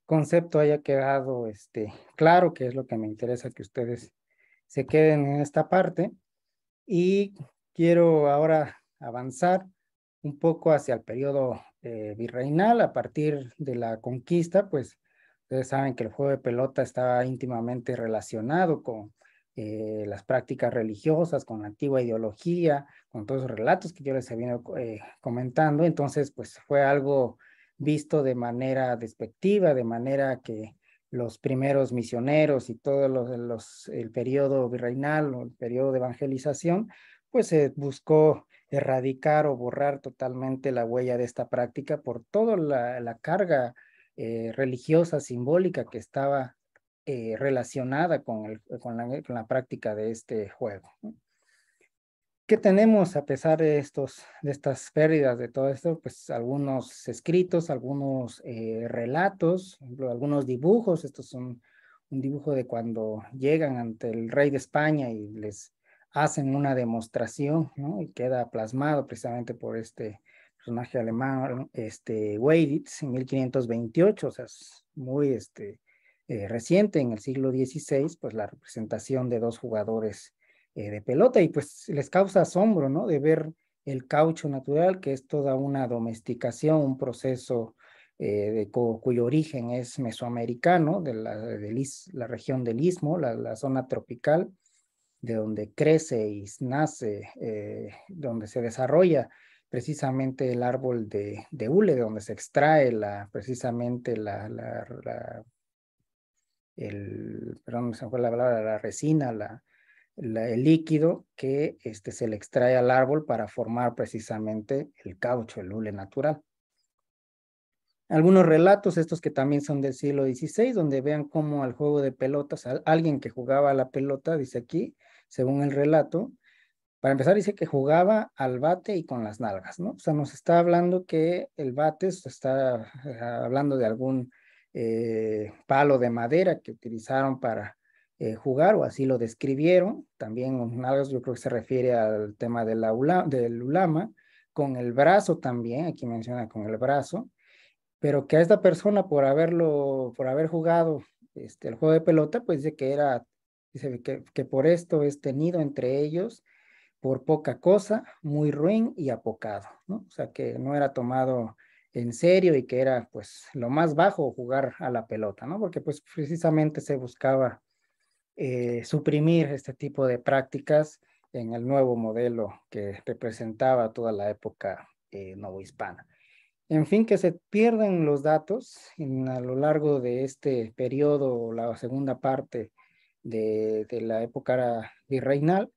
concepto haya quedado este, claro, que es lo que me interesa que ustedes se queden en esta parte y quiero ahora avanzar un poco hacia el periodo eh, virreinal a partir de la conquista, pues ustedes saben que el juego de pelota estaba íntimamente relacionado con eh, las prácticas religiosas, con la antigua ideología, con todos los relatos que yo les he venido eh, comentando, entonces pues fue algo visto de manera despectiva, de manera que los primeros misioneros y todo el periodo virreinal o el periodo de evangelización, pues se buscó erradicar o borrar totalmente la huella de esta práctica por toda la, carga eh, religiosa, simbólica que estaba eh, relacionada con la práctica de este juego. ¿Qué tenemos a pesar de, estos, de estas pérdidas, de todo esto? Pues algunos escritos, algunos eh, relatos, algunos dibujos. Estos son un dibujo de cuando llegan ante el rey de España y les hacen una demostración, ¿no? Y queda plasmado precisamente por este personaje alemán, este Weiditz, en 1528, o sea, es muy este, eh, reciente, en el siglo XVI, pues la representación de dos jugadores eh, de pelota y pues les causa asombro, ¿no? De ver el caucho natural, que es toda una domesticación, un proceso eh, cuyo origen es mesoamericano, de la, de la región del istmo, la, zona tropical, de donde crece y nace, eh, donde se desarrolla precisamente el árbol de, de hule, de donde se extrae la, precisamente la, la, la el, perdón, se me fue la palabra, la resina, la, el líquido que este, se le extrae al árbol para formar precisamente el caucho, el hule natural. Algunos relatos, estos que también son del siglo XVI, donde vean cómo al juego de pelotas, alguien que jugaba a la pelota, dice aquí, según el relato, para empezar dice que jugaba al bate y con las nalgas, ¿no? O sea, nos está hablando que el bate está eh, hablando de algún eh, palo de madera que utilizaron para eh, jugar, o así lo describieron. También Nalgas yo creo que se refiere al tema de la del ulama, con el brazo también, aquí menciona con el brazo, pero que a esta persona por haberlo, por haber jugado este, el juego de pelota, pues dice que era, dice que, que por esto es tenido entre ellos por poca cosa, muy ruin y apocado, ¿no? O sea, que no era tomado en serio y que era pues lo más bajo jugar a la pelota, ¿no? Porque pues precisamente se buscaba eh, suprimir este tipo de prácticas en el nuevo modelo que representaba toda la época eh, novohispana. En fin, que se pierden los datos a lo largo de este periodo, la segunda parte de, la época virreinal,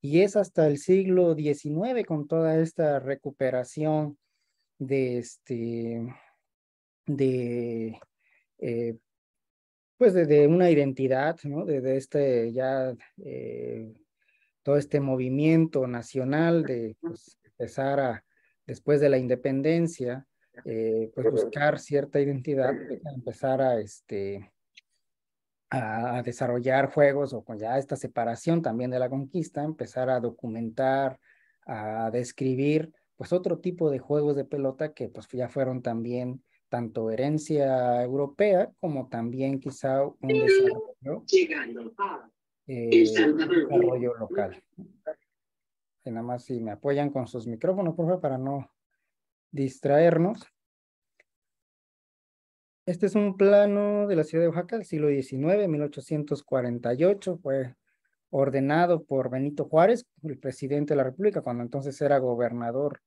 y es hasta el siglo XIX con toda esta recuperación de, este, de eh, pues desde una identidad, ¿no? De, este ya eh, todo este movimiento nacional de pues, empezar a, después de la independencia, eh, pues buscar cierta identidad, empezar a, este, a desarrollar juegos o con pues, ya esta separación también de la conquista, empezar a documentar, a describir, pues otro tipo de juegos de pelota que pues ya fueron también tanto herencia europea como también quizá un desarrollo, ah, eh, desarrollo local. nada más si me apoyan con sus micrófonos, por favor, para no distraernos. Este es un plano de la ciudad de Oaxaca del siglo XIX, 1848, fue ordenado por Benito Juárez, el presidente de la República, cuando entonces era gobernador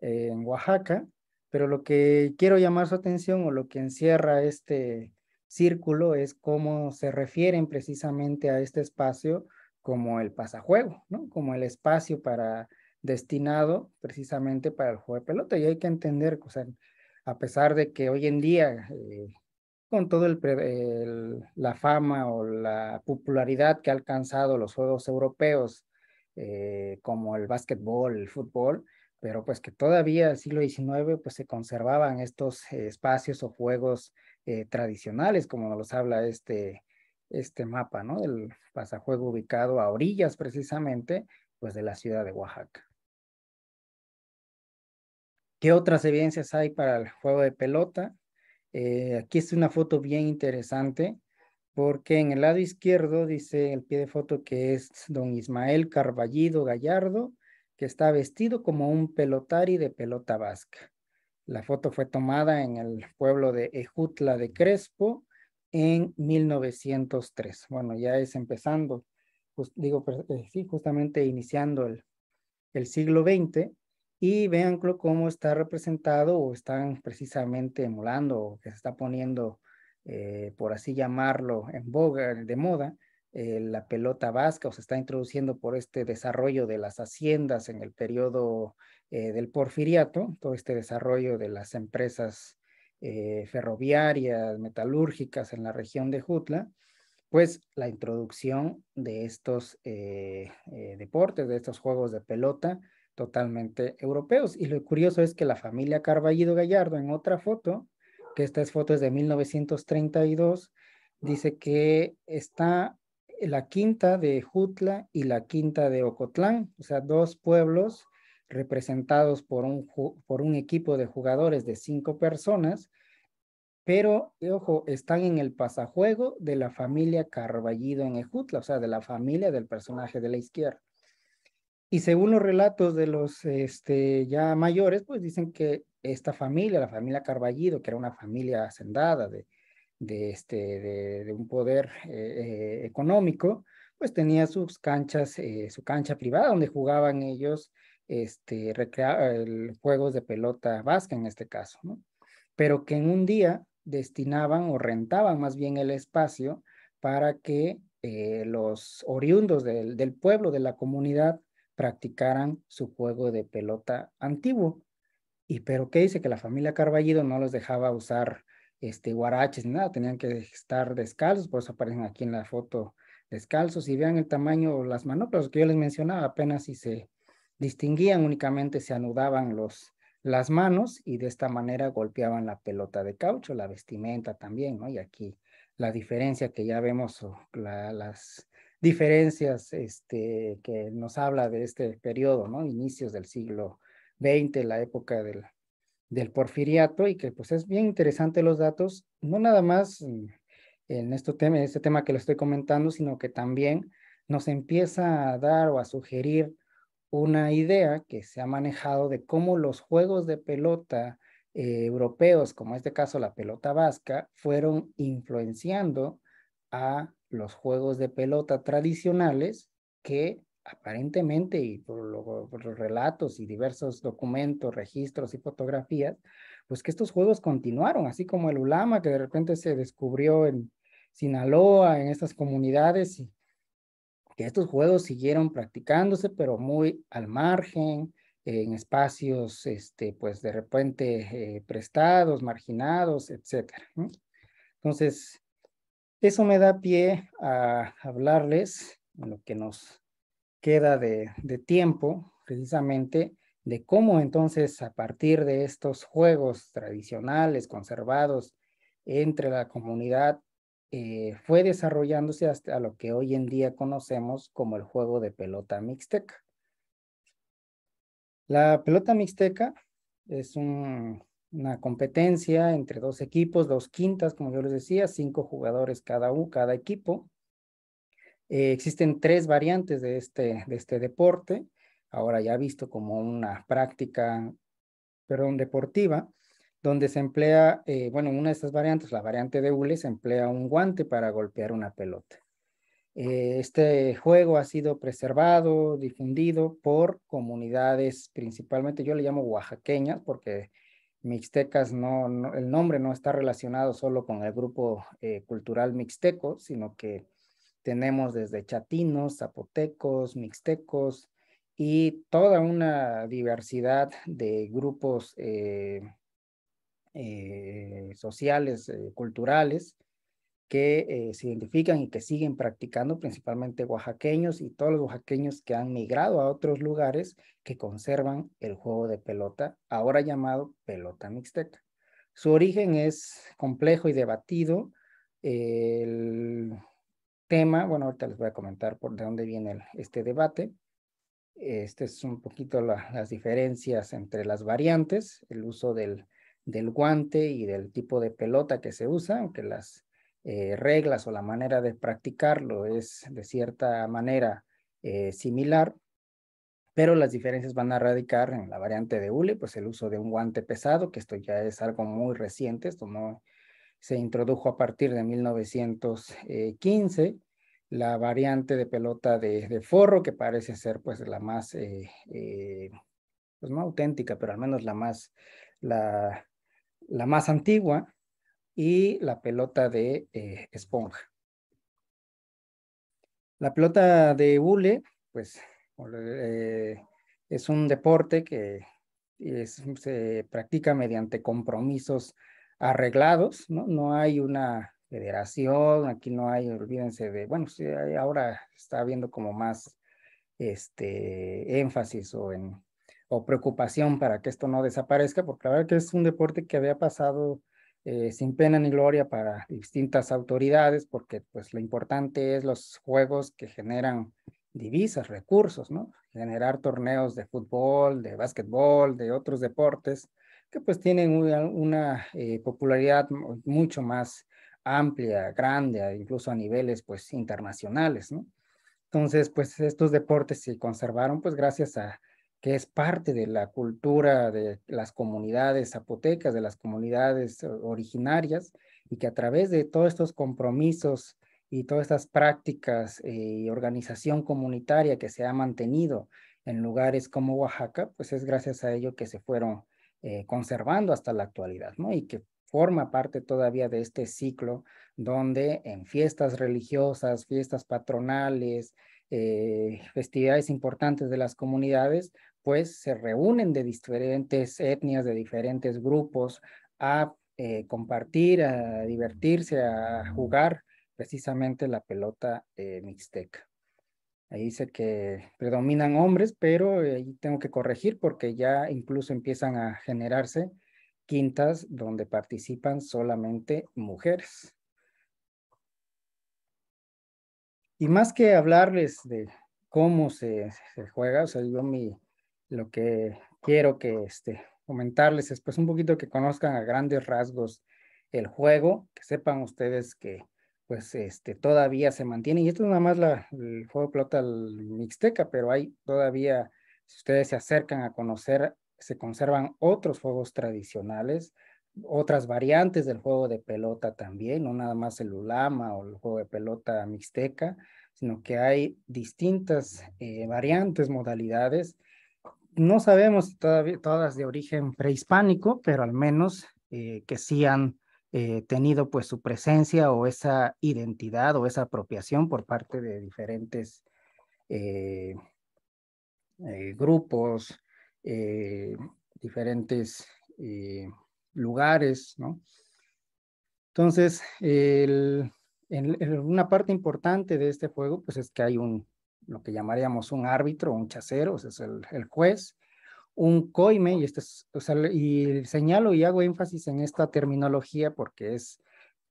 eh, en Oaxaca. Pero lo que quiero llamar su atención o lo que encierra este círculo es cómo se refieren precisamente a este espacio como el pasajuego, Como el espacio para destinado precisamente para el juego de pelota. Y hay que entender, o a pesar de que hoy en día, eh, con toda la fama o la popularidad que ha alcanzado los juegos europeos, eh, como el básquetbol, el fútbol, pero pues que todavía el siglo XIX pues se conservaban estos espacios o juegos eh, tradicionales, como nos habla este, este, mapa, ¿no? Del pasajuego ubicado a orillas precisamente, pues de la ciudad de Oaxaca. ¿Qué otras evidencias hay para el juego de pelota? Eh, aquí es una foto bien interesante porque en el lado izquierdo dice el pie de foto que es don Ismael Carballido Gallardo, que está vestido como un pelotari de pelota vasca. La foto fue tomada en el pueblo de Ejutla de Crespo en 1903. Bueno, ya es empezando, digo, eh, justamente iniciando el, siglo XX y vean cómo está representado o están precisamente emulando o que se está poniendo, eh, por así llamarlo, en boga, de moda, eh, la pelota vasca o se está introduciendo por este desarrollo de las haciendas en el periodo eh, del porfiriato, todo este desarrollo de las empresas eh, ferroviarias, metalúrgicas en la región de Jutla, pues la introducción de estos deportes, de estos juegos de pelota totalmente europeos. Y lo curioso es que la familia Carballido Gallardo en otra foto, que esta es foto es de 1932, dice que está la quinta de Jutla y la quinta de Ocotlán, o sea, dos pueblos representados por un, por un equipo de jugadores de cinco personas, pero, eh, ojo, están en el pasajuego de la familia Carballido en Ejutla, o sea, de la familia del personaje de la izquierda. Y según los relatos de los este, ya mayores, pues dicen que esta familia, la familia Carballido, que era una familia hacendada de, de, este, de, un poder eh, eh, económico, pues tenía sus canchas, eh, su cancha privada donde jugaban ellos este, el, juegos de pelota vasca en este caso, ¿no? pero que en un día destinaban o rentaban más bien el espacio para que los oriundos del, del, pueblo, de la comunidad, practicaran su juego de pelota antiguo. Y pero ¿qué dice? Que la familia Carballido no los dejaba usar este, guaraches nada, tenían que estar descalzos, por eso aparecen aquí en la foto descalzos y vean el tamaño, las manoplas que yo les mencionaba, apenas si se distinguían, únicamente se anudaban los, las manos y de esta manera golpeaban la pelota de caucho, la vestimenta también, ¿no? Y aquí la diferencia que ya vemos, las diferencias este, que nos habla de este periodo, ¿no? Inicios del siglo XX, la época del del porfiriato y que pues es bien interesante los datos, no nada más en este tema, este tema que lo estoy comentando, sino que también nos empieza a dar o a sugerir una idea que se ha manejado de cómo los juegos de pelota eh, europeos, como en este caso la pelota vasca, fueron influenciando a los juegos de pelota tradicionales que aparentemente, y por, los relatos y diversos documentos, registros y fotografías, pues que estos juegos continuaron, así como el Ulama, que de repente se descubrió en Sinaloa, en estas comunidades, y que estos juegos siguieron practicándose, pero muy al margen, en espacios, este, pues de repente eh, prestados, marginados, etcétera. Entonces, eso me da pie a hablarles en lo que nos queda de, tiempo precisamente de cómo entonces a partir de estos juegos tradicionales conservados entre la comunidad eh, fue desarrollándose hasta lo que hoy en día conocemos como el juego de pelota mixteca. La pelota mixteca es una competencia entre dos equipos, dos quintas, como yo les decía, cinco jugadores cada, uno, cada equipo, eh, existen tres variantes de este, de este deporte, ahora ya visto como una práctica, perdón, deportiva, donde se emplea, eh, bueno, una de estas variantes, la variante de hule, se emplea un guante para golpear una pelota. Eh, este juego ha sido preservado, difundido por comunidades, principalmente yo le llamo oaxaqueñas, porque mixtecas no el nombre no está relacionado solo con el grupo cultural mixteco, sino que tenemos desde chatinos, zapotecos, mixtecos y toda una diversidad de grupos eh, eh, sociales, eh, culturales, que se identifican y que siguen practicando, principalmente oaxaqueños y todos los oaxaqueños que han migrado a otros lugares que conservan el juego de pelota, ahora llamado pelota mixteca. Su origen es complejo y debatido. El tema, bueno, ahorita les voy a comentar por de dónde viene este debate. Este es un poquito las diferencias entre las variantes, el uso del, del guante y del tipo de pelota que se usa, aunque las eh, reglas o la manera de practicarlo es de cierta manera eh, similar, pero las diferencias van a radicar en la variante de ULE, pues el uso de un guante pesado, que esto ya es algo muy reciente, esto no se introdujo a partir de 1915 la variante de pelota de, forro, que parece ser pues la más, eh, eh, pues, auténtica, pero al menos la más, la, más antigua, y la pelota de eh, esponja. La pelota de hule, pues es un deporte que se practica mediante compromisos arreglados, ¿no? hay una federación, aquí no hay, olvídense de, bueno, sí, ahora está habiendo como más este, énfasis o, en, preocupación para que esto no desaparezca, porque la verdad que es un deporte que había pasado eh, sin pena ni gloria para distintas autoridades, porque pues lo importante es los juegos que generan divisas, recursos, ¿no? Generar torneos de fútbol, de básquetbol, de otros deportes, que pues tienen una, eh, popularidad mucho más amplia, grande, incluso a niveles pues internacionales, Entonces, pues estos deportes se conservaron pues gracias a que es parte de la cultura de las comunidades zapotecas, de las comunidades originarias, y que a través de todos estos compromisos y todas estas prácticas eh, y organización comunitaria que se ha mantenido en lugares como Oaxaca, pues es gracias a ello que se fueron eh, conservando hasta la actualidad, ¿no? Y que forma parte todavía de este ciclo donde en fiestas religiosas, fiestas patronales, eh, festividades importantes de las comunidades, pues se reúnen de diferentes etnias, de diferentes grupos a eh, compartir, a divertirse, a jugar precisamente la pelota mixteca. Ahí dice que predominan hombres, pero eh, ahí tengo que corregir porque ya incluso empiezan a generarse quintas donde participan solamente mujeres. Y más que hablarles de cómo se, juega, o sea, yo mi, lo que quiero que este, comentarles es pues, un poquito que conozcan a grandes rasgos el juego, que sepan ustedes que pues este, todavía se mantiene. Y esto es nada más la, el juego de pelota mixteca, pero hay todavía, si ustedes se acercan a conocer, se conservan otros juegos tradicionales, otras variantes del juego de pelota también, no nada más el ulama o el juego de pelota mixteca, sino que hay distintas eh, variantes, modalidades. No sabemos todavía todas de origen prehispánico, pero al menos eh, que sí han eh, tenido pues su presencia o esa identidad o esa apropiación por parte de diferentes eh, eh, grupos, diferentes lugares, Entonces, el, una parte importante de este juego pues es que hay un, lo que llamaríamos un árbitro, un chacero, es el, el juez, un coime, y, esto y señalo y hago énfasis en esta terminología porque es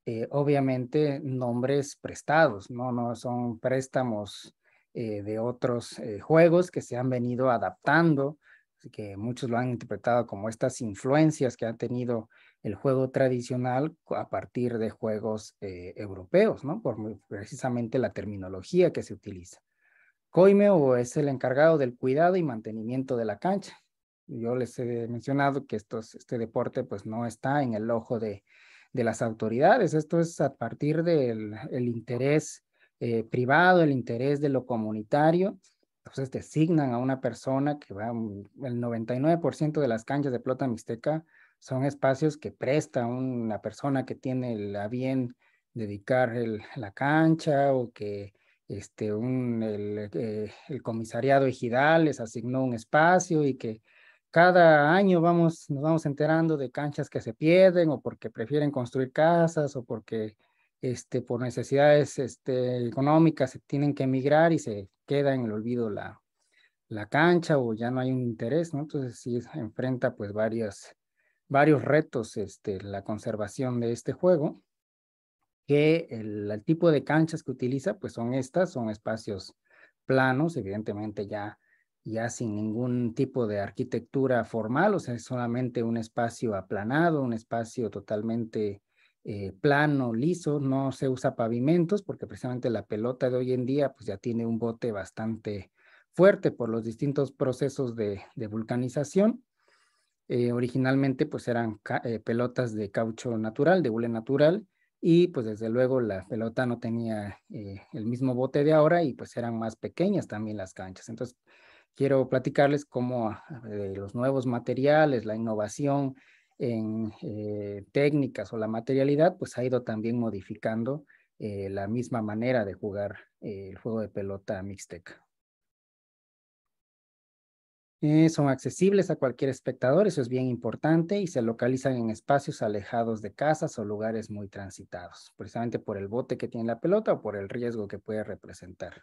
eh, obviamente nombres prestados, no, no son préstamos eh, de otros eh, juegos que se han venido adaptando, así que muchos lo han interpretado como estas influencias que ha tenido el juego tradicional a partir de juegos europeos, ¿no? por precisamente la terminología que se utiliza. Coime es el encargado del cuidado y mantenimiento de la cancha. Yo les he mencionado que este deporte pues no está en el ojo de, las autoridades. Esto es a partir del el interés eh, privado, el interés de lo comunitario. Entonces designan a una persona que va, mm, el 99% de las canchas de Plota mixteca son espacios que presta una persona que tiene la bien dedicar la cancha o que este, un, el, eh, el comisariado ejidal les asignó un espacio y que cada año vamos, nos vamos enterando de canchas que se pierden o porque prefieren construir casas o porque este, por necesidades este, económicas se tienen que emigrar y se queda en el olvido la, cancha o ya no hay un interés, ¿no? Entonces sí enfrenta pues varios retos este, la conservación de este juego, que el, el tipo de canchas que utiliza pues son estas, son espacios planos, evidentemente ya ya sin ningún tipo de arquitectura formal, o sea, es solamente un espacio aplanado, un espacio totalmente eh, plano, liso, no se usa pavimentos porque precisamente la pelota de hoy en día pues ya tiene un bote bastante fuerte por los distintos procesos de, de vulcanización. Eh, originalmente pues eran eh, pelotas de caucho natural, de hule natural, y pues desde luego la pelota no tenía el mismo bote de ahora y pues eran más pequeñas también las canchas. Entonces quiero platicarles cómo ah, los nuevos materiales, la innovación en eh, técnicas o la materialidad, pues ha ido también modificando eh, la misma manera de jugar eh, el juego de pelota mixteca. son accesibles a cualquier espectador, eso es bien importante, y se localizan en espacios alejados de casas o lugares muy transitados, precisamente por el bote que tiene la pelota o por el riesgo que puede representar.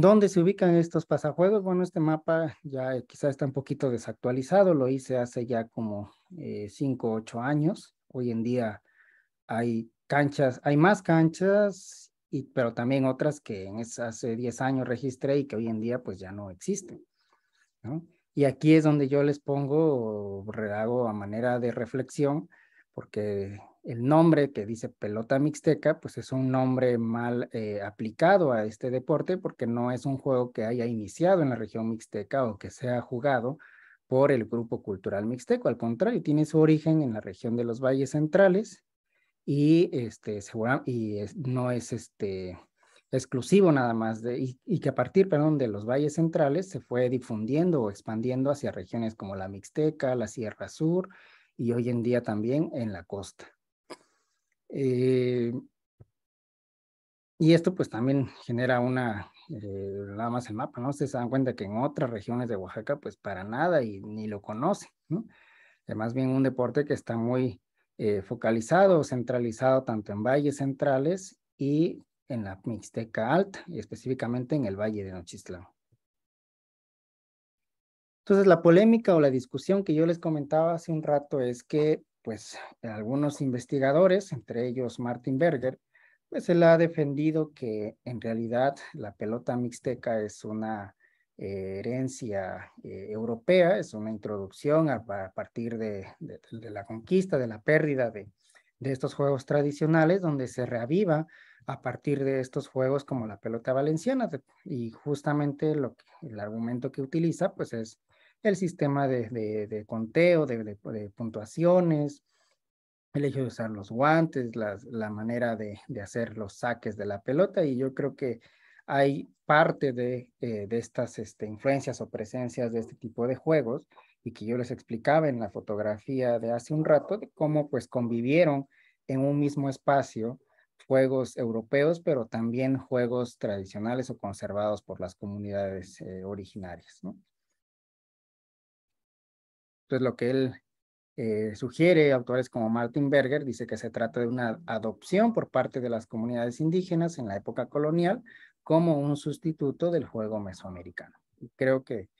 ¿Dónde se ubican estos pasajuegos? Bueno, este mapa ya eh, quizás está un poquito desactualizado, lo hice hace ya como 5 o 8 años. Hoy en día hay canchas, hay más canchas, y, pero también otras que en hace 10 años registré y que hoy en día pues ya no existen. Y aquí es donde yo les pongo, redago a manera de reflexión, porque el nombre que dice pelota mixteca, pues es un nombre mal eh, aplicado a este deporte porque no es un juego que haya iniciado en la región mixteca o que sea jugado por el grupo cultural mixteco. Al contrario, tiene su origen en la región de los valles centrales y, este, y no es este, exclusivo nada más, de, y, y, que a partir, perdón, de los valles centrales se fue difundiendo o expandiendo hacia regiones como la Mixteca, la Sierra Sur y hoy en día también en la costa. Eh, y esto pues también genera una, eh, nada más el mapa, ¿no? se dan cuenta que en otras regiones de Oaxaca pues para nada y ni lo conocen, ¿no? Es más bien un deporte que está muy eh, focalizado, centralizado tanto en valles centrales y en la Mixteca Alta, y específicamente en el Valle de Nochistlán. Entonces, la polémica o la discusión que yo les comentaba hace un rato es que pues algunos investigadores, entre ellos Martin Berger, pues él ha defendido que en realidad la pelota mixteca es una eh, herencia eh, europea, es una introducción a, partir de, la conquista, de la pérdida de, de, estos juegos tradicionales, donde se reaviva a partir de estos juegos como la pelota valenciana. Y justamente lo el argumento que utiliza pues es el sistema de, conteo, de, puntuaciones, el hecho de usar los guantes, la, manera de, hacer los saques de la pelota y yo creo que hay parte de, eh, estas este, influencias o presencias de este tipo de juegos y que yo les explicaba en la fotografía de hace un rato de cómo pues convivieron en un mismo espacio juegos europeos, pero también juegos tradicionales o conservados por las comunidades eh, originarias. Entonces, lo que él eh, sugiere, autores como Martin Berger, dice que se trata de una adopción por parte de las comunidades indígenas en la época colonial como un sustituto del juego mesoamericano. Y creo que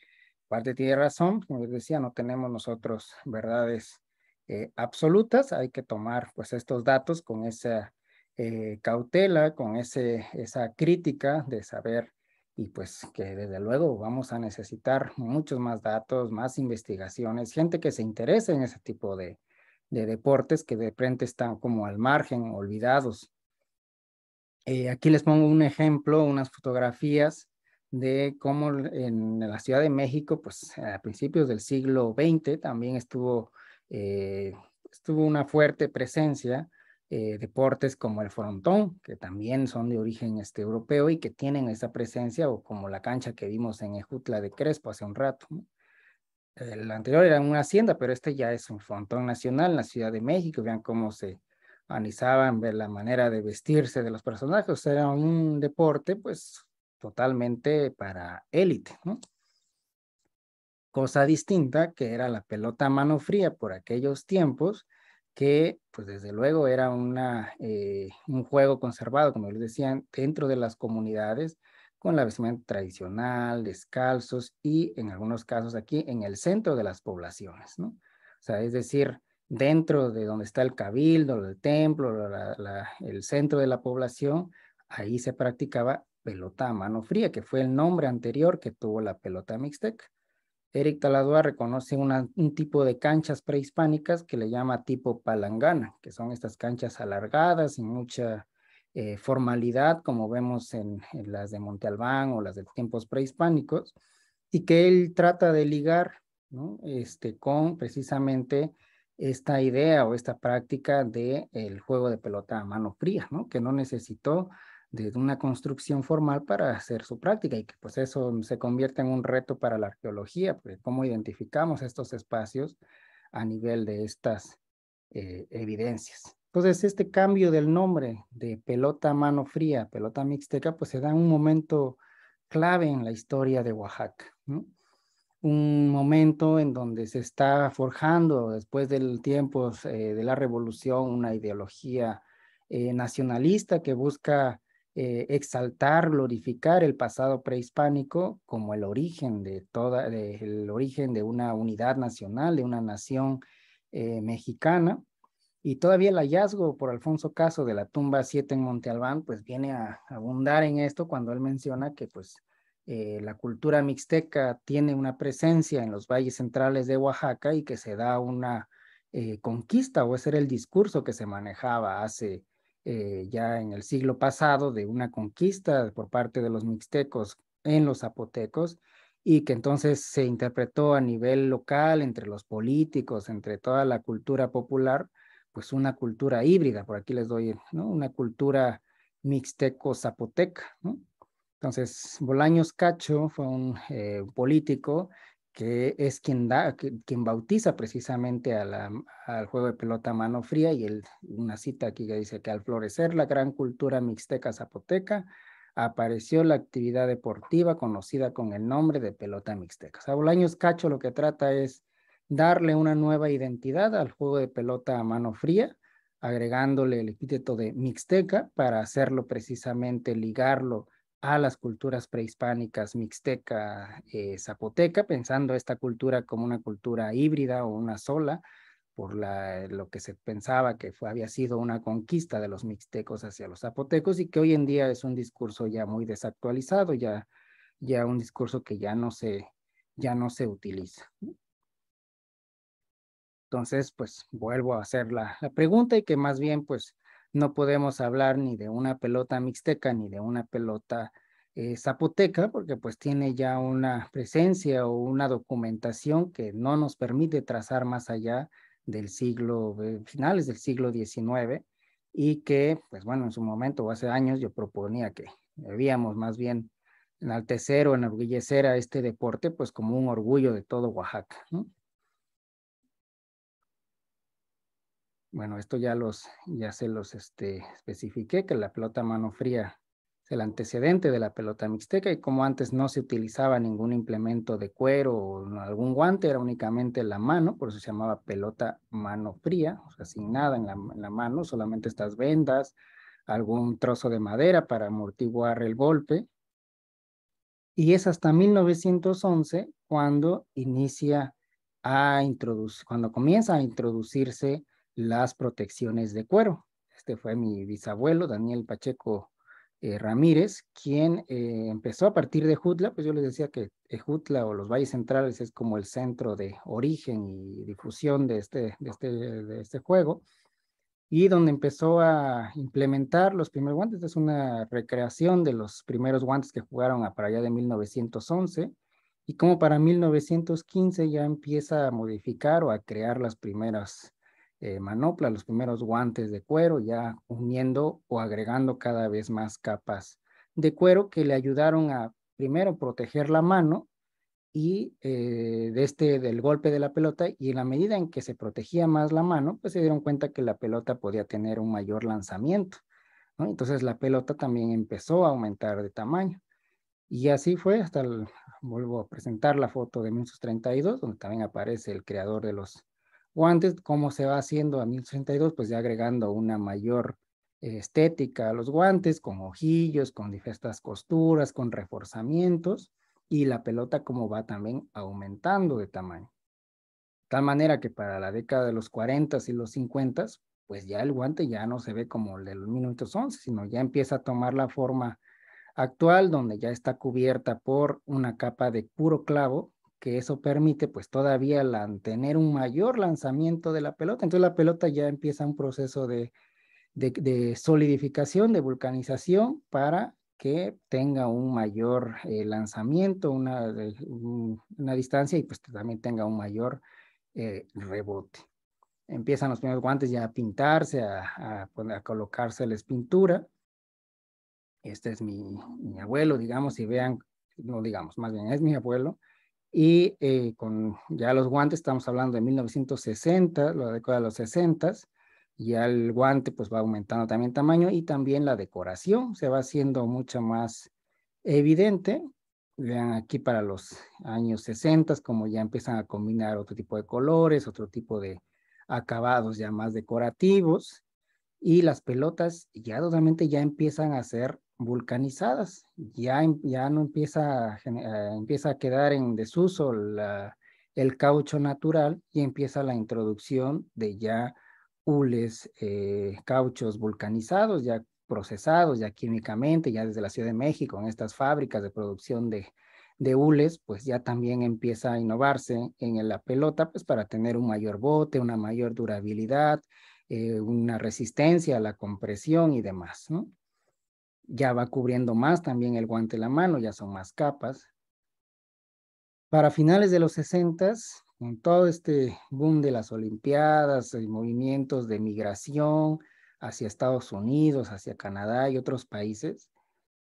parte tiene razón, como les decía, no tenemos nosotros verdades eh, absolutas, hay que tomar pues estos datos con esa eh, cautela, con ese, esa crítica de saber y pues que desde luego vamos a necesitar muchos más datos, más investigaciones, gente que se interese en ese tipo de, deportes que de frente están como al margen, olvidados. Eh, aquí les pongo un ejemplo, unas fotografías de cómo en la Ciudad de México, pues a principios del siglo XX también estuvo, eh, estuvo una fuerte presencia eh, deportes como el frontón, que también son de origen este, europeo y que tienen esa presencia, o como la cancha que vimos en Ejutla de Crespo hace un rato. El anterior era una hacienda, pero este ya es un frontón nacional en la Ciudad de México. Vean cómo se anizaban, ver la manera de vestirse de los personajes. era un deporte, pues, totalmente para élite, Cosa distinta que era la pelota a mano fría por aquellos tiempos, que pues desde luego era eh, un juego conservado, como les decían, dentro de las comunidades, con la vestimenta tradicional, descalzos y en algunos casos aquí en el centro de las poblaciones, ¿no? O sea, es decir, dentro de donde está el cabildo, el templo, el centro de la población, ahí se practicaba pelota a mano fría, que fue el nombre anterior que tuvo la pelota mixteca. Eric Taladua reconoce un tipo de canchas prehispánicas que le llama tipo palangana, que son estas canchas alargadas sin mucha eh, formalidad, como vemos en, las de Monte Albán o las de tiempos prehispánicos, y que él trata de ligar este, con precisamente esta idea o esta práctica del juego de pelota a mano fría, que no necesitó de una construcción formal para hacer su práctica y que pues eso se convierte en un reto para la arqueología, porque cómo identificamos estos espacios a nivel de estas eh, evidencias. Entonces este cambio del nombre de pelota mano fría, pelota mixteca, pues se da un momento clave en la historia de Oaxaca. Un momento en donde se está forjando después del tiempo eh, de la revolución una ideología eh, nacionalista que busca eh, exaltar, glorificar el pasado prehispánico como el origen de toda, el origen de una unidad nacional, de una nación eh, mexicana. Y todavía el hallazgo por Alfonso Caso de la tumba 7 en Monte Albán, pues viene a abundar en esto cuando él menciona que pues eh, la cultura mixteca tiene una presencia en los valles centrales de Oaxaca y que se da una conquista o ese era el discurso que se manejaba hace eh, ya en el siglo pasado de una conquista por parte de los mixtecos en los zapotecos y que entonces se interpretó a nivel local entre los políticos, entre toda la cultura popular, pues una cultura híbrida, por aquí les doy, ¿no? Una cultura mixteco-zapoteca, Entonces, Bolaños Cacho fue un eh, político que es quien da, quien bautiza precisamente al juego de pelota mano fría y el, una cita aquí que dice que al florecer la gran cultura mixteca zapoteca apareció la actividad deportiva conocida con el nombre de pelota mixteca. O Cacho lo que trata es darle una nueva identidad al juego de pelota a mano fría, agregándole el epíteto de mixteca para hacerlo precisamente, ligarlo a las culturas prehispánicas, mixteca, eh, zapoteca, pensando esta cultura como una cultura híbrida o una sola, por la, lo que se pensaba que fue, había sido una conquista de los mixtecos hacia los zapotecos y que hoy en día es un discurso ya muy desactualizado, ya, ya un discurso que ya no se, ya no se utiliza. Entonces, pues vuelvo a hacer la, la pregunta y que más bien, pues, no podemos hablar ni de una pelota mixteca ni de una pelota eh, zapoteca, porque pues tiene ya una presencia o una documentación que no nos permite trazar más allá del siglo, eh, finales del siglo XIX, y que, pues bueno, en su momento o hace años yo proponía que debíamos más bien enaltecer o enorgullecer a este deporte, pues como un orgullo de todo Oaxaca, ¿no? bueno, esto ya los, ya se los este, especifiqué, que la pelota mano fría es el antecedente de la pelota mixteca y como antes no se utilizaba ningún implemento de cuero o algún guante, era únicamente la mano, por eso se llamaba pelota mano fría, o sea, sin nada en la, en la mano, solamente estas vendas, algún trozo de madera para amortiguar el golpe. Y es hasta 1911 cuando inicia a introducir, cuando comienza a introducirse las protecciones de cuero. Este fue mi bisabuelo, Daniel Pacheco eh, Ramírez, quien eh, empezó a partir de Jutla, pues yo les decía que eh, Jutla o los valles centrales es como el centro de origen y difusión de este, este, este, juego, y donde empezó a implementar los primeros guantes. Es una recreación de los primeros guantes que jugaron a para allá de 1911 y como para 1915 ya empieza a modificar o a crear las primeras eh, manopla, los primeros guantes de cuero, ya uniendo o agregando cada vez más capas de cuero que le ayudaron a primero proteger la mano y eh, de este, del golpe de la pelota y en la medida en que se protegía más la mano, pues se dieron cuenta que la pelota podía tener un mayor lanzamiento. Entonces la pelota también empezó a aumentar de tamaño. Y así fue hasta, el, vuelvo a presentar la foto de 1932, donde también aparece el creador de los Guantes, como se va haciendo a 1062, pues ya agregando una mayor estética a los guantes, con ojillos, con diversas costuras, con reforzamientos, y la pelota como va también aumentando de tamaño. Tal manera que para la década de los 40 s y los 50, pues ya el guante ya no se ve como el de los 1911, sino ya empieza a tomar la forma actual, donde ya está cubierta por una capa de puro clavo que eso permite pues todavía tener un mayor lanzamiento de la pelota. Entonces la pelota ya empieza un proceso de, solidificación, de vulcanización para que tenga un mayor eh, lanzamiento, eh, una, distancia y pues también tenga un mayor eh, rebote. Empiezan los primeros guantes ya a pintarse, a, a, pues, a colocárseles pintura. Este es mi, mi abuelo, digamos, y vean, no digamos, más bien es mi abuelo, y eh, con ya los guantes, estamos hablando de 1960, la década de los 60, ya el guante pues va aumentando también tamaño y también la decoración se va haciendo mucho más evidente. Vean aquí para los años 60, como ya empiezan a combinar otro tipo de colores, otro tipo de acabados ya más decorativos y las pelotas ya totalmente ya empiezan a ser vulcanizadas. Ya, em, ya no empieza, empieza a quedar en desuso el caucho natural y empieza la introducción de ya hules, eh, cauchos vulcanizados, ya procesados, ya químicamente, ya desde la Ciudad de México, en estas fábricas de producción de, de hules, pues ya también empieza a innovarse en la pelota, pues para tener un mayor bote, una mayor durabilidad, eh, una resistencia a la compresión y demás, ¿no? ya va cubriendo más también el guante la mano, ya son más capas. Para finales de los 60, con todo este boom de las Olimpiadas, y movimientos de migración hacia Estados Unidos, hacia Canadá y otros países,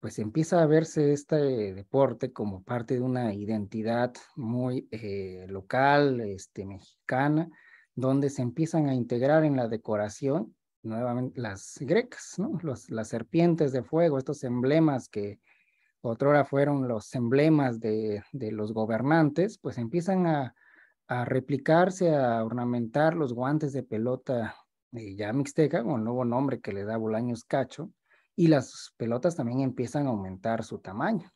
pues empieza a verse este deporte como parte de una identidad muy eh, local, este, mexicana, donde se empiezan a integrar en la decoración nuevamente las grecas, ¿no? Los, las serpientes de fuego, estos emblemas que otrora fueron los emblemas de, los gobernantes, pues empiezan a, replicarse, a ornamentar los guantes de pelota eh, ya mixteca, con el nuevo nombre que le da Bolaños Cacho, y las pelotas también empiezan a aumentar su tamaño,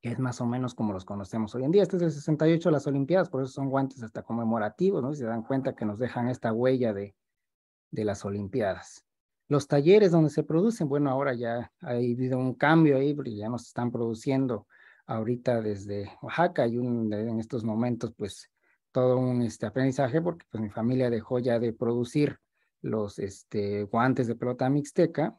es más o menos como los conocemos hoy en día. Este es el 68 de las Olimpiadas, por eso son guantes hasta conmemorativos, ¿no? se dan cuenta que nos dejan esta huella de, de las Olimpiadas. Los talleres donde se producen, bueno, ahora ya ha habido un cambio ahí, porque ya nos están produciendo ahorita desde Oaxaca y un, en estos momentos pues todo un este, aprendizaje porque pues mi familia dejó ya de producir los este, guantes de pelota mixteca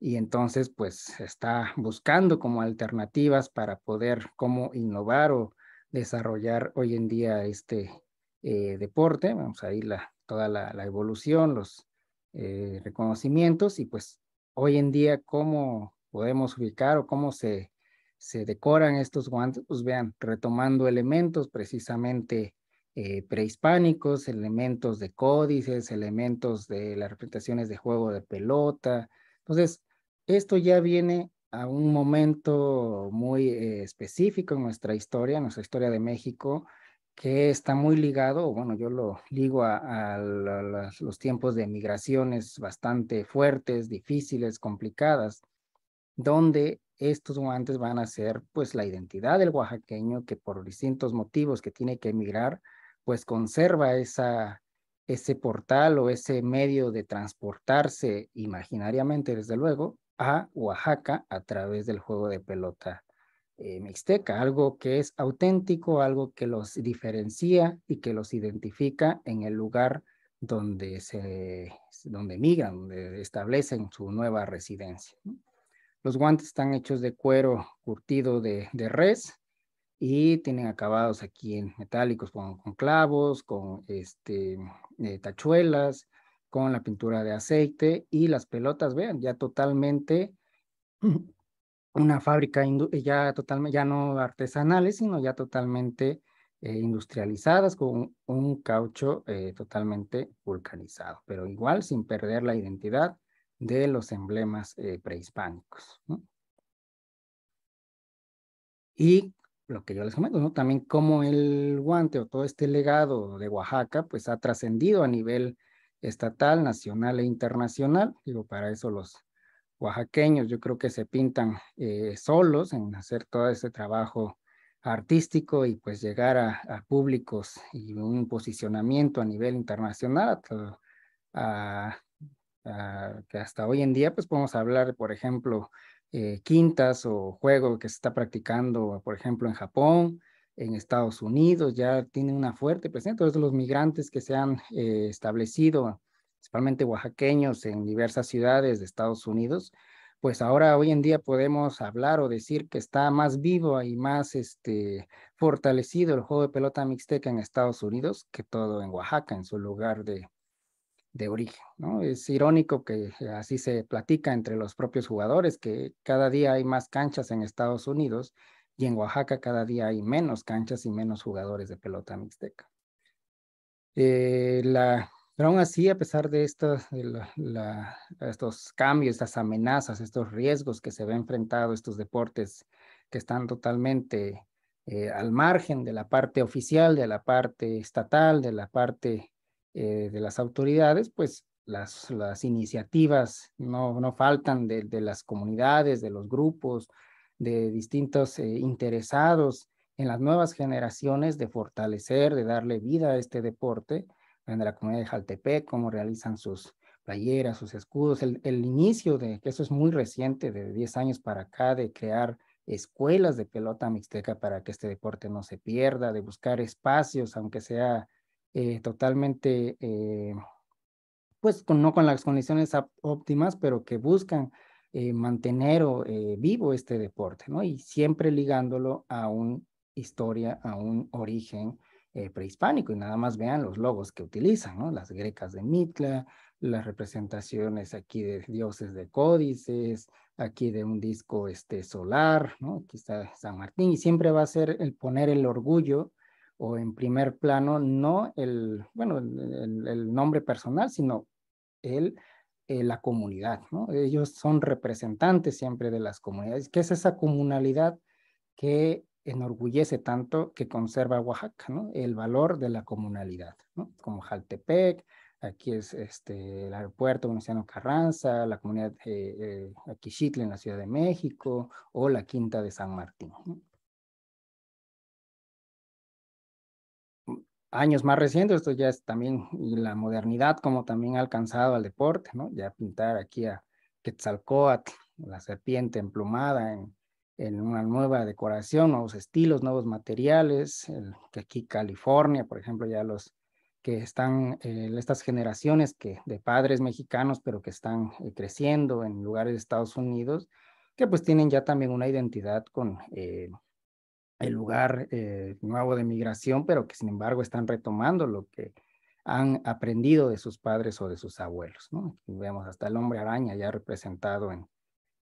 y entonces pues está buscando como alternativas para poder cómo innovar o desarrollar hoy en día este eh, deporte. Vamos a ir la, toda la, evolución, los eh, reconocimientos y pues hoy en día cómo podemos ubicar o cómo se, se decoran estos guantes, pues vean, retomando elementos precisamente eh, prehispánicos, elementos de códices, elementos de las representaciones de juego de pelota. Entonces, esto ya viene a un momento muy eh, específico en nuestra historia, en nuestra historia de México, que está muy ligado, bueno, yo lo ligo a, los tiempos de migraciones bastante fuertes, difíciles, complicadas, donde estos guantes van a ser pues la identidad del oaxaqueño que por distintos motivos que tiene que emigrar, pues conserva esa, ese portal o ese medio de transportarse imaginariamente, desde luego, a Oaxaca a través del juego de pelota eh, mixteca, algo que es auténtico, algo que los diferencia y que los identifica en el lugar donde, se, donde migran, donde establecen su nueva residencia. Los guantes están hechos de cuero curtido de, res y tienen acabados aquí en metálicos con, clavos, con este, eh, tachuelas, con la pintura de aceite y las pelotas, vean, ya totalmente una fábrica ya totalmente, ya no artesanales, sino ya totalmente eh, industrializadas con un caucho eh, totalmente vulcanizado, pero igual sin perder la identidad de los emblemas eh, prehispánicos. Y lo que yo les comento, También cómo el guante o todo este legado de Oaxaca, pues ha trascendido a nivel estatal, nacional e internacional. Digo, para eso los oaxaqueños, yo creo que se pintan eh, solos en hacer todo ese trabajo artístico y pues llegar a, públicos y un posicionamiento a nivel internacional, que hasta hoy en día pues podemos hablar, por ejemplo, eh, quintas o juego que se está practicando, por ejemplo, en Japón, en Estados Unidos, ya tiene una fuerte presencia. Entonces, los migrantes que se han eh, establecido principalmente oaxaqueños en diversas ciudades de Estados Unidos, pues ahora hoy en día podemos hablar o decir que está más vivo y más este, fortalecido el juego de pelota mixteca en Estados Unidos que todo en Oaxaca, en su lugar de, de origen. ¿no? Es irónico que así se platica entre los propios jugadores, que cada día hay más canchas en Estados Unidos y en Oaxaca cada día hay menos canchas y menos jugadores de pelota mixteca. Eh, la pero aún así, a pesar de, estos cambios, estas amenazas, estos riesgos que se ven enfrentado estos deportes que están totalmente eh, al margen de la parte oficial, de la parte estatal, de la parte eh, de las autoridades, pues las, iniciativas no, faltan de, las comunidades, de los grupos, de distintos eh, interesados en las nuevas generaciones de fortalecer, de darle vida a este deporte de la comunidad de Jaltepec, cómo realizan sus playeras, sus escudos, el, inicio de, que eso es muy reciente, de 10 años para acá, de crear escuelas de pelota mixteca para que este deporte no se pierda, de buscar espacios, aunque sea eh, totalmente, eh, pues no con las condiciones óptimas, pero que buscan eh, mantener vivo este deporte, ¿no? Y siempre ligándolo a una historia, a un origen eh, prehispánico y nada más vean los logos que utilizan, Las grecas de Mitla, las representaciones aquí de dioses de códices, aquí de un disco este, solar, Aquí está San Martín y siempre va a ser el poner el orgullo o en primer plano, no el, bueno, el, nombre personal, sino el, eh, la comunidad, Ellos son representantes siempre de las comunidades. ¿Qué es esa comunalidad que enorgullece tanto que conserva Oaxaca, ¿no? El valor de la comunalidad, Como Jaltepec, aquí es este, el aeropuerto veneciano Carranza, la comunidad eh, eh en la Ciudad de México o la Quinta de San Martín. Años más recientes, esto ya es también la modernidad como también ha alcanzado al deporte, ¿no? Ya pintar aquí a Quetzalcoatl, la serpiente emplumada en, en una nueva decoración, nuevos estilos, nuevos materiales, que aquí California, por ejemplo, ya los que están, eh, estas generaciones que, de padres mexicanos, pero que están eh, creciendo en lugares de Estados Unidos, que pues tienen ya también una identidad con eh, el lugar eh, nuevo de migración, pero que sin embargo están retomando lo que han aprendido de sus padres o de sus abuelos. ¿no? vemos hasta el hombre araña ya representado en,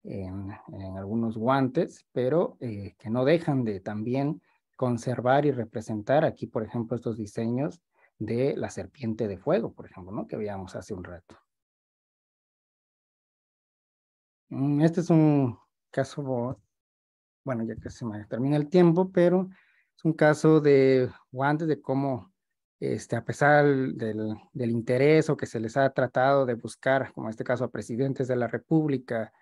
en, algunos guantes, pero eh, que no dejan de también conservar y representar aquí, por ejemplo, estos diseños de la serpiente de fuego, por ejemplo, ¿no? que veíamos hace un rato. Mm, este es un caso, bueno, ya que se me termina el tiempo, pero es un caso de guantes, de cómo, este, a pesar del, del interés o que se les ha tratado de buscar, como en este caso a presidentes de la República,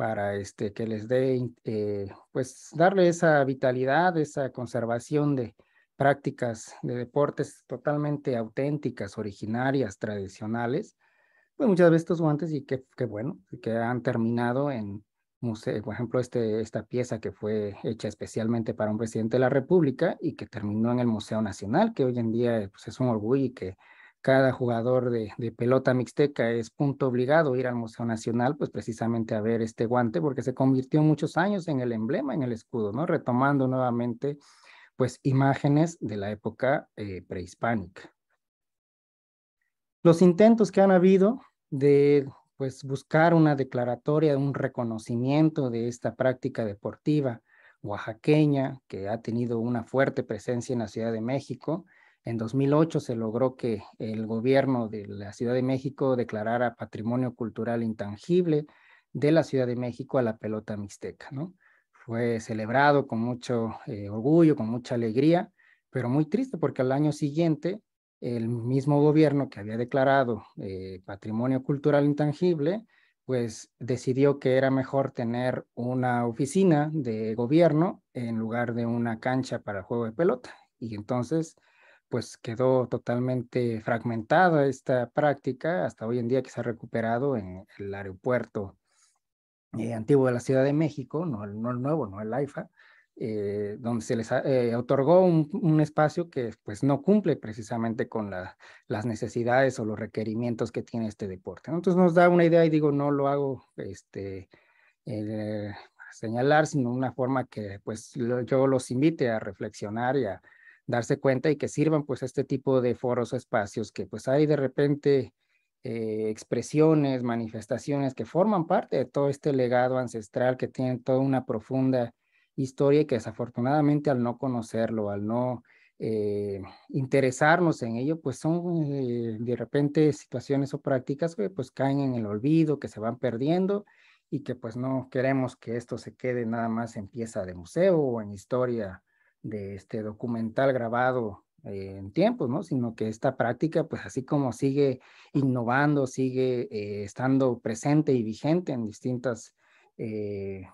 para este, que les dé, eh, pues darle esa vitalidad, esa conservación de prácticas de deportes totalmente auténticas, originarias, tradicionales, pues muchas veces estos guantes y que, bueno, que han terminado en museo, por ejemplo, este, esta pieza que fue hecha especialmente para un presidente de la República y que terminó en el Museo Nacional, que hoy en día pues, es un orgullo y que cada jugador de, pelota mixteca es punto obligado ir al Museo Nacional, pues precisamente a ver este guante, porque se convirtió muchos años en el emblema, en el escudo, ¿no? Retomando nuevamente, pues, imágenes de la época eh, prehispánica. Los intentos que han habido de, pues, buscar una declaratoria, un reconocimiento de esta práctica deportiva oaxaqueña, que ha tenido una fuerte presencia en la Ciudad de México, en 2008 se logró que el gobierno de la Ciudad de México declarara patrimonio cultural intangible de la Ciudad de México a la pelota mixteca, ¿no? Fue celebrado con mucho eh, orgullo, con mucha alegría, pero muy triste porque al año siguiente el mismo gobierno que había declarado eh, patrimonio cultural intangible, pues decidió que era mejor tener una oficina de gobierno en lugar de una cancha para juego de pelota. Y entonces pues quedó totalmente fragmentada esta práctica hasta hoy en día que se ha recuperado en el aeropuerto eh, antiguo de la Ciudad de México, no, el nuevo, no el AIFA, eh, donde se les eh, otorgó un, espacio que pues no cumple precisamente con las necesidades o los requerimientos que tiene este deporte. Entonces nos da una idea y digo, no lo hago este, señalar, sino una forma que pues yo los invite a reflexionar y a darse cuenta y que sirvan pues este tipo de foros o espacios que pues hay de repente eh, expresiones, manifestaciones que forman parte de todo este legado ancestral que tiene toda una profunda historia y que desafortunadamente al no conocerlo, al no eh, interesarnos en ello, pues son eh, de repente situaciones o prácticas que pues caen en el olvido, que se van perdiendo y que pues no queremos que esto se quede nada más en pieza de museo o en historia de este documental grabado eh, en tiempos, ¿no? Sino que esta práctica, pues así como sigue innovando, sigue eh, estando presente y vigente en distintas eh,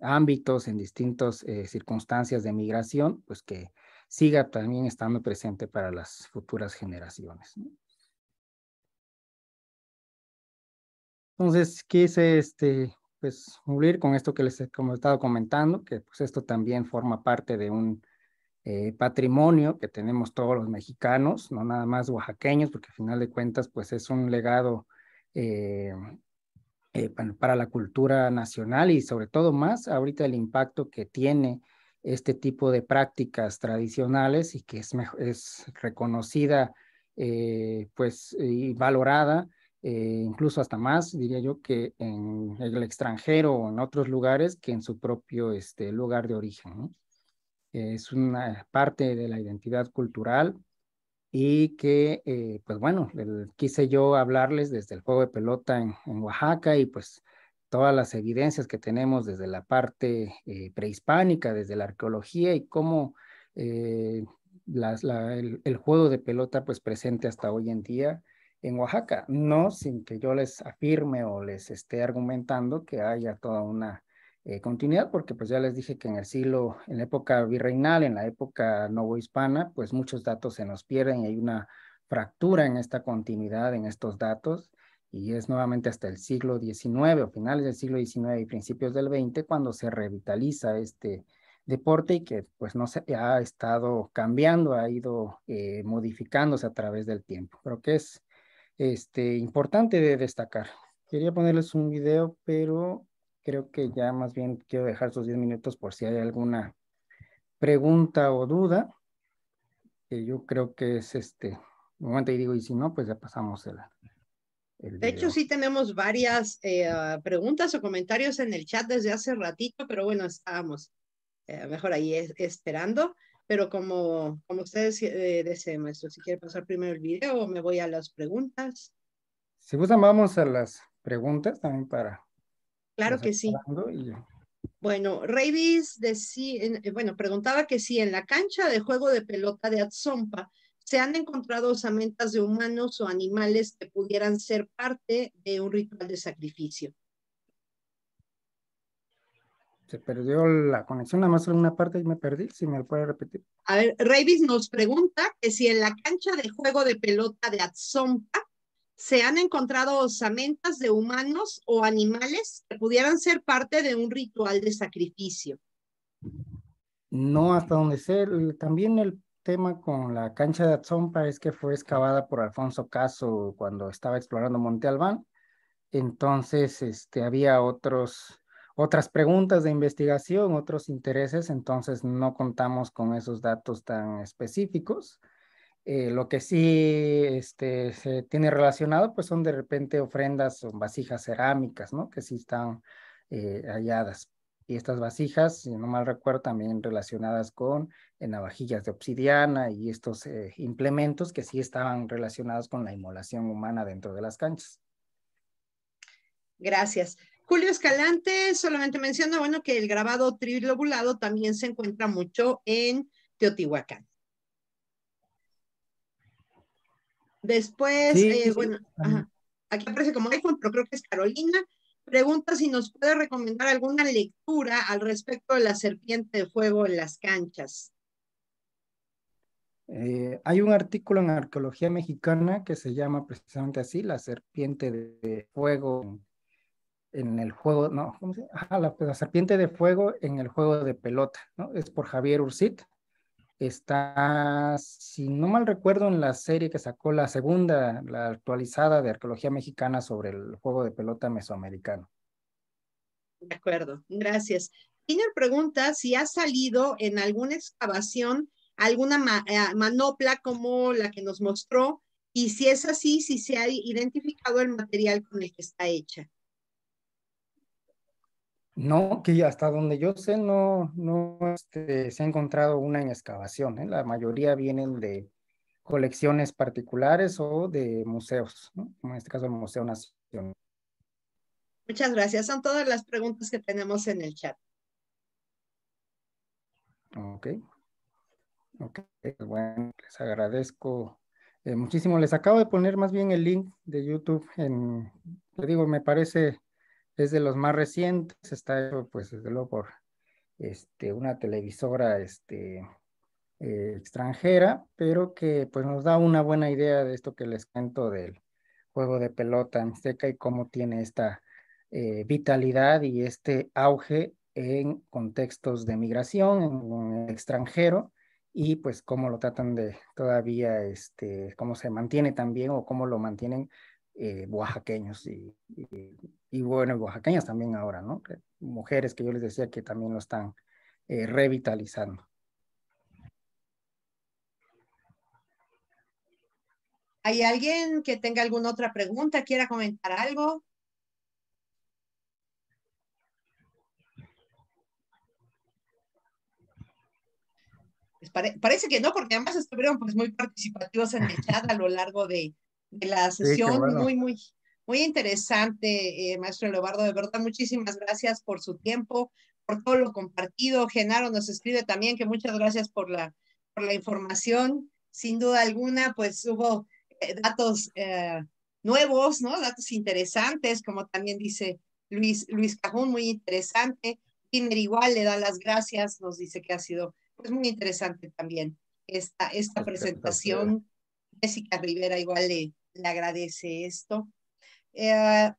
ámbitos, en distintas circunstancias de migración, pues que siga también estando presente para las futuras generaciones. Entonces, Entonces, quise este, pues cumplir con esto que les he estado comentando, que pues esto también forma parte de un eh, patrimonio que tenemos todos los mexicanos, no nada más oaxaqueños, porque al final de cuentas pues es un legado eh, eh, para la cultura nacional y sobre todo más ahorita el impacto que tiene este tipo de prácticas tradicionales y que es, es reconocida pues y valorada eh, incluso hasta más, diría yo, que en el extranjero o en otros lugares que en su propio este, lugar de origen. Es una parte de la identidad cultural y que, eh, pues bueno, quise yo hablarles desde el juego de pelota en, Oaxaca y pues todas las evidencias que tenemos desde la parte eh, prehispánica, desde la arqueología y cómo el, juego de pelota pues presente hasta hoy en día en Oaxaca, no sin que yo les afirme o les esté argumentando que haya toda una eh, continuidad, porque pues ya les dije que en el siglo, en la época virreinal, en la época novohispana, pues muchos datos se nos pierden y hay una fractura en esta continuidad, en estos datos, y es nuevamente hasta el siglo XIX o finales del siglo XIX y principios del XX cuando se revitaliza este deporte y que pues no se ha estado cambiando, ha ido eh, modificándose a través del tiempo. Creo que es este, importante de destacar. Quería ponerles un video, pero creo que ya más bien quiero dejar esos 10 minutos por si hay alguna pregunta o duda, que yo creo que es este momento y digo, y si no, pues ya pasamos el... de hecho, sí tenemos varias eh, ah, preguntas o comentarios en el chat desde hace ratito, pero bueno, estábamos eh, mejor ahí esperando pero como, como ustedes eh, deseen, maestro, si quiere pasar primero el video, me voy a las preguntas. Si gustan, vamos a las preguntas también para... Claro que sí. Bueno, Ravis decía, eh, bueno, preguntaba que si en la cancha de juego de pelota de Atzompa se han encontrado osamentas de humanos o animales que pudieran ser parte de un ritual de sacrificio se perdió la conexión, nada más en una parte y me perdí, si me lo puede repetir. A ver, Ravis nos pregunta que si en la cancha de juego de pelota de Atsompa se han encontrado osamentas de humanos o animales que pudieran ser parte de un ritual de sacrificio. No, hasta donde sé, también el tema con la cancha de Atsompa es que fue excavada por Alfonso Caso cuando estaba explorando Monte Albán. Entonces, este, había otros otras preguntas de investigación, otros intereses, entonces no contamos con esos datos tan específicos. Eh, lo que sí este, se tiene relacionado, pues son de repente ofrendas son vasijas cerámicas, ¿no? Que sí están eh, halladas. Y estas vasijas, si no mal recuerdo, también relacionadas con navajillas de obsidiana y estos eh, implementos que sí estaban relacionados con la inmolación humana dentro de las canchas. Gracias. Julio Escalante solamente menciona, bueno, que el grabado trilobulado también se encuentra mucho en Teotihuacán. Después, eh, bueno, aquí aparece como iPhone, pero creo que es Carolina. Pregunta si nos puede recomendar alguna lectura al respecto de la serpiente de fuego en las canchas. Eh, hay un artículo en Arqueología Mexicana que se llama precisamente así, La Serpiente de Fuego en el juego, no, ¿cómo la, serpiente de fuego en el juego de pelota, ¿no? Es por Javier Ursit. Está, si no mal recuerdo, en la serie que sacó la segunda, la actualizada de arqueología mexicana sobre el juego de pelota mesoamericano. De acuerdo, gracias. Tiner pregunta si ha salido en alguna excavación alguna eh, manopla como la que nos mostró y si es así, si se ha identificado el material con el que está hecha. No, que hasta donde yo sé no, este, se ha encontrado una en excavación. ¿eh? La mayoría vienen de colecciones particulares o de museos, como en este caso el Museo Nacional. Muchas gracias. Son todas las preguntas que tenemos en el chat. Ok. Ok, bueno, les agradezco eh, muchísimo. Les acabo de poner más bien el link de YouTube en, te digo, me parece es de los más recientes, está hecho pues desde luego por este, una televisora este, eh, extranjera, pero que pues nos da una buena idea de esto que les cuento del juego de pelota en Seca y cómo tiene esta eh, vitalidad y este auge en contextos de migración, en, el extranjero, y pues cómo lo tratan de todavía, este, cómo se mantiene también o cómo lo mantienen eh, oaxaqueños y y bueno, oaxaqueñas también ahora, ¿no? Mujeres que yo les decía que también lo están eh, revitalizando. ¿Hay alguien que tenga alguna otra pregunta, quiera comentar algo? Pues parece que no, porque además estuvieron pues, muy participativos en el chat a lo largo de, la sesión, muy, muy, muy interesante, eh, maestro Leobardo, de verdad, muchísimas gracias por su tiempo, por todo lo compartido. Genaro nos escribe también que muchas gracias por la, por la información. Sin duda alguna, pues hubo eh, datos eh, nuevos, ¿no? Datos interesantes, como también dice Luis, Luis Cajón, muy interesante. Tiner igual le da las gracias, nos dice que ha sido pues, muy interesante también esta, esta presentación. Jessica Rivera igual le agradece esto. Eh,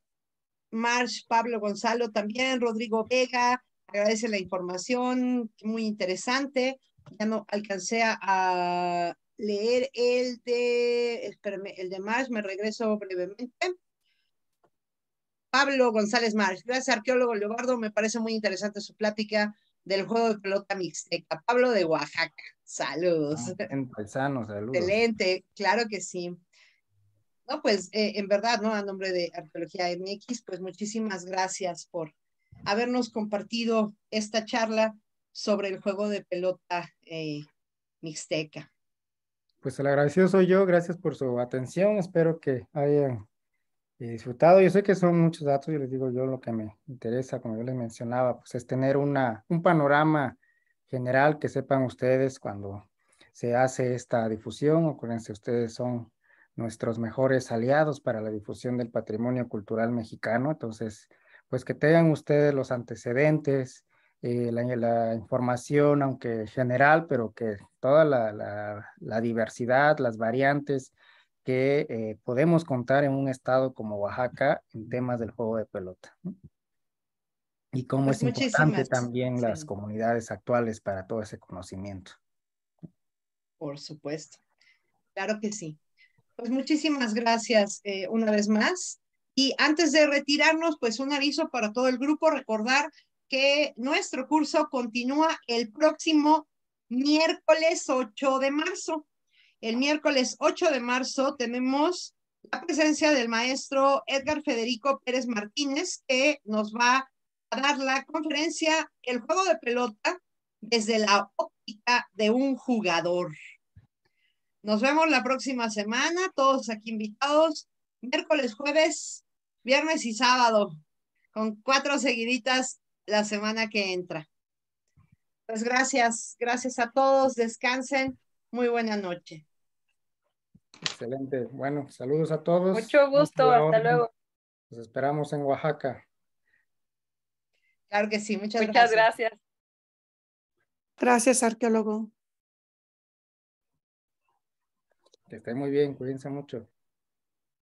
Pablo Gonzalo también, Rodrigo Vega, agradece la información, muy interesante. Ya no alcancé a leer el de, espérame, el de March, me regreso brevemente. Pablo González Marsh, gracias arqueólogo Leobardo, me parece muy interesante su plática del juego de pelota mixteca. Pablo de Oaxaca, saludos. en ah, paisano, saludos. Excelente, claro que sí. No, pues eh, en verdad, ¿no? A nombre de Arqueología MX, pues muchísimas gracias por habernos compartido esta charla sobre el juego de pelota eh, mixteca. Pues el agradecido soy yo, gracias por su atención, espero que hayan eh, disfrutado. Yo sé que son muchos datos, yo les digo yo lo que me interesa, como yo les mencionaba, pues es tener una, un panorama general que sepan ustedes cuando se hace esta difusión. o Acuérdense, ustedes son nuestros mejores aliados para la difusión del patrimonio cultural mexicano. Entonces, pues que tengan ustedes los antecedentes, eh, la, información, aunque general, pero que toda la, diversidad, las variantes que eh, podemos contar en un estado como Oaxaca en temas del juego de pelota. Y cómo pues es importante también las comunidades actuales para todo ese conocimiento. Por supuesto. Claro que sí. Pues muchísimas gracias eh, una vez más. Y antes de retirarnos, pues un aviso para todo el grupo, recordar que nuestro curso continúa el próximo miércoles 8 de marzo. El miércoles 8 de marzo tenemos la presencia del maestro Edgar Federico Pérez Martínez, que nos va a dar la conferencia El juego de pelota desde la óptica de un jugador. Nos vemos la próxima semana, todos aquí invitados, miércoles, jueves, viernes y sábado, con cuatro seguiditas la semana que entra. Pues gracias, gracias a todos, descansen, muy buena noche. Excelente, bueno, saludos a todos. Mucho gusto, hasta luego. Nos esperamos en Oaxaca. Claro que sí, muchas gracias. Muchas gracias. Gracias, arqueólogo. Que estén muy bien, cuídense mucho.